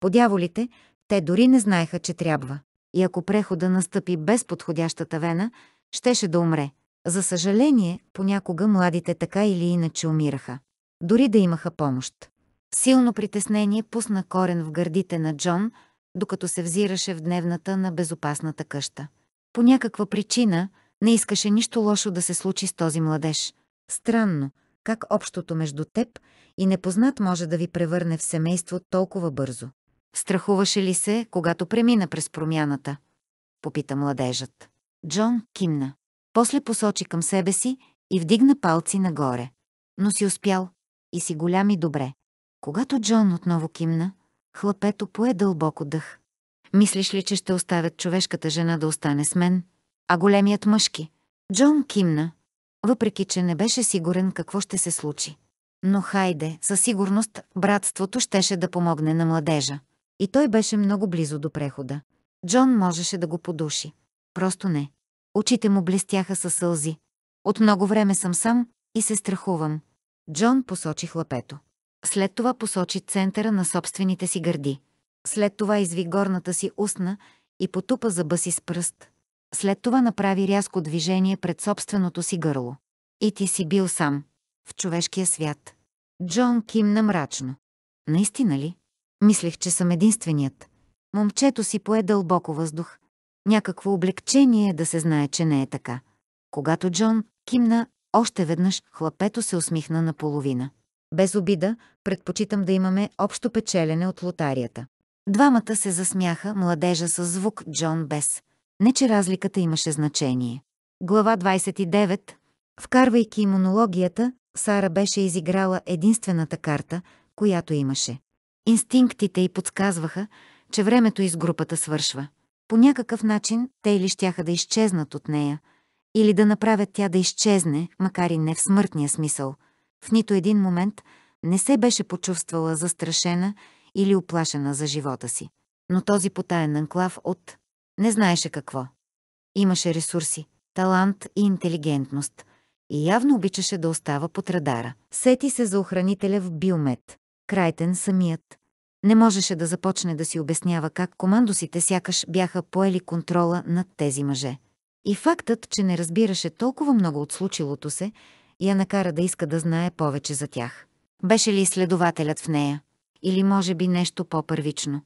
Подяволите, те дори не знаеха, че трябва. И ако прехода настъпи без подходящата вена, щеше да умре. За съжаление, понякога младите така или иначе умираха. Дори да имаха помощ. Силно притеснение пусна корен в гърдите на Джон, докато се взираше в дневната на безопасната къща. По някаква причина не искаше нищо лошо да се случи с този младеж. Странно, как общото между теб и непознат може да ви превърне в семейство толкова бързо. Страхуваше ли се, когато премина през промяната? Попита младежът. Джон кимна. После посочи към себе си и вдигна палци нагоре. Но си успял и си голям и добре. Когато Джон отново кимна, хлапето пое дълбоко дъх. Мислиш ли, че ще оставят човешката жена да остане с мен, а големият мъжки? Джон кимна, въпреки че не беше сигурен какво ще се случи. Но хайде, със сигурност братството щеше да помогне на младежа. И той беше много близо до прехода. Джон можеше да го подуши. Просто не. Очите му блестяха със сълзи. От много време съм сам и се страхувам. Джон посочи хлапето. След това посочи центъра на собствените си гърди. След това изви горната си устна и потупа зъба си с пръст. След това направи рязко движение пред собственото си гърло. И ти си бил сам. В човешкия свят. Джон кимна мрачно. Наистина ли? Мислех, че съм единственият. Момчето си пое дълбоко въздух, Някакво облегчение е да се знае, че не е така. Когато Джон кимна, още веднъж хлапето се усмихна наполовина. Без обида, предпочитам да имаме общо печелене от лотарията. Двамата се засмяха, младежа с звук Джон Бес. Не, че разликата имаше значение. Глава 29. Вкарвайки имунологията, Сара беше изиграла единствената карта, която имаше. Инстинктите й подсказваха, че времето из групата свършва. По някакъв начин те или щяха да изчезнат от нея, или да направят тя да изчезне, макар и не в смъртния смисъл. В нито един момент не се беше почувствала застрашена или оплашена за живота си. Но този потаен анклав от не знаеше какво. Имаше ресурси, талант и интелигентност и явно обичаше да остава под радара. Сети се за охранителя в Биомет, Крайтен самият, не можеше да започне да си обяснява как командосите сякаш бяха поели контрола над тези мъже. И фактът, че не разбираше толкова много от случилото се, я накара да иска да знае повече за тях. Беше ли следователят в нея? Или може би нещо по-първично?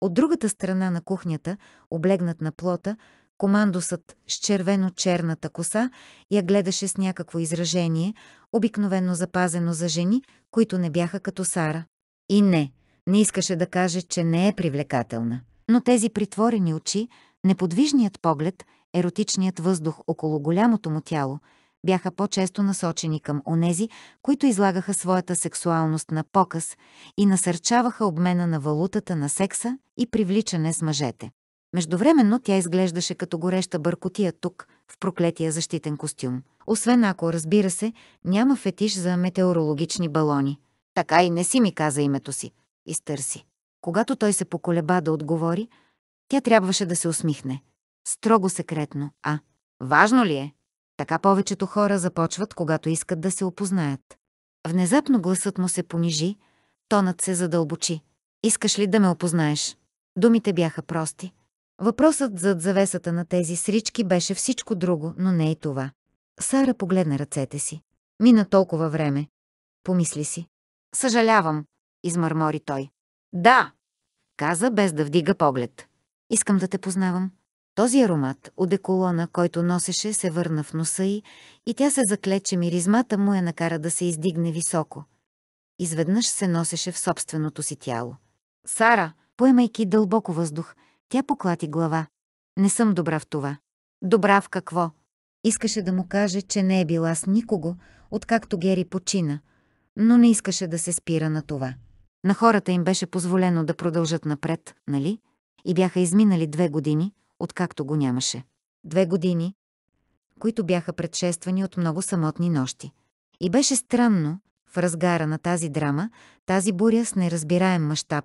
От другата страна на кухнята, облегнат на плота, командосът с червено-черната коса я гледаше с някакво изражение, обикновено запазено за жени, които не бяха като Сара. И не, не искаше да каже, че не е привлекателна. Но тези притворени очи, неподвижният поглед, еротичният въздух около голямото му тяло бяха по-често насочени към онези, които излагаха своята сексуалност на показ и насърчаваха обмена на валутата на секса и привличане с мъжете. Междувременно тя изглеждаше като гореща бъркотия тук, в проклетия защитен костюм. Освен ако, разбира се, няма фетиш за метеорологични балони. Така и не си ми каза името си изтърси. Когато той се поколеба да отговори, тя трябваше да се усмихне. Строго секретно. А, важно ли е? Така повечето хора започват, когато искат да се опознаят. Внезапно гласът му се понижи, тонът се задълбочи. Искаш ли да ме опознаеш? Думите бяха прости. Въпросът зад завесата на тези срички беше всичко друго, но не и това. Сара погледна ръцете си. Мина толкова време. Помисли си. Съжалявам, измърмори той. Да, каза без да вдига поглед. Искам да те познавам. Този аромат, одеколона, който носеше, се върна в носа й и тя се закле, че миризмата му я накара да се издигне високо. Изведнъж се носеше в собственото си тяло. Сара, поемайки дълбоко въздух, тя поклати глава. Не съм добра в това. Добра в какво? Искаше да му каже, че не е била с никого, откакто Гери почина, но не искаше да се спира на това. На хората им беше позволено да продължат напред, нали? И бяха изминали две години, откакто го нямаше. Две години, които бяха предшествани от много самотни нощи. И беше странно, в разгара на тази драма, тази буря с неразбираем мащаб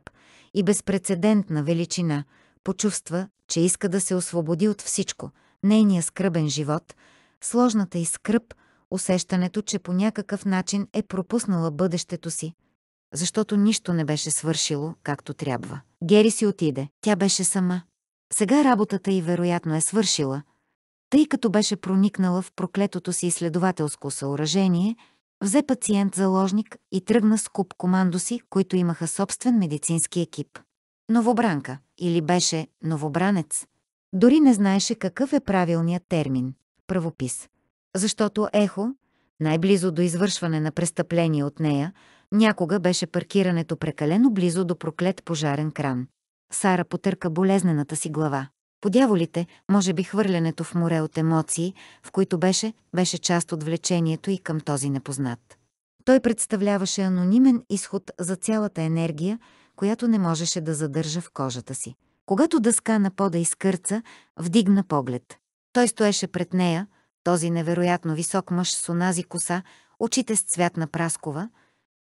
и безпредседентна величина, почувства, че иска да се освободи от всичко, нейния скръбен живот, сложната и скръп, усещането, че по някакъв начин е пропуснала бъдещето си, защото нищо не беше свършило както трябва. Гери си отиде. Тя беше сама. Сега работата й вероятно е свършила, тъй като беше проникнала в проклетото си изследователско съоръжение, взе пациент заложник и тръгна с куп командоси, които имаха собствен медицински екип. Новобранка или беше новобранец. Дори не знаеше какъв е правилният термин – правопис. Защото ехо, най-близо до извършване на престъпление от нея, Някога беше паркирането прекалено близо до проклет пожарен кран. Сара потърка болезнената си глава. Подяволите, може би хвърлянето в море от емоции, в които беше, беше част от влечението и към този непознат. Той представляваше анонимен изход за цялата енергия, която не можеше да задържа в кожата си. Когато дъска на пода изкърца, вдигна поглед. Той стоеше пред нея, този невероятно висок мъж с онази коса, очите с цвят на праскова –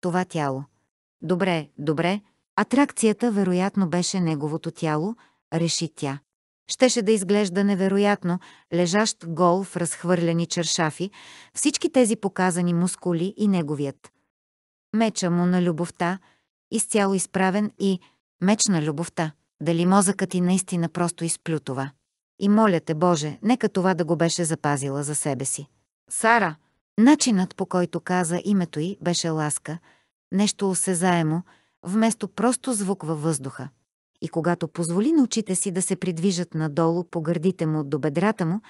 това тяло. Добре, добре, атракцията вероятно беше неговото тяло, реши тя. Щеше да изглежда невероятно, лежащ гол в разхвърлени чершафи, всички тези показани мускули и неговият. Меча му на любовта, изцяло изправен и меч на любовта. Дали мозъкът ти наистина просто изплю това? И моля те, Боже, нека това да го беше запазила за себе си. Сара, Начинът по който каза името й беше ласка, нещо осезаемо, вместо просто звук във въздуха. И когато позволи на очите си да се придвижат надолу по гърдите му до бедрата му,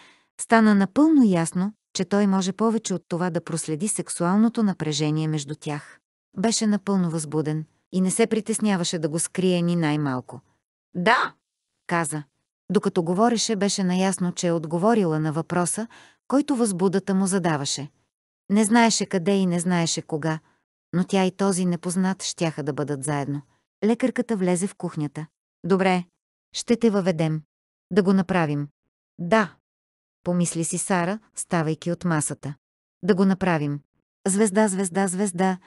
стана напълно ясно, че той може повече от това да проследи сексуалното напрежение между тях. Беше напълно възбуден и не се притесняваше да го скрие ни най-малко. «Да!» каза. Докато говореше, беше наясно, че е отговорила на въпроса, който възбудата му задаваше – не знаеше къде и не знаеше кога, но тя и този непознат щяха да бъдат заедно. Лекарката влезе в кухнята. Добре, ще те въведем. Да го направим. Да, помисли си Сара, ставайки от масата. Да го направим. Звезда, звезда, звезда.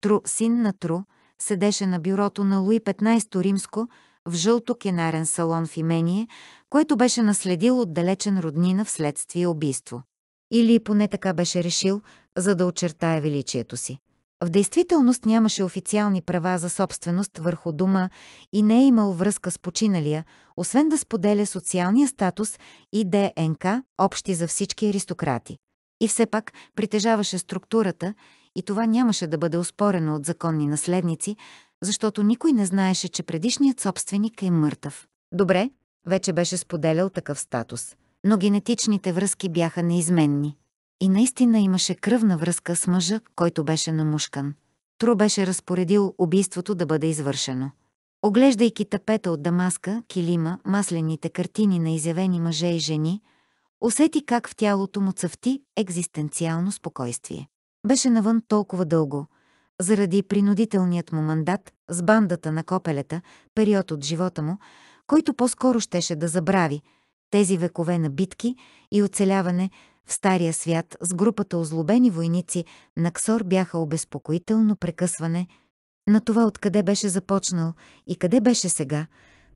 Тру, син на Тру, седеше на бюрото на Луи 15 Римско в жълто кенарен салон в имение, което беше наследил от далечен роднина вследствие убийство. Или поне така беше решил, за да очертая величието си. В действителност нямаше официални права за собственост върху дума и не е имал връзка с починалия, освен да споделя социалния статус и ДНК, общи за всички аристократи. И все пак притежаваше структурата и това нямаше да бъде успорено от законни наследници, защото никой не знаеше, че предишният собственик е мъртъв. Добре, вече беше споделял такъв статус – но генетичните връзки бяха неизменни. И наистина имаше кръвна връзка с мъжа, който беше намушкан. Тру беше разпоредил убийството да бъде извършено. Оглеждайки тапета от Дамаска, килима, маслените картини на изявени мъже и жени, усети как в тялото му цъфти екзистенциално спокойствие. Беше навън толкова дълго, заради принудителният му мандат с бандата на копелета, период от живота му, който по-скоро щеше да забрави – тези векове на битки и оцеляване в Стария свят с групата озлобени войници на Ксор бяха обезпокоително прекъсване на това откъде беше започнал и къде беше сега,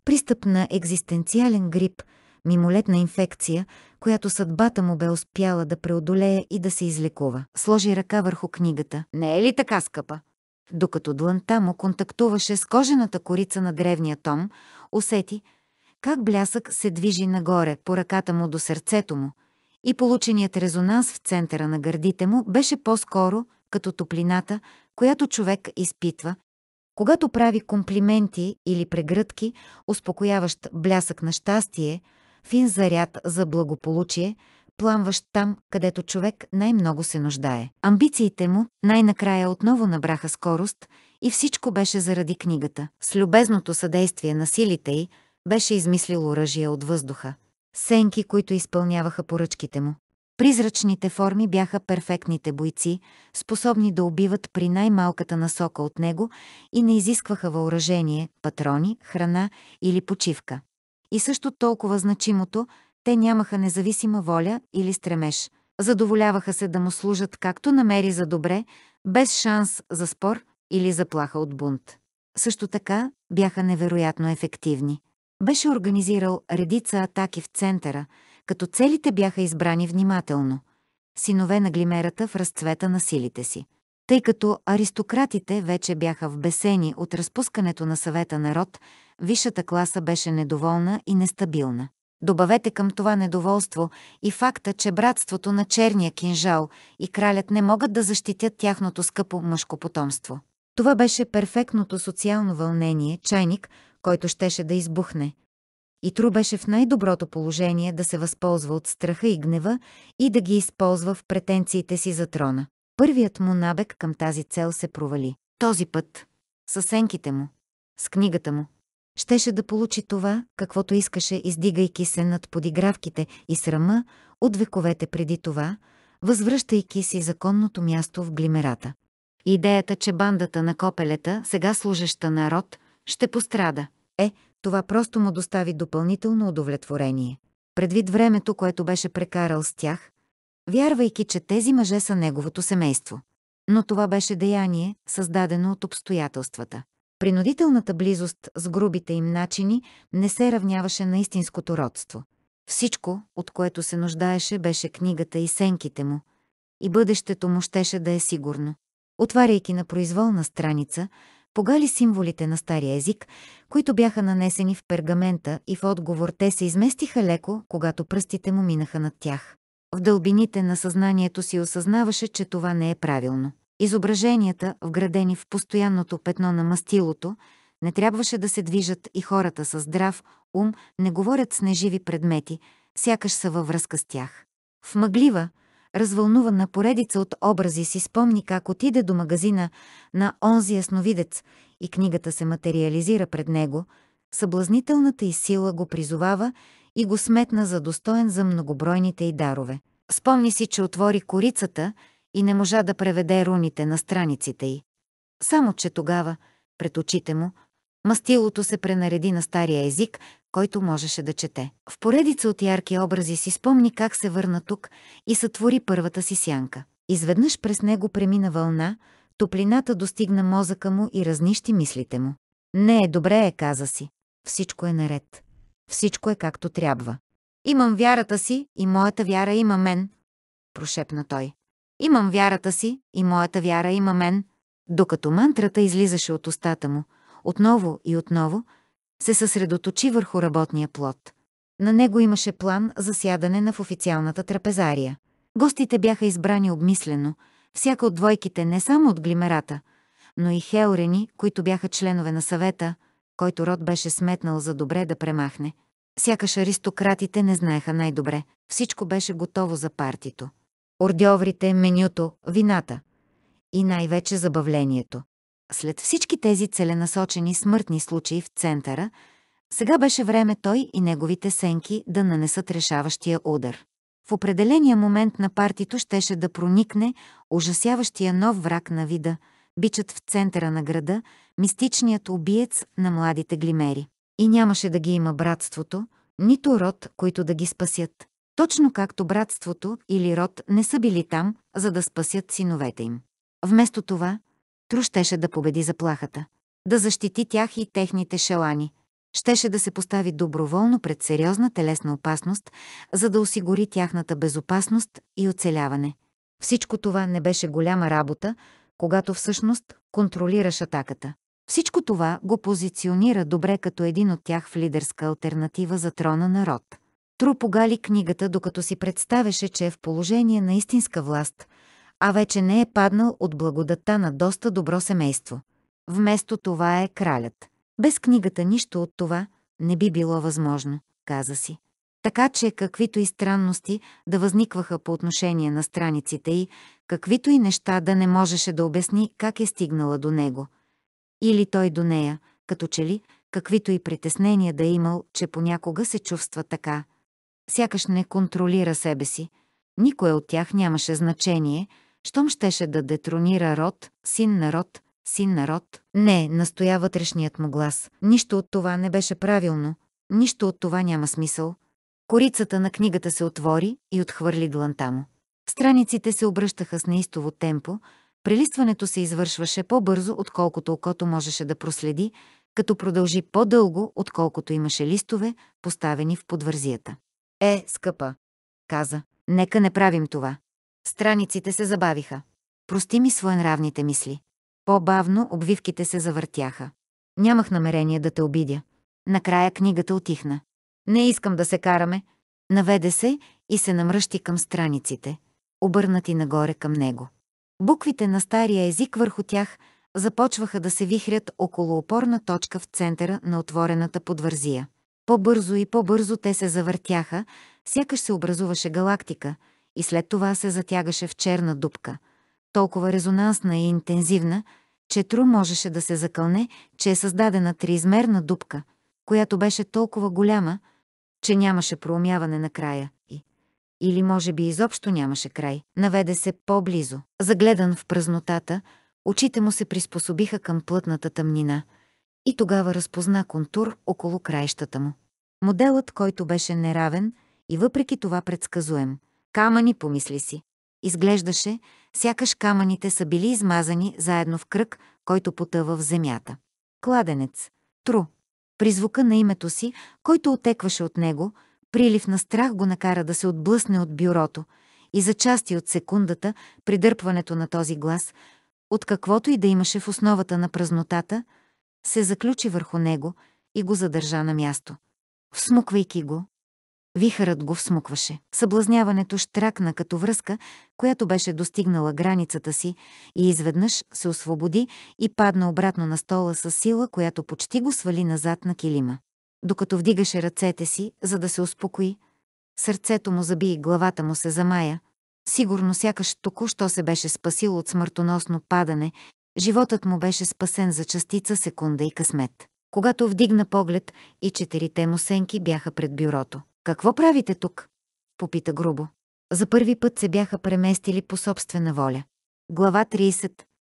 пристъп на екзистенциален грип, мимолетна инфекция, която съдбата му бе успяла да преодолее и да се излекува. Сложи ръка върху книгата. Не е ли така, скъпа? Докато длънта му контактуваше с кожената корица на древния том, усети – как блясък се движи нагоре по ръката му до сърцето му, и полученият резонанс в центъра на гърдите му беше по-скоро като топлината, която човек изпитва, когато прави комплименти или прегръдки, успокояващ блясък на щастие, фин заряд за благополучие, пламващ там, където човек най-много се нуждае. Амбициите му най-накрая отново набраха скорост и всичко беше заради книгата. С любезното съдействие на силите й, беше измислил оръжия от въздуха, сенки, които изпълняваха поръчките му. Призрачните форми бяха перфектните бойци, способни да убиват при най-малката насока от него и не изискваха въоръжение, патрони, храна или почивка. И също толкова значимото, те нямаха независима воля или стремеж. Задоволяваха се да му служат както намери за добре, без шанс за спор или заплаха от бунт. Също така бяха невероятно ефективни беше организирал редица атаки в центъра, като целите бяха избрани внимателно – синове на глимерата в разцвета на силите си. Тъй като аристократите вече бяха вбесени от разпускането на съвета народ, висшата класа беше недоволна и нестабилна. Добавете към това недоволство и факта, че братството на черния кинжал и кралят не могат да защитят тяхното скъпо мъжко потомство. Това беше перфектното социално вълнение, чайник, който щеше да избухне. И Тру беше в най-доброто положение да се възползва от страха и гнева и да ги използва в претенциите си за трона. Първият му набег към тази цел се провали. Този път, с сенките му, с книгата му, щеше да получи това, каквото искаше, издигайки се над подигравките и срама от вековете преди това, възвръщайки си законното място в глимерата. Идеята, че бандата на копелета, сега служеща народ, ще пострада. Е, това просто му достави допълнително удовлетворение. Предвид времето, което беше прекарал с тях, вярвайки, че тези мъже са неговото семейство. Но това беше деяние, създадено от обстоятелствата. Принудителната близост с грубите им начини не се равняваше на истинското родство. Всичко, от което се нуждаеше, беше книгата и сенките му, и бъдещето му щеше да е сигурно. Отваряйки на произволна страница, погали символите на стария език, които бяха нанесени в пергамента и в отговор те се изместиха леко, когато пръстите му минаха над тях. В дълбините на съзнанието си осъзнаваше, че това не е правилно. Изображенията, вградени в постоянното петно на мастилото, не трябваше да се движат и хората с здрав ум не говорят с неживи предмети, сякаш са във връзка с тях. В мъглива, развълнувана поредица от образи си спомни как отиде до магазина на онзи ясновидец и книгата се материализира пред него, съблазнителната и сила го призовава и го сметна за достоен за многобройните й дарове. Спомни си, че отвори корицата и не можа да преведе руните на страниците й. Само, че тогава, пред очите му, Мастилото се пренареди на стария език, който можеше да чете. В поредица от ярки образи си спомни как се върна тук и сътвори първата си сянка. Изведнъж през него премина вълна, топлината достигна мозъка му и разнищи мислите му. Не е добре, е каза си. Всичко е наред. Всичко е както трябва. Имам вярата си и моята вяра има мен, прошепна той. Имам вярата си и моята вяра има мен. Докато мантрата излизаше от устата му – отново и отново, се съсредоточи върху работния плод. На него имаше план за сядане на в официалната трапезария. Гостите бяха избрани обмислено, всяка от двойките не само от глимерата, но и хеорени, които бяха членове на съвета, който род беше сметнал за добре да премахне. Сякаш аристократите не знаеха най-добре. Всичко беше готово за партито. Ордьоврите, менюто, вината. И най-вече забавлението. След всички тези целенасочени смъртни случаи в центъра, сега беше време той и неговите сенки да нанесат решаващия удар. В определения момент на партито щеше да проникне ужасяващия нов враг на вида, бичът в центъра на града, мистичният убиец на младите глимери. И нямаше да ги има братството, нито род, които да ги спасят. Точно както братството или род не са били там, за да спасят синовете им. Вместо това, Тру щеше да победи заплахата, да защити тях и техните шелани. Щеше да се постави доброволно пред сериозна телесна опасност, за да осигури тяхната безопасност и оцеляване. Всичко това не беше голяма работа, когато всъщност контролираш атаката. Всичко това го позиционира добре като един от тях в лидерска альтернатива за трона на род. Тру погали книгата, докато си представяше, че е в положение на истинска власт – а вече не е паднал от благодата на доста добро семейство. Вместо това е кралят. Без книгата нищо от това не би било възможно, каза си. Така че каквито и странности да възникваха по отношение на страниците и каквито и неща да не можеше да обясни как е стигнала до него. Или той до нея, като че ли, каквито и притеснения да е имал, че понякога се чувства така. Сякаш не контролира себе си. Никое от тях нямаше значение – щом щеше да детронира род, син на род, син на род. Не, настоя вътрешният му глас. Нищо от това не беше правилно, нищо от това няма смисъл. Корицата на книгата се отвори и отхвърли дланта му. Страниците се обръщаха с неистово темпо, прелистването се извършваше по-бързо, отколкото окото можеше да проследи, като продължи по-дълго, отколкото имаше листове, поставени в подвързията. Е, скъпа, каза, нека не правим това. Страниците се забавиха. Прости ми своенравните мисли. По-бавно обвивките се завъртяха. Нямах намерение да те обидя. Накрая книгата отихна. Не искам да се караме. Наведе се и се намръщи към страниците, обърнати нагоре към него. Буквите на стария език върху тях започваха да се вихрят около опорна точка в центъра на отворената подвързия. По-бързо и по-бързо те се завъртяха, сякаш се образуваше галактика – и след това се затягаше в черна дупка, толкова резонансна и интензивна, че Тру можеше да се закълне, че е създадена триизмерна дупка, която беше толкова голяма, че нямаше проумяване на края и или може би изобщо нямаше край, наведе се по-близо. Загледан в празнотата, очите му се приспособиха към плътната тъмнина и тогава разпозна контур около краищата му. Моделът, който беше неравен и въпреки това предсказуем – Камъни, помисли си. Изглеждаше, сякаш камъните са били измазани заедно в кръг, който потъва в земята. Кладенец. Тру. При звука на името си, който отекваше от него, прилив на страх го накара да се отблъсне от бюрото и за части от секундата придърпването на този глас, от каквото и да имаше в основата на празнотата, се заключи върху него и го задържа на място. Всмуквайки го, Вихърът го всмукваше. Съблазняването штракна като връзка, която беше достигнала границата си и изведнъж се освободи и падна обратно на стола с сила, която почти го свали назад на килима. Докато вдигаше ръцете си, за да се успокои, сърцето му заби и главата му се замая. Сигурно сякаш току-що се беше спасил от смъртоносно падане, животът му беше спасен за частица секунда и късмет. Когато вдигна поглед и четирите му сенки бяха пред бюрото. Какво правите тук? Попита грубо. За първи път се бяха преместили по собствена воля. Глава 30.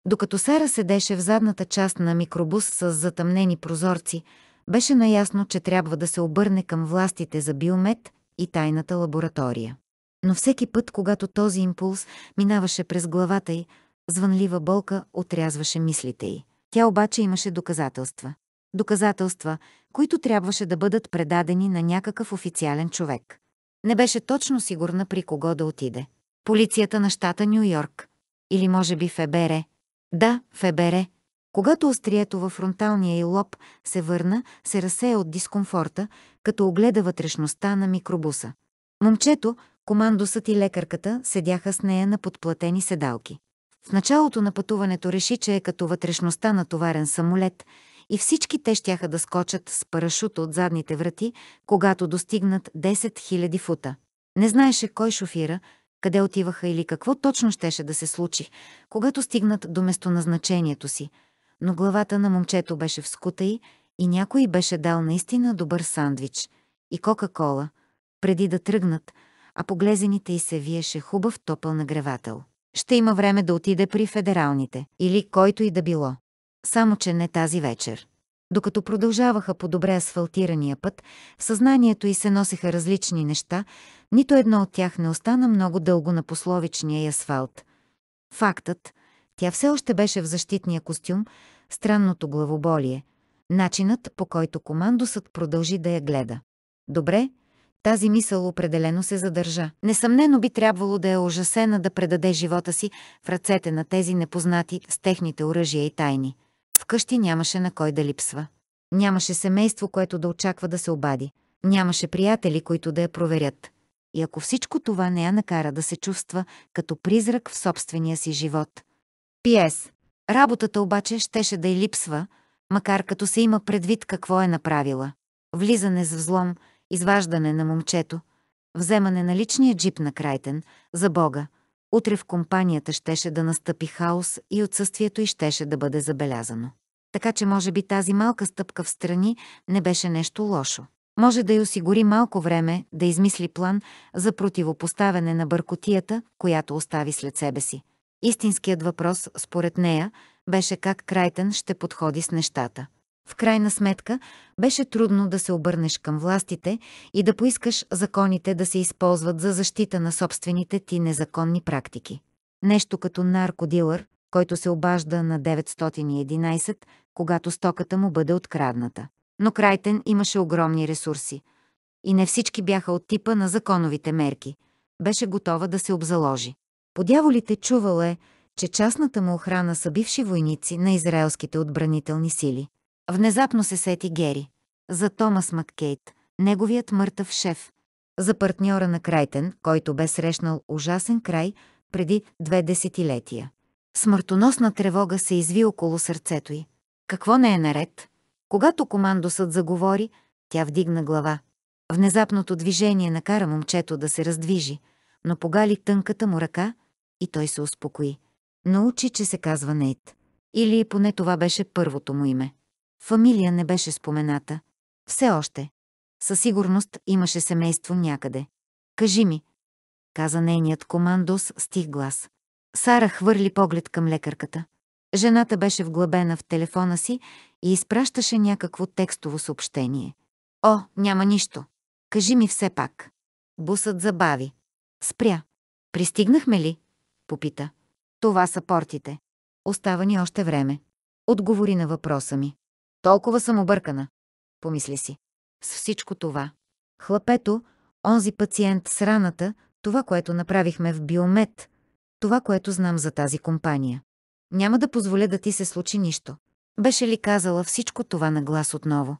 Докато Сара седеше в задната част на микробус с затъмнени прозорци, беше наясно, че трябва да се обърне към властите за биомет и тайната лаборатория. Но всеки път, когато този импулс минаваше през главата й, звънлива болка отрязваше мислите й. Тя обаче имаше доказателства доказателства, които трябваше да бъдат предадени на някакъв официален човек. Не беше точно сигурна при кого да отиде. Полицията на щата Нью Йорк. Или може би ФБР. Да, ФБР. Когато острието във фронталния и лоб се върна, се разсея от дискомфорта, като огледа вътрешността на микробуса. Момчето, командосът и лекарката седяха с нея на подплатени седалки. В началото на пътуването реши, че е като вътрешността на товарен самолет – и всички те щяха да скочат с парашута от задните врати, когато достигнат 10 000 фута. Не знаеше кой шофира, къде отиваха или какво точно щеше да се случи, когато стигнат до местоназначението си, но главата на момчето беше в скута й и някой беше дал наистина добър сандвич и Кока-Кола, преди да тръгнат, а по глезените й се виеше хубав топъл нагревател. Ще има време да отиде при федералните или който и да било. Само, че не тази вечер. Докато продължаваха по добре асфалтирания път, в съзнанието й се носеха различни неща, нито едно от тях не остана много дълго на пословичния й асфалт. Фактът, тя все още беше в защитния костюм, странното главоболие, начинът по който командосът продължи да я гледа. Добре, тази мисъл определено се задържа. Несъмнено би трябвало да е ужасена да предаде живота си в ръцете на тези непознати с техните оръжия и тайни. Вкъщи нямаше на кой да липсва. Нямаше семейство, което да очаква да се обади. Нямаше приятели, които да я проверят. И ако всичко това не я накара да се чувства като призрак в собствения си живот. Пиес. Работата обаче щеше да й липсва, макар като се има предвид какво е направила. Влизане с взлом, изваждане на момчето, вземане на личния джип на Крайтен, за Бога, Утре в компанията щеше да настъпи хаос и отсъствието й щеше да бъде забелязано. Така че може би тази малка стъпка в страни не беше нещо лошо. Може да й осигури малко време да измисли план за противопоставяне на бъркотията, която остави след себе си. Истинският въпрос, според нея, беше как Крайтън ще подходи с нещата. В крайна сметка беше трудно да се обърнеш към властите и да поискаш законите да се използват за защита на собствените ти незаконни практики. Нещо като наркодилър, който се обажда на 911, когато стоката му бъде открадната. Но Крайтен имаше огромни ресурси. И не всички бяха от типа на законовите мерки. Беше готова да се обзаложи. Подяволите чувал е, че частната му охрана са бивши войници на израелските отбранителни сили. Внезапно се сети Гери. За Томас Маккейт, неговият мъртъв шеф. За партньора на Крайтен, който бе срещнал ужасен край преди две десетилетия. Смъртоносна тревога се изви около сърцето й. Какво не е наред? Когато командосът заговори, тя вдигна глава. Внезапното движение накара момчето да се раздвижи, но погали тънката му ръка и той се успокои. Научи, че се казва Нейт. Или поне това беше първото му име. Фамилия не беше спомената. Все още. Със сигурност имаше семейство някъде. Кажи ми, каза нейният командос с тих глас. Сара хвърли поглед към лекарката. Жената беше вглъбена в телефона си и изпращаше някакво текстово съобщение. О, няма нищо. Кажи ми все пак. Бусът забави. Спря. Пристигнахме ли? Попита. Това са портите. Остава ни още време. Отговори на въпроса ми. Толкова съм объркана, помисли си. С всичко това. Хлапето, онзи пациент с раната, това, което направихме в биомет, това, което знам за тази компания. Няма да позволя да ти се случи нищо. Беше ли казала всичко това на глас отново?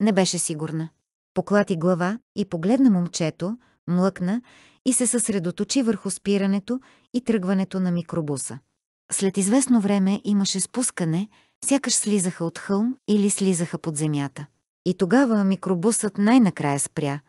Не беше сигурна. Поклати глава и погледна момчето, млъкна и се съсредоточи върху спирането и тръгването на микробуса. След известно време имаше спускане, сякаш слизаха от хълм или слизаха под земята. И тогава микробусът най-накрая спря.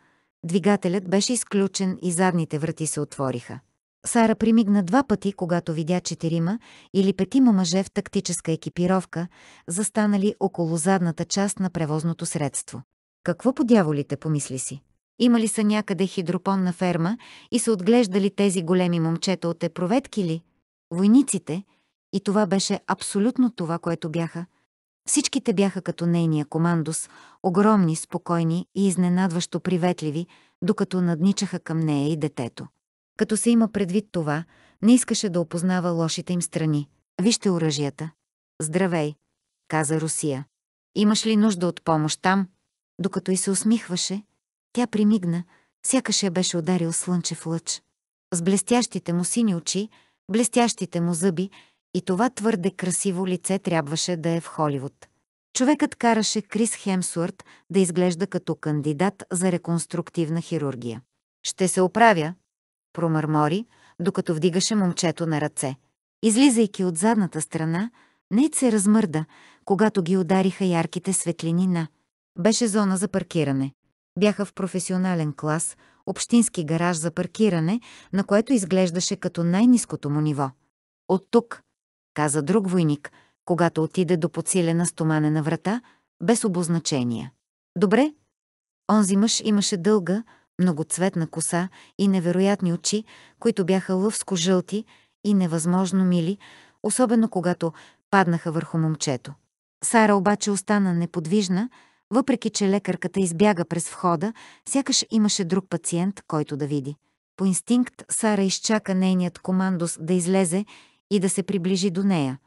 Двигателят беше изключен и задните врати се отвориха. Сара примигна два пъти, когато видя четирима или петима мъже в тактическа екипировка, застанали около задната част на превозното средство. Какво по дяволите, помисли си? Имали са някъде хидропонна ферма и са отглеждали тези големи момчета от епроветки ли? Войниците, и това беше абсолютно това, което бяха. Всичките бяха като нейния командос, огромни, спокойни и изненадващо приветливи, докато надничаха към нея и детето. Като се има предвид това, не искаше да опознава лошите им страни. Вижте оръжията. Здравей, каза Русия. Имаш ли нужда от помощ там? Докато и се усмихваше, тя примигна, сякаш я беше ударил слънчев лъч. С блестящите му сини очи, блестящите му зъби, и това твърде красиво лице трябваше да е в Холивуд. Човекът караше Крис Хемсуърт да изглежда като кандидат за реконструктивна хирургия. «Ще се оправя», промърмори, докато вдигаше момчето на ръце. Излизайки от задната страна, Нейт се размърда, когато ги удариха ярките светлини на. Беше зона за паркиране. Бяха в професионален клас, общински гараж за паркиране, на което изглеждаше като най-низкото му ниво. От тук, каза друг войник, когато отиде до подсилена стоманена врата, без обозначения. Добре. Онзи мъж имаше дълга, многоцветна коса и невероятни очи, които бяха лъвско жълти и невъзможно мили, особено когато паднаха върху момчето. Сара обаче остана неподвижна, въпреки че лекарката избяга през входа, сякаш имаше друг пациент, който да види. По инстинкт Сара изчака нейният командос да излезе и да се приближи до нея.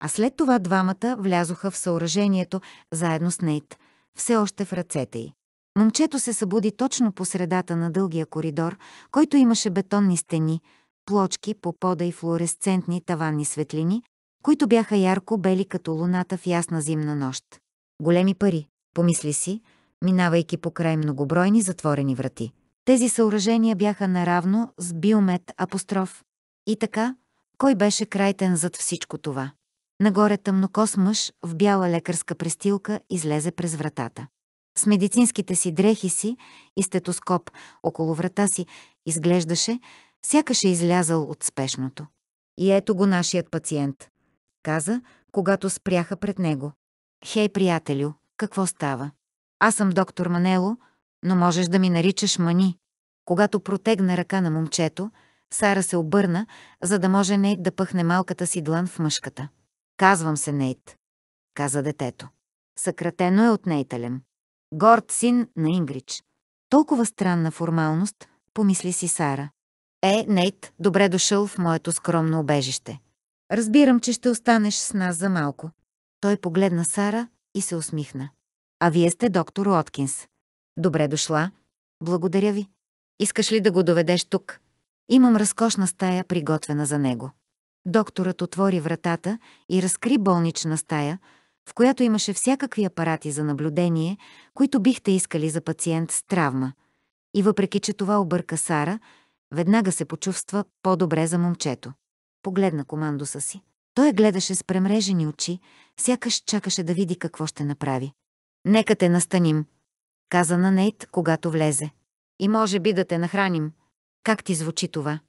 А след това двамата влязоха в съоръжението заедно с Нейт, все още в ръцете й. Момчето се събуди точно по средата на дългия коридор, който имаше бетонни стени, плочки по пода и флуоресцентни таванни светлини, които бяха ярко-бели като луната в ясна зимна нощ. Големи пари, помисли си, минавайки покрай многобройни затворени врати. Тези съоръжения бяха наравно с биомет апостроф. И така, кой беше крайтен зад всичко това? Нагоре тъмнокос мъж в бяла лекарска престилка излезе през вратата. С медицинските си дрехи си и стетоскоп около врата си изглеждаше, сякаш е излязал от спешното. И ето го нашият пациент, каза, когато спряха пред него. Хей, приятелю, какво става? Аз съм доктор Манело, но можеш да ми наричаш Мани. Когато протегна ръка на момчето, Сара се обърна, за да може Нейт да пъхне малката си длан в мъжката. Казвам се Нейт, каза детето. Съкратено е от Нейтелем. Горд син на Ингрич. Толкова странна формалност, помисли си Сара. Е, Нейт, добре дошъл в моето скромно обежище. Разбирам, че ще останеш с нас за малко. Той погледна Сара и се усмихна. А вие сте доктор Уоткинс. Добре дошла. Благодаря ви. Искаш ли да го доведеш тук? Имам разкошна стая, приготвена за него. Докторът отвори вратата и разкри болнична стая, в която имаше всякакви апарати за наблюдение, които бихте искали за пациент с травма. И въпреки, че това обърка Сара, веднага се почувства по-добре за момчето. Погледна командоса си. Той гледаше с премрежени очи, сякаш чакаше да види какво ще направи. «Нека те настаним», каза на Нейт, когато влезе. «И може би да те нахраним», как ти звучи това?